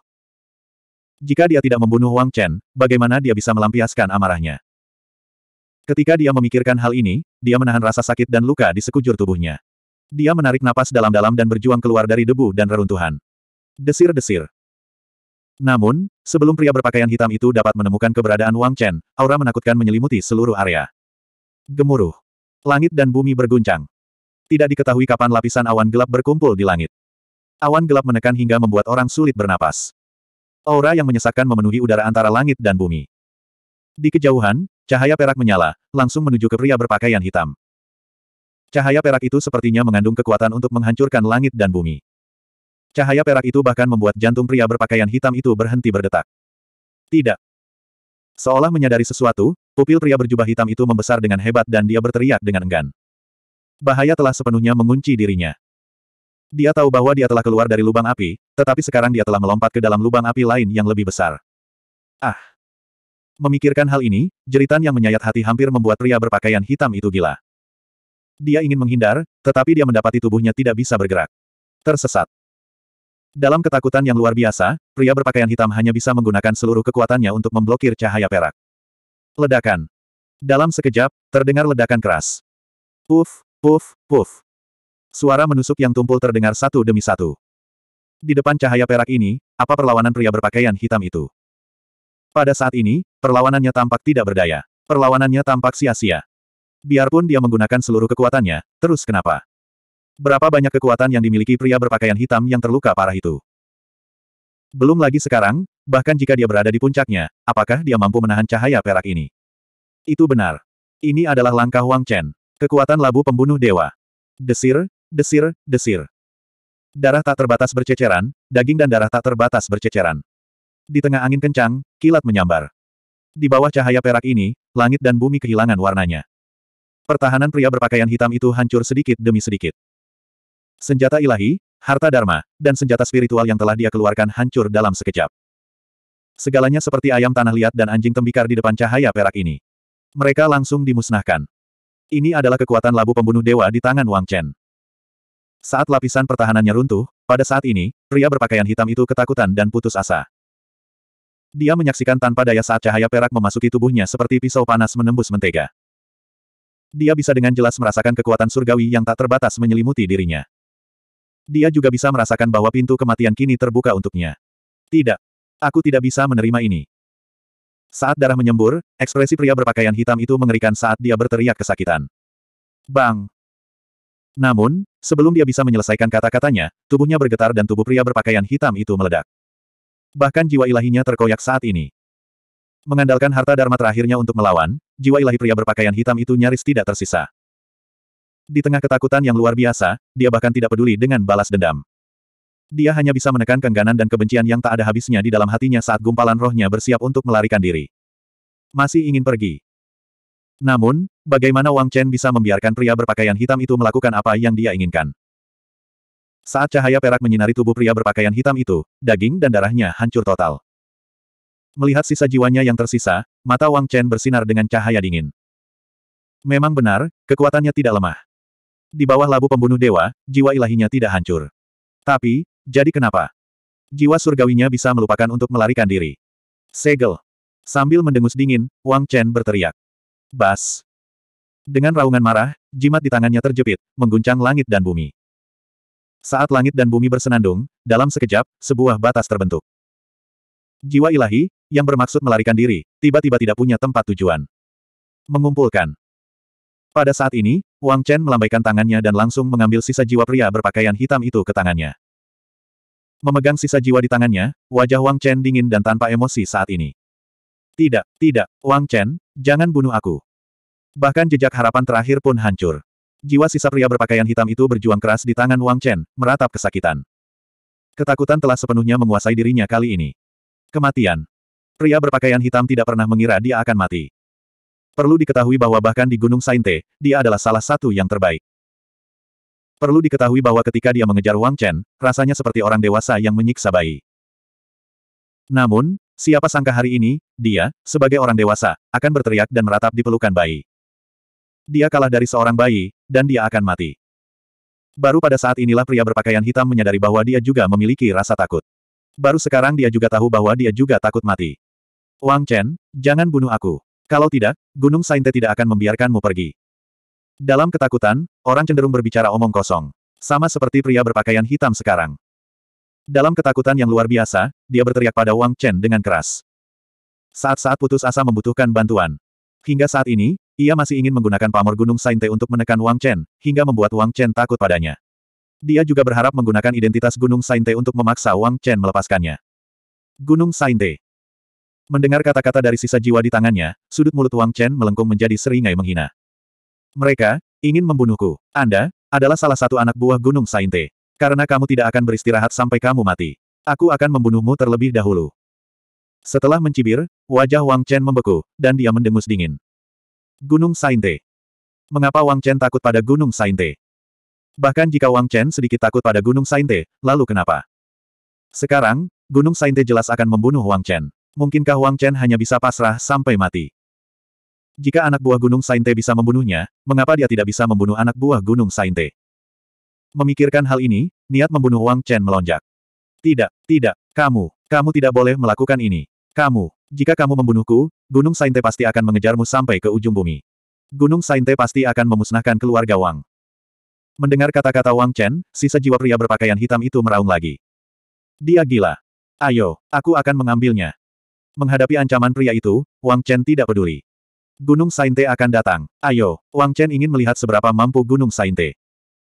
Jika dia tidak membunuh Wang Chen, bagaimana dia bisa melampiaskan amarahnya? Ketika dia memikirkan hal ini, dia menahan rasa sakit dan luka di sekujur tubuhnya. Dia menarik napas dalam-dalam dan berjuang keluar dari debu dan reruntuhan. Desir-desir. Namun, sebelum pria berpakaian hitam itu dapat menemukan keberadaan Wang Chen, aura menakutkan menyelimuti seluruh area. Gemuruh. Langit dan bumi berguncang. Tidak diketahui kapan lapisan awan gelap berkumpul di langit. Awan gelap menekan hingga membuat orang sulit bernapas. Aura yang menyesakkan memenuhi udara antara langit dan bumi. Di kejauhan, cahaya perak menyala, langsung menuju ke pria berpakaian hitam. Cahaya perak itu sepertinya mengandung kekuatan untuk menghancurkan langit dan bumi. Cahaya perak itu bahkan membuat jantung pria berpakaian hitam itu berhenti berdetak. Tidak. Seolah menyadari sesuatu, pupil pria berjubah hitam itu membesar dengan hebat dan dia berteriak dengan enggan. Bahaya telah sepenuhnya mengunci dirinya. Dia tahu bahwa dia telah keluar dari lubang api, tetapi sekarang dia telah melompat ke dalam lubang api lain yang lebih besar. Ah! Memikirkan hal ini, jeritan yang menyayat hati hampir membuat pria berpakaian hitam itu gila. Dia ingin menghindar, tetapi dia mendapati tubuhnya tidak bisa bergerak. Tersesat. Dalam ketakutan yang luar biasa, pria berpakaian hitam hanya bisa menggunakan seluruh kekuatannya untuk memblokir cahaya perak. Ledakan. Dalam sekejap, terdengar ledakan keras. Puf, puf, puf. Suara menusuk yang tumpul terdengar satu demi satu. Di depan cahaya perak ini, apa perlawanan pria berpakaian hitam itu? Pada saat ini, perlawanannya tampak tidak berdaya. Perlawanannya tampak sia-sia. Biarpun dia menggunakan seluruh kekuatannya, terus kenapa? Berapa banyak kekuatan yang dimiliki pria berpakaian hitam yang terluka parah itu? Belum lagi sekarang, bahkan jika dia berada di puncaknya, apakah dia mampu menahan cahaya perak ini? Itu benar. Ini adalah langkah Wang Chen. Kekuatan labu pembunuh dewa. Desir, desir, desir. Darah tak terbatas berceceran, daging dan darah tak terbatas berceceran. Di tengah angin kencang, kilat menyambar. Di bawah cahaya perak ini, langit dan bumi kehilangan warnanya. Pertahanan pria berpakaian hitam itu hancur sedikit demi sedikit. Senjata ilahi, harta dharma, dan senjata spiritual yang telah dia keluarkan hancur dalam sekejap. Segalanya seperti ayam tanah liat dan anjing tembikar di depan cahaya perak ini. Mereka langsung dimusnahkan. Ini adalah kekuatan labu pembunuh dewa di tangan Wang Chen. Saat lapisan pertahanannya runtuh, pada saat ini, pria berpakaian hitam itu ketakutan dan putus asa. Dia menyaksikan tanpa daya saat cahaya perak memasuki tubuhnya seperti pisau panas menembus mentega. Dia bisa dengan jelas merasakan kekuatan surgawi yang tak terbatas menyelimuti dirinya. Dia juga bisa merasakan bahwa pintu kematian kini terbuka untuknya. Tidak. Aku tidak bisa menerima ini. Saat darah menyembur, ekspresi pria berpakaian hitam itu mengerikan saat dia berteriak kesakitan. Bang! Namun, sebelum dia bisa menyelesaikan kata-katanya, tubuhnya bergetar dan tubuh pria berpakaian hitam itu meledak. Bahkan jiwa ilahinya terkoyak saat ini. Mengandalkan harta dharma terakhirnya untuk melawan, jiwa ilahi pria berpakaian hitam itu nyaris tidak tersisa. Di tengah ketakutan yang luar biasa, dia bahkan tidak peduli dengan balas dendam. Dia hanya bisa menekan kengganan dan kebencian yang tak ada habisnya di dalam hatinya saat gumpalan rohnya bersiap untuk melarikan diri. Masih ingin pergi. Namun, bagaimana Wang Chen bisa membiarkan pria berpakaian hitam itu melakukan apa yang dia inginkan? Saat cahaya perak menyinari tubuh pria berpakaian hitam itu, daging dan darahnya hancur total. Melihat sisa jiwanya yang tersisa, mata Wang Chen bersinar dengan cahaya dingin. Memang benar, kekuatannya tidak lemah. Di bawah labu pembunuh dewa, jiwa ilahinya tidak hancur. Tapi, jadi kenapa? Jiwa surgawinya bisa melupakan untuk melarikan diri. Segel. Sambil mendengus dingin, Wang Chen berteriak. Bas. Dengan raungan marah, jimat di tangannya terjepit, mengguncang langit dan bumi. Saat langit dan bumi bersenandung, dalam sekejap, sebuah batas terbentuk. Jiwa ilahi, yang bermaksud melarikan diri, tiba-tiba tidak punya tempat tujuan. Mengumpulkan. Pada saat ini, Wang Chen melambaikan tangannya dan langsung mengambil sisa jiwa pria berpakaian hitam itu ke tangannya. Memegang sisa jiwa di tangannya, wajah Wang Chen dingin dan tanpa emosi saat ini. Tidak, tidak, Wang Chen, jangan bunuh aku. Bahkan jejak harapan terakhir pun hancur. Jiwa sisa pria berpakaian hitam itu berjuang keras di tangan Wang Chen, meratap kesakitan. Ketakutan telah sepenuhnya menguasai dirinya kali ini. Kematian. Pria berpakaian hitam tidak pernah mengira dia akan mati. Perlu diketahui bahwa bahkan di Gunung Sainte, dia adalah salah satu yang terbaik. Perlu diketahui bahwa ketika dia mengejar Wang Chen, rasanya seperti orang dewasa yang menyiksa bayi. Namun, siapa sangka hari ini, dia, sebagai orang dewasa, akan berteriak dan meratap di pelukan bayi. Dia kalah dari seorang bayi, dan dia akan mati. Baru pada saat inilah pria berpakaian hitam menyadari bahwa dia juga memiliki rasa takut baru sekarang dia juga tahu bahwa dia juga takut mati. Wang Chen, jangan bunuh aku. Kalau tidak, Gunung Sainte tidak akan membiarkanmu pergi. Dalam ketakutan, orang cenderung berbicara omong kosong. Sama seperti pria berpakaian hitam sekarang. Dalam ketakutan yang luar biasa, dia berteriak pada Wang Chen dengan keras. Saat-saat putus asa membutuhkan bantuan. Hingga saat ini, ia masih ingin menggunakan pamor Gunung Sainte untuk menekan Wang Chen, hingga membuat Wang Chen takut padanya. Dia juga berharap menggunakan identitas Gunung Sainte untuk memaksa Wang Chen melepaskannya. Gunung Sainte. Mendengar kata-kata dari sisa jiwa di tangannya, sudut mulut Wang Chen melengkung menjadi seringai menghina. Mereka, ingin membunuhku. Anda, adalah salah satu anak buah Gunung Sainte. Karena kamu tidak akan beristirahat sampai kamu mati. Aku akan membunuhmu terlebih dahulu. Setelah mencibir, wajah Wang Chen membeku, dan dia mendengus dingin. Gunung Sainte. Mengapa Wang Chen takut pada Gunung Sainte? Bahkan jika Wang Chen sedikit takut pada Gunung Sainte, lalu kenapa? Sekarang, Gunung Sainte jelas akan membunuh Wang Chen. Mungkinkah Wang Chen hanya bisa pasrah sampai mati? Jika anak buah Gunung Sainte bisa membunuhnya, mengapa dia tidak bisa membunuh anak buah Gunung Sainte? Memikirkan hal ini, niat membunuh Wang Chen melonjak. Tidak, tidak, kamu, kamu tidak boleh melakukan ini. Kamu, jika kamu membunuhku, Gunung Sainte pasti akan mengejarmu sampai ke ujung bumi. Gunung Sainte pasti akan memusnahkan keluarga Wang. Mendengar kata-kata Wang Chen, sisa jiwa pria berpakaian hitam itu meraung lagi. Dia gila. Ayo, aku akan mengambilnya. Menghadapi ancaman pria itu, Wang Chen tidak peduli. Gunung Sainte akan datang. Ayo, Wang Chen ingin melihat seberapa mampu Gunung Sainte.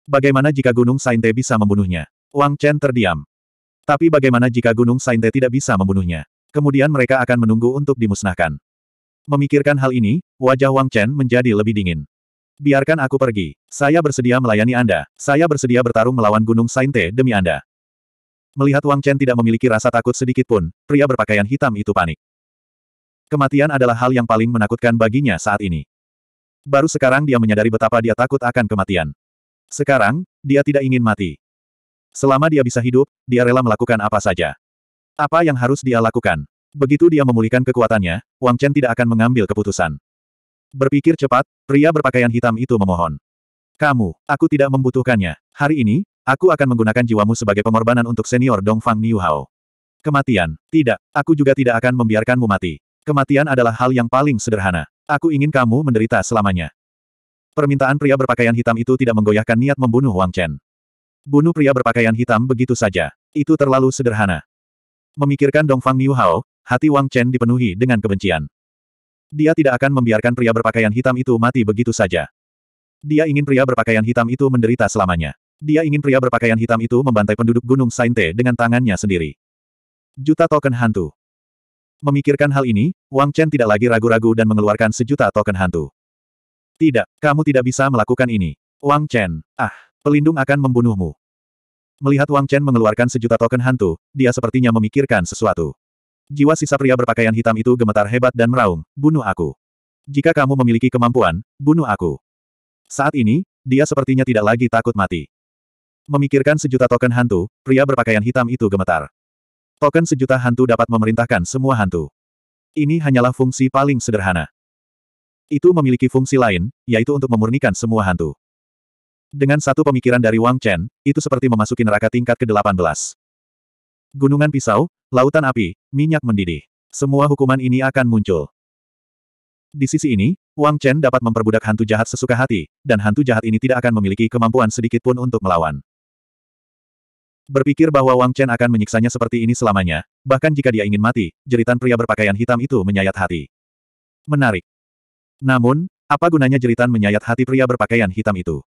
Bagaimana jika Gunung Sainte bisa membunuhnya? Wang Chen terdiam. Tapi bagaimana jika Gunung Sainte tidak bisa membunuhnya? Kemudian mereka akan menunggu untuk dimusnahkan. Memikirkan hal ini, wajah Wang Chen menjadi lebih dingin. Biarkan aku pergi. Saya bersedia melayani Anda. Saya bersedia bertarung melawan Gunung Sainte demi Anda. Melihat Wang Chen tidak memiliki rasa takut sedikit pun, pria berpakaian hitam itu panik. Kematian adalah hal yang paling menakutkan baginya saat ini. Baru sekarang dia menyadari betapa dia takut akan kematian. Sekarang, dia tidak ingin mati. Selama dia bisa hidup, dia rela melakukan apa saja. Apa yang harus dia lakukan? Begitu dia memulihkan kekuatannya, Wang Chen tidak akan mengambil keputusan. Berpikir cepat, pria berpakaian hitam itu memohon. Kamu, aku tidak membutuhkannya. Hari ini, aku akan menggunakan jiwamu sebagai pengorbanan untuk senior Dongfang Niuhao. Kematian. Tidak, aku juga tidak akan membiarkanmu mati. Kematian adalah hal yang paling sederhana. Aku ingin kamu menderita selamanya. Permintaan pria berpakaian hitam itu tidak menggoyahkan niat membunuh Wang Chen. Bunuh pria berpakaian hitam begitu saja. Itu terlalu sederhana. Memikirkan Dongfang Niuhao, hati Wang Chen dipenuhi dengan kebencian. Dia tidak akan membiarkan pria berpakaian hitam itu mati begitu saja. Dia ingin pria berpakaian hitam itu menderita selamanya. Dia ingin pria berpakaian hitam itu membantai penduduk Gunung Sainte dengan tangannya sendiri. Juta token hantu. Memikirkan hal ini, Wang Chen tidak lagi ragu-ragu dan mengeluarkan sejuta token hantu. Tidak, kamu tidak bisa melakukan ini. Wang Chen, ah, pelindung akan membunuhmu. Melihat Wang Chen mengeluarkan sejuta token hantu, dia sepertinya memikirkan sesuatu. Jiwa sisa pria berpakaian hitam itu gemetar hebat dan meraung, bunuh aku. Jika kamu memiliki kemampuan, bunuh aku. Saat ini, dia sepertinya tidak lagi takut mati. Memikirkan sejuta token hantu, pria berpakaian hitam itu gemetar. Token sejuta hantu dapat memerintahkan semua hantu. Ini hanyalah fungsi paling sederhana. Itu memiliki fungsi lain, yaitu untuk memurnikan semua hantu. Dengan satu pemikiran dari Wang Chen, itu seperti memasuki neraka tingkat ke-18. Gunungan pisau, lautan api, minyak mendidih. Semua hukuman ini akan muncul. Di sisi ini, Wang Chen dapat memperbudak hantu jahat sesuka hati, dan hantu jahat ini tidak akan memiliki kemampuan sedikit pun untuk melawan. Berpikir bahwa Wang Chen akan menyiksanya seperti ini selamanya, bahkan jika dia ingin mati, jeritan pria berpakaian hitam itu menyayat hati. Menarik. Namun, apa gunanya jeritan menyayat hati pria berpakaian hitam itu?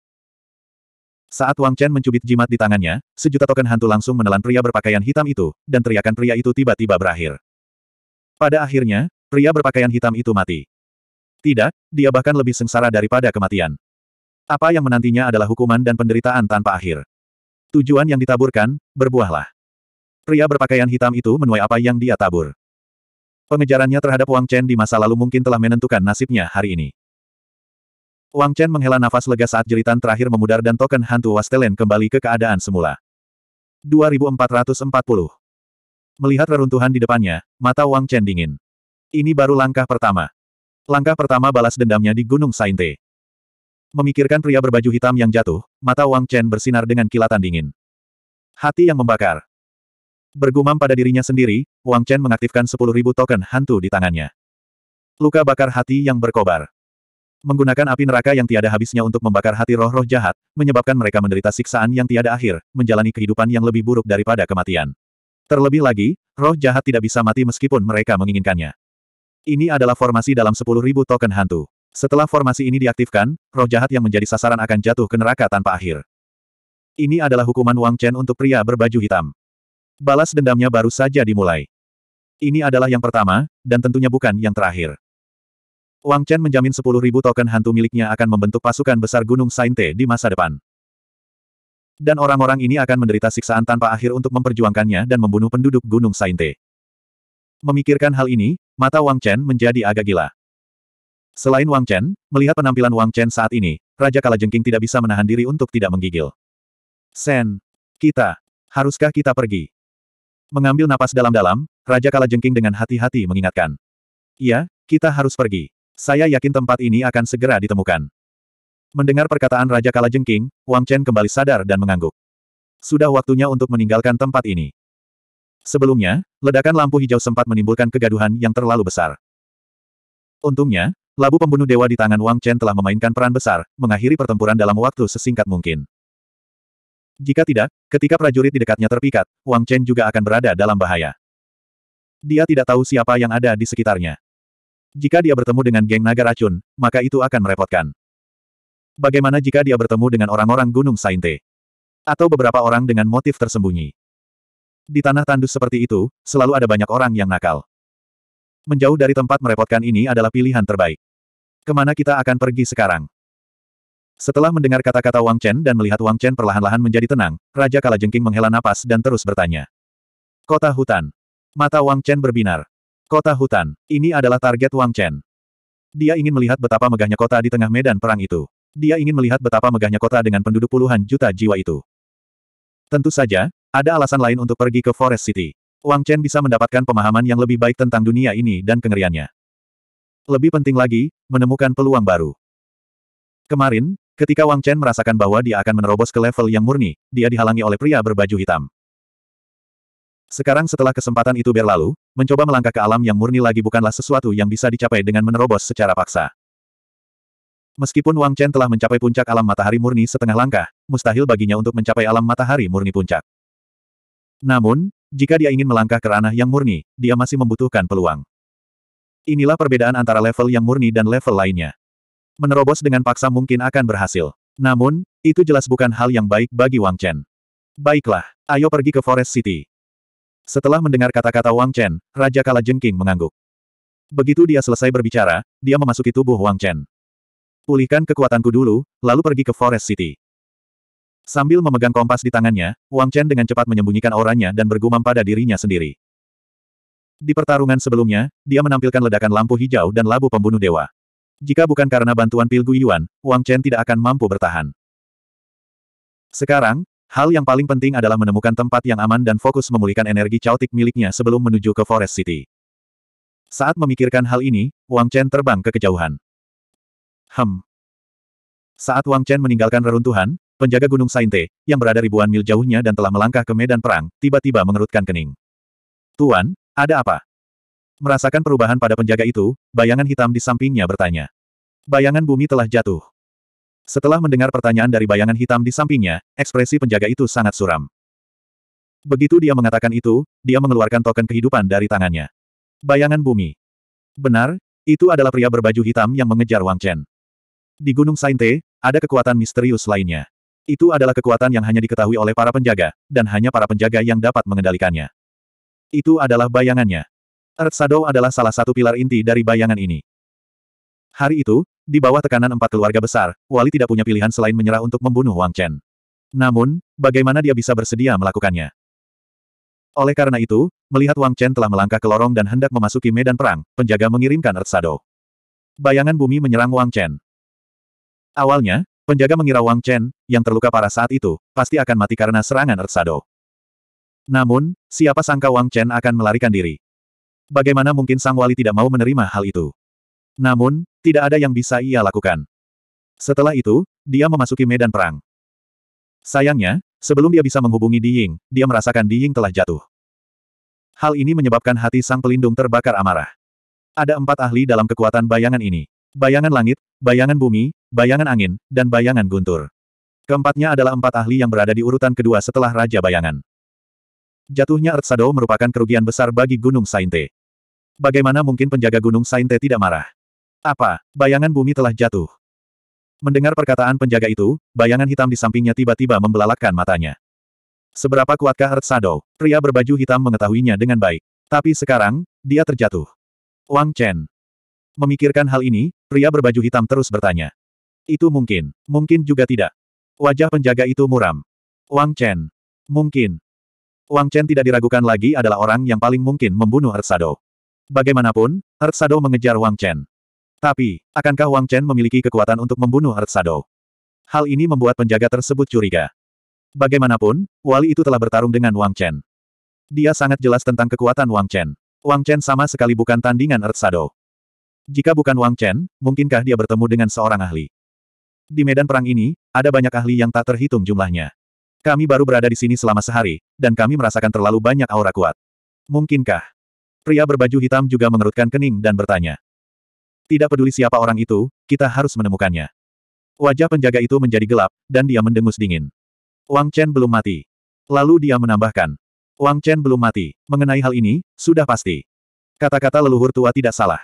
Saat Wang Chen mencubit jimat di tangannya, sejuta token hantu langsung menelan pria berpakaian hitam itu, dan teriakan pria itu tiba-tiba berakhir. Pada akhirnya, pria berpakaian hitam itu mati. Tidak, dia bahkan lebih sengsara daripada kematian. Apa yang menantinya adalah hukuman dan penderitaan tanpa akhir. Tujuan yang ditaburkan, berbuahlah. Pria berpakaian hitam itu menuai apa yang dia tabur. Pengejarannya terhadap Wang Chen di masa lalu mungkin telah menentukan nasibnya hari ini. Wang Chen menghela nafas lega saat jeritan terakhir memudar dan token hantu Wastelen kembali ke keadaan semula. 2440 Melihat reruntuhan di depannya, mata Wang Chen dingin. Ini baru langkah pertama. Langkah pertama balas dendamnya di Gunung Sainte. Memikirkan pria berbaju hitam yang jatuh, mata Wang Chen bersinar dengan kilatan dingin. Hati yang membakar. Bergumam pada dirinya sendiri, Wang Chen mengaktifkan 10.000 token hantu di tangannya. Luka bakar hati yang berkobar. Menggunakan api neraka yang tiada habisnya untuk membakar hati roh-roh jahat, menyebabkan mereka menderita siksaan yang tiada akhir, menjalani kehidupan yang lebih buruk daripada kematian. Terlebih lagi, roh jahat tidak bisa mati meskipun mereka menginginkannya. Ini adalah formasi dalam 10.000 token hantu. Setelah formasi ini diaktifkan, roh jahat yang menjadi sasaran akan jatuh ke neraka tanpa akhir. Ini adalah hukuman Wang Chen untuk pria berbaju hitam. Balas dendamnya baru saja dimulai. Ini adalah yang pertama, dan tentunya bukan yang terakhir. Wang Chen menjamin 10.000 token hantu miliknya akan membentuk pasukan besar Gunung Sainte di masa depan. Dan orang-orang ini akan menderita siksaan tanpa akhir untuk memperjuangkannya dan membunuh penduduk Gunung Sainte. Memikirkan hal ini, mata Wang Chen menjadi agak gila. Selain Wang Chen, melihat penampilan Wang Chen saat ini, Raja Kalajengking tidak bisa menahan diri untuk tidak menggigil. Sen, kita, haruskah kita pergi? Mengambil napas dalam-dalam, Raja Kalajengking dengan hati-hati mengingatkan. Iya, kita harus pergi. Saya yakin tempat ini akan segera ditemukan. Mendengar perkataan Raja Kalajengking, Wang Chen kembali sadar dan mengangguk. Sudah waktunya untuk meninggalkan tempat ini. Sebelumnya, ledakan lampu hijau sempat menimbulkan kegaduhan yang terlalu besar. Untungnya, Labu pembunuh dewa di tangan Wang Chen telah memainkan peran besar, mengakhiri pertempuran dalam waktu sesingkat mungkin. Jika tidak, ketika prajurit di dekatnya terpikat, Wang Chen juga akan berada dalam bahaya. Dia tidak tahu siapa yang ada di sekitarnya. Jika dia bertemu dengan geng naga racun, maka itu akan merepotkan. Bagaimana jika dia bertemu dengan orang-orang Gunung Sainte? Atau beberapa orang dengan motif tersembunyi? Di tanah tandus seperti itu, selalu ada banyak orang yang nakal. Menjauh dari tempat merepotkan ini adalah pilihan terbaik. Kemana kita akan pergi sekarang? Setelah mendengar kata-kata Wang Chen dan melihat Wang Chen perlahan-lahan menjadi tenang, Raja Kalajengking menghela napas dan terus bertanya. Kota hutan. Mata Wang Chen berbinar. Kota hutan. Ini adalah target Wang Chen. Dia ingin melihat betapa megahnya kota di tengah medan perang itu. Dia ingin melihat betapa megahnya kota dengan penduduk puluhan juta jiwa itu. Tentu saja, ada alasan lain untuk pergi ke Forest City. Wang Chen bisa mendapatkan pemahaman yang lebih baik tentang dunia ini dan kengeriannya. Lebih penting lagi, menemukan peluang baru. Kemarin, ketika Wang Chen merasakan bahwa dia akan menerobos ke level yang murni, dia dihalangi oleh pria berbaju hitam. Sekarang setelah kesempatan itu berlalu, mencoba melangkah ke alam yang murni lagi bukanlah sesuatu yang bisa dicapai dengan menerobos secara paksa. Meskipun Wang Chen telah mencapai puncak alam matahari murni setengah langkah, mustahil baginya untuk mencapai alam matahari murni puncak. Namun, jika dia ingin melangkah ke ranah yang murni, dia masih membutuhkan peluang. Inilah perbedaan antara level yang murni dan level lainnya. Menerobos dengan paksa mungkin akan berhasil. Namun, itu jelas bukan hal yang baik bagi Wang Chen. Baiklah, ayo pergi ke Forest City. Setelah mendengar kata-kata Wang Chen, Raja Kala Jengking mengangguk. Begitu dia selesai berbicara, dia memasuki tubuh Wang Chen. Pulihkan kekuatanku dulu, lalu pergi ke Forest City. Sambil memegang kompas di tangannya, Wang Chen dengan cepat menyembunyikan auranya dan bergumam pada dirinya sendiri. Di pertarungan sebelumnya, dia menampilkan ledakan lampu hijau dan labu pembunuh dewa. Jika bukan karena bantuan Pil Yuan, Wang Chen tidak akan mampu bertahan. Sekarang, Hal yang paling penting adalah menemukan tempat yang aman dan fokus memulihkan energi caotik miliknya sebelum menuju ke Forest City. Saat memikirkan hal ini, Wang Chen terbang ke kejauhan. Hem. Saat Wang Chen meninggalkan reruntuhan, penjaga Gunung Sainte, yang berada ribuan mil jauhnya dan telah melangkah ke medan perang, tiba-tiba mengerutkan kening. Tuan, ada apa? Merasakan perubahan pada penjaga itu, bayangan hitam di sampingnya bertanya. Bayangan bumi telah jatuh. Setelah mendengar pertanyaan dari bayangan hitam di sampingnya, ekspresi penjaga itu sangat suram. Begitu dia mengatakan itu, dia mengeluarkan token kehidupan dari tangannya. Bayangan bumi. Benar, itu adalah pria berbaju hitam yang mengejar Wang Chen. Di Gunung Sainte, ada kekuatan misterius lainnya. Itu adalah kekuatan yang hanya diketahui oleh para penjaga, dan hanya para penjaga yang dapat mengendalikannya. Itu adalah bayangannya. Earth Shadow adalah salah satu pilar inti dari bayangan ini. Hari itu, di bawah tekanan empat keluarga besar, Wali tidak punya pilihan selain menyerah untuk membunuh Wang Chen. Namun, bagaimana dia bisa bersedia melakukannya? Oleh karena itu, melihat Wang Chen telah melangkah ke lorong dan hendak memasuki medan perang, penjaga mengirimkan Earth Bayangan bumi menyerang Wang Chen. Awalnya, penjaga mengira Wang Chen, yang terluka parah saat itu, pasti akan mati karena serangan Earth Namun, siapa sangka Wang Chen akan melarikan diri. Bagaimana mungkin Sang Wali tidak mau menerima hal itu? Namun, tidak ada yang bisa ia lakukan. Setelah itu, dia memasuki medan perang. Sayangnya, sebelum dia bisa menghubungi Diying, dia merasakan Diying telah jatuh. Hal ini menyebabkan hati sang pelindung terbakar amarah. Ada empat ahli dalam kekuatan bayangan ini. Bayangan langit, bayangan bumi, bayangan angin, dan bayangan guntur. Keempatnya adalah empat ahli yang berada di urutan kedua setelah Raja Bayangan. Jatuhnya Earth merupakan kerugian besar bagi Gunung Sainte. Bagaimana mungkin penjaga Gunung Sainte tidak marah? Apa? Bayangan bumi telah jatuh. Mendengar perkataan penjaga itu, bayangan hitam di sampingnya tiba-tiba membelalakkan matanya. Seberapa kuatkah Earth Shadow? Pria berbaju hitam mengetahuinya dengan baik. Tapi sekarang, dia terjatuh. Wang Chen. Memikirkan hal ini, pria berbaju hitam terus bertanya. Itu mungkin, mungkin juga tidak. Wajah penjaga itu muram. Wang Chen. Mungkin. Wang Chen tidak diragukan lagi adalah orang yang paling mungkin membunuh Earth Shadow. Bagaimanapun, Earth Shadow mengejar Wang Chen. Tapi, akankah Wang Chen memiliki kekuatan untuk membunuh Earth Shadow? Hal ini membuat penjaga tersebut curiga. Bagaimanapun, wali itu telah bertarung dengan Wang Chen. Dia sangat jelas tentang kekuatan Wang Chen. Wang Chen sama sekali bukan tandingan Earth Shadow. Jika bukan Wang Chen, mungkinkah dia bertemu dengan seorang ahli? Di medan perang ini, ada banyak ahli yang tak terhitung jumlahnya. Kami baru berada di sini selama sehari, dan kami merasakan terlalu banyak aura kuat. Mungkinkah? Pria berbaju hitam juga mengerutkan kening dan bertanya. Tidak peduli siapa orang itu, kita harus menemukannya. Wajah penjaga itu menjadi gelap, dan dia mendengus dingin. Wang Chen belum mati. Lalu dia menambahkan. Wang Chen belum mati. Mengenai hal ini, sudah pasti. Kata-kata leluhur tua tidak salah.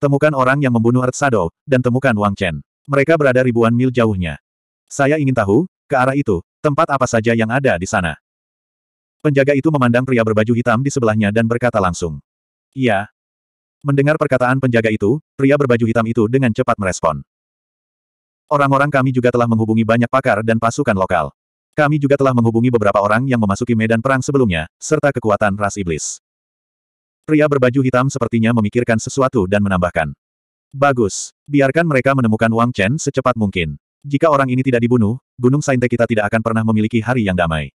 Temukan orang yang membunuh Earth Shadow, dan temukan Wang Chen. Mereka berada ribuan mil jauhnya. Saya ingin tahu, ke arah itu, tempat apa saja yang ada di sana. Penjaga itu memandang pria berbaju hitam di sebelahnya dan berkata langsung. Iya, Mendengar perkataan penjaga itu, pria berbaju hitam itu dengan cepat merespon. Orang-orang kami juga telah menghubungi banyak pakar dan pasukan lokal. Kami juga telah menghubungi beberapa orang yang memasuki medan perang sebelumnya, serta kekuatan ras iblis. Pria berbaju hitam sepertinya memikirkan sesuatu dan menambahkan. Bagus. Biarkan mereka menemukan Wang Chen secepat mungkin. Jika orang ini tidak dibunuh, Gunung Sainte kita tidak akan pernah memiliki hari yang damai.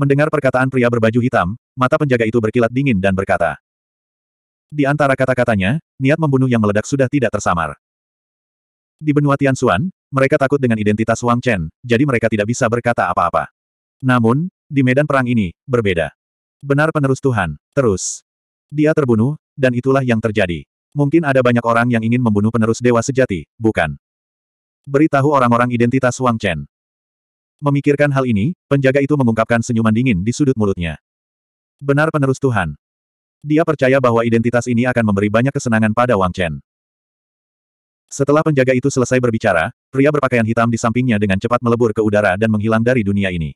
Mendengar perkataan pria berbaju hitam, mata penjaga itu berkilat dingin dan berkata, di antara kata-katanya, niat membunuh yang meledak sudah tidak tersamar. Di benua Tianxuan, mereka takut dengan identitas Wang Chen, jadi mereka tidak bisa berkata apa-apa. Namun, di medan perang ini, berbeda. Benar penerus Tuhan, terus. Dia terbunuh, dan itulah yang terjadi. Mungkin ada banyak orang yang ingin membunuh penerus dewa sejati, bukan? Beritahu orang-orang identitas Wang Chen. Memikirkan hal ini, penjaga itu mengungkapkan senyuman dingin di sudut mulutnya. Benar penerus Tuhan, dia percaya bahwa identitas ini akan memberi banyak kesenangan pada Wang Chen. Setelah penjaga itu selesai berbicara, pria berpakaian hitam di sampingnya dengan cepat melebur ke udara dan menghilang dari dunia ini.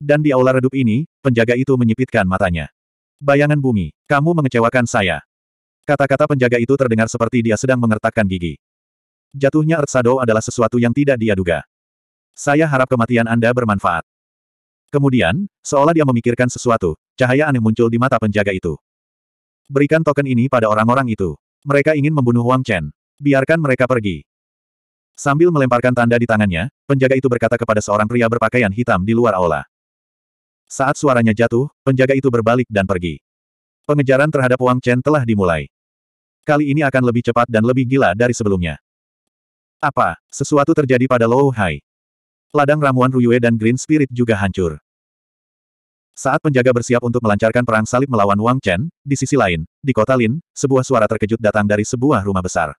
Dan di aula redup ini, penjaga itu menyipitkan matanya. Bayangan bumi, kamu mengecewakan saya. Kata-kata penjaga itu terdengar seperti dia sedang mengertakkan gigi. Jatuhnya Ertsado adalah sesuatu yang tidak dia duga. Saya harap kematian Anda bermanfaat. Kemudian, seolah dia memikirkan sesuatu, Cahaya aneh muncul di mata penjaga itu. Berikan token ini pada orang-orang itu. Mereka ingin membunuh Wang Chen. Biarkan mereka pergi. Sambil melemparkan tanda di tangannya, penjaga itu berkata kepada seorang pria berpakaian hitam di luar aula. Saat suaranya jatuh, penjaga itu berbalik dan pergi. Pengejaran terhadap Wang Chen telah dimulai. Kali ini akan lebih cepat dan lebih gila dari sebelumnya. Apa, sesuatu terjadi pada Lou Hai? Ladang ramuan Ruyue dan Green Spirit juga hancur. Saat penjaga bersiap untuk melancarkan perang salib melawan Wang Chen, di sisi lain, di kota Lin, sebuah suara terkejut datang dari sebuah rumah besar.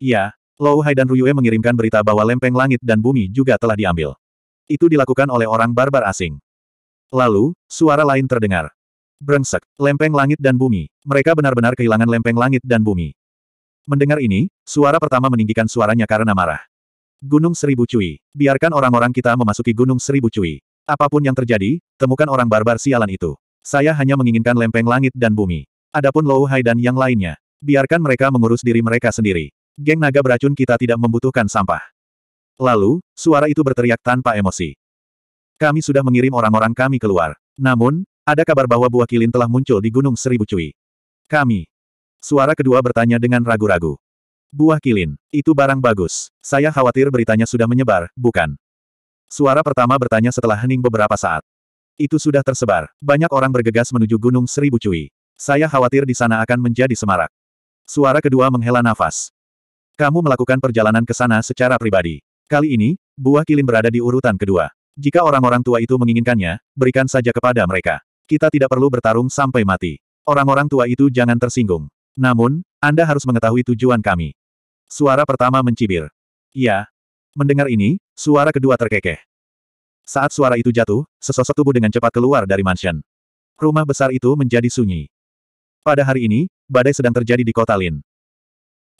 Ya, Lou Hai dan Ruyue mengirimkan berita bahwa lempeng langit dan bumi juga telah diambil. Itu dilakukan oleh orang barbar asing. Lalu, suara lain terdengar. Brengsek, lempeng langit dan bumi. Mereka benar-benar kehilangan lempeng langit dan bumi. Mendengar ini, suara pertama meninggikan suaranya karena marah. Gunung Seribu Cui. Biarkan orang-orang kita memasuki Gunung Seribu Cui. Apapun yang terjadi, temukan orang barbar sialan itu. Saya hanya menginginkan lempeng langit dan bumi. Adapun Lou Hai dan yang lainnya. Biarkan mereka mengurus diri mereka sendiri. Geng naga beracun kita tidak membutuhkan sampah. Lalu, suara itu berteriak tanpa emosi. Kami sudah mengirim orang-orang kami keluar. Namun, ada kabar bahwa buah kilin telah muncul di Gunung Seribu Cui. Kami. Suara kedua bertanya dengan ragu-ragu. Buah kilin, itu barang bagus. Saya khawatir beritanya sudah menyebar, bukan? Suara pertama bertanya setelah hening beberapa saat. Itu sudah tersebar. Banyak orang bergegas menuju Gunung Seribu Cui. Saya khawatir di sana akan menjadi semarak. Suara kedua menghela nafas. Kamu melakukan perjalanan ke sana secara pribadi. Kali ini, buah kilim berada di urutan kedua. Jika orang-orang tua itu menginginkannya, berikan saja kepada mereka. Kita tidak perlu bertarung sampai mati. Orang-orang tua itu jangan tersinggung. Namun, Anda harus mengetahui tujuan kami. Suara pertama mencibir. Ya, Mendengar ini, suara kedua terkekeh. Saat suara itu jatuh, sesosok tubuh dengan cepat keluar dari mansion. Rumah besar itu menjadi sunyi. Pada hari ini, badai sedang terjadi di kota Lin.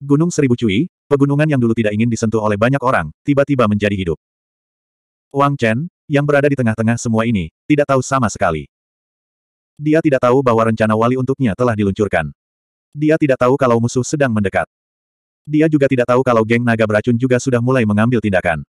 Gunung Seribu Cui, pegunungan yang dulu tidak ingin disentuh oleh banyak orang, tiba-tiba menjadi hidup. Wang Chen, yang berada di tengah-tengah semua ini, tidak tahu sama sekali. Dia tidak tahu bahwa rencana wali untuknya telah diluncurkan. Dia tidak tahu kalau musuh sedang mendekat. Dia juga tidak tahu kalau geng naga beracun juga sudah mulai mengambil tindakan.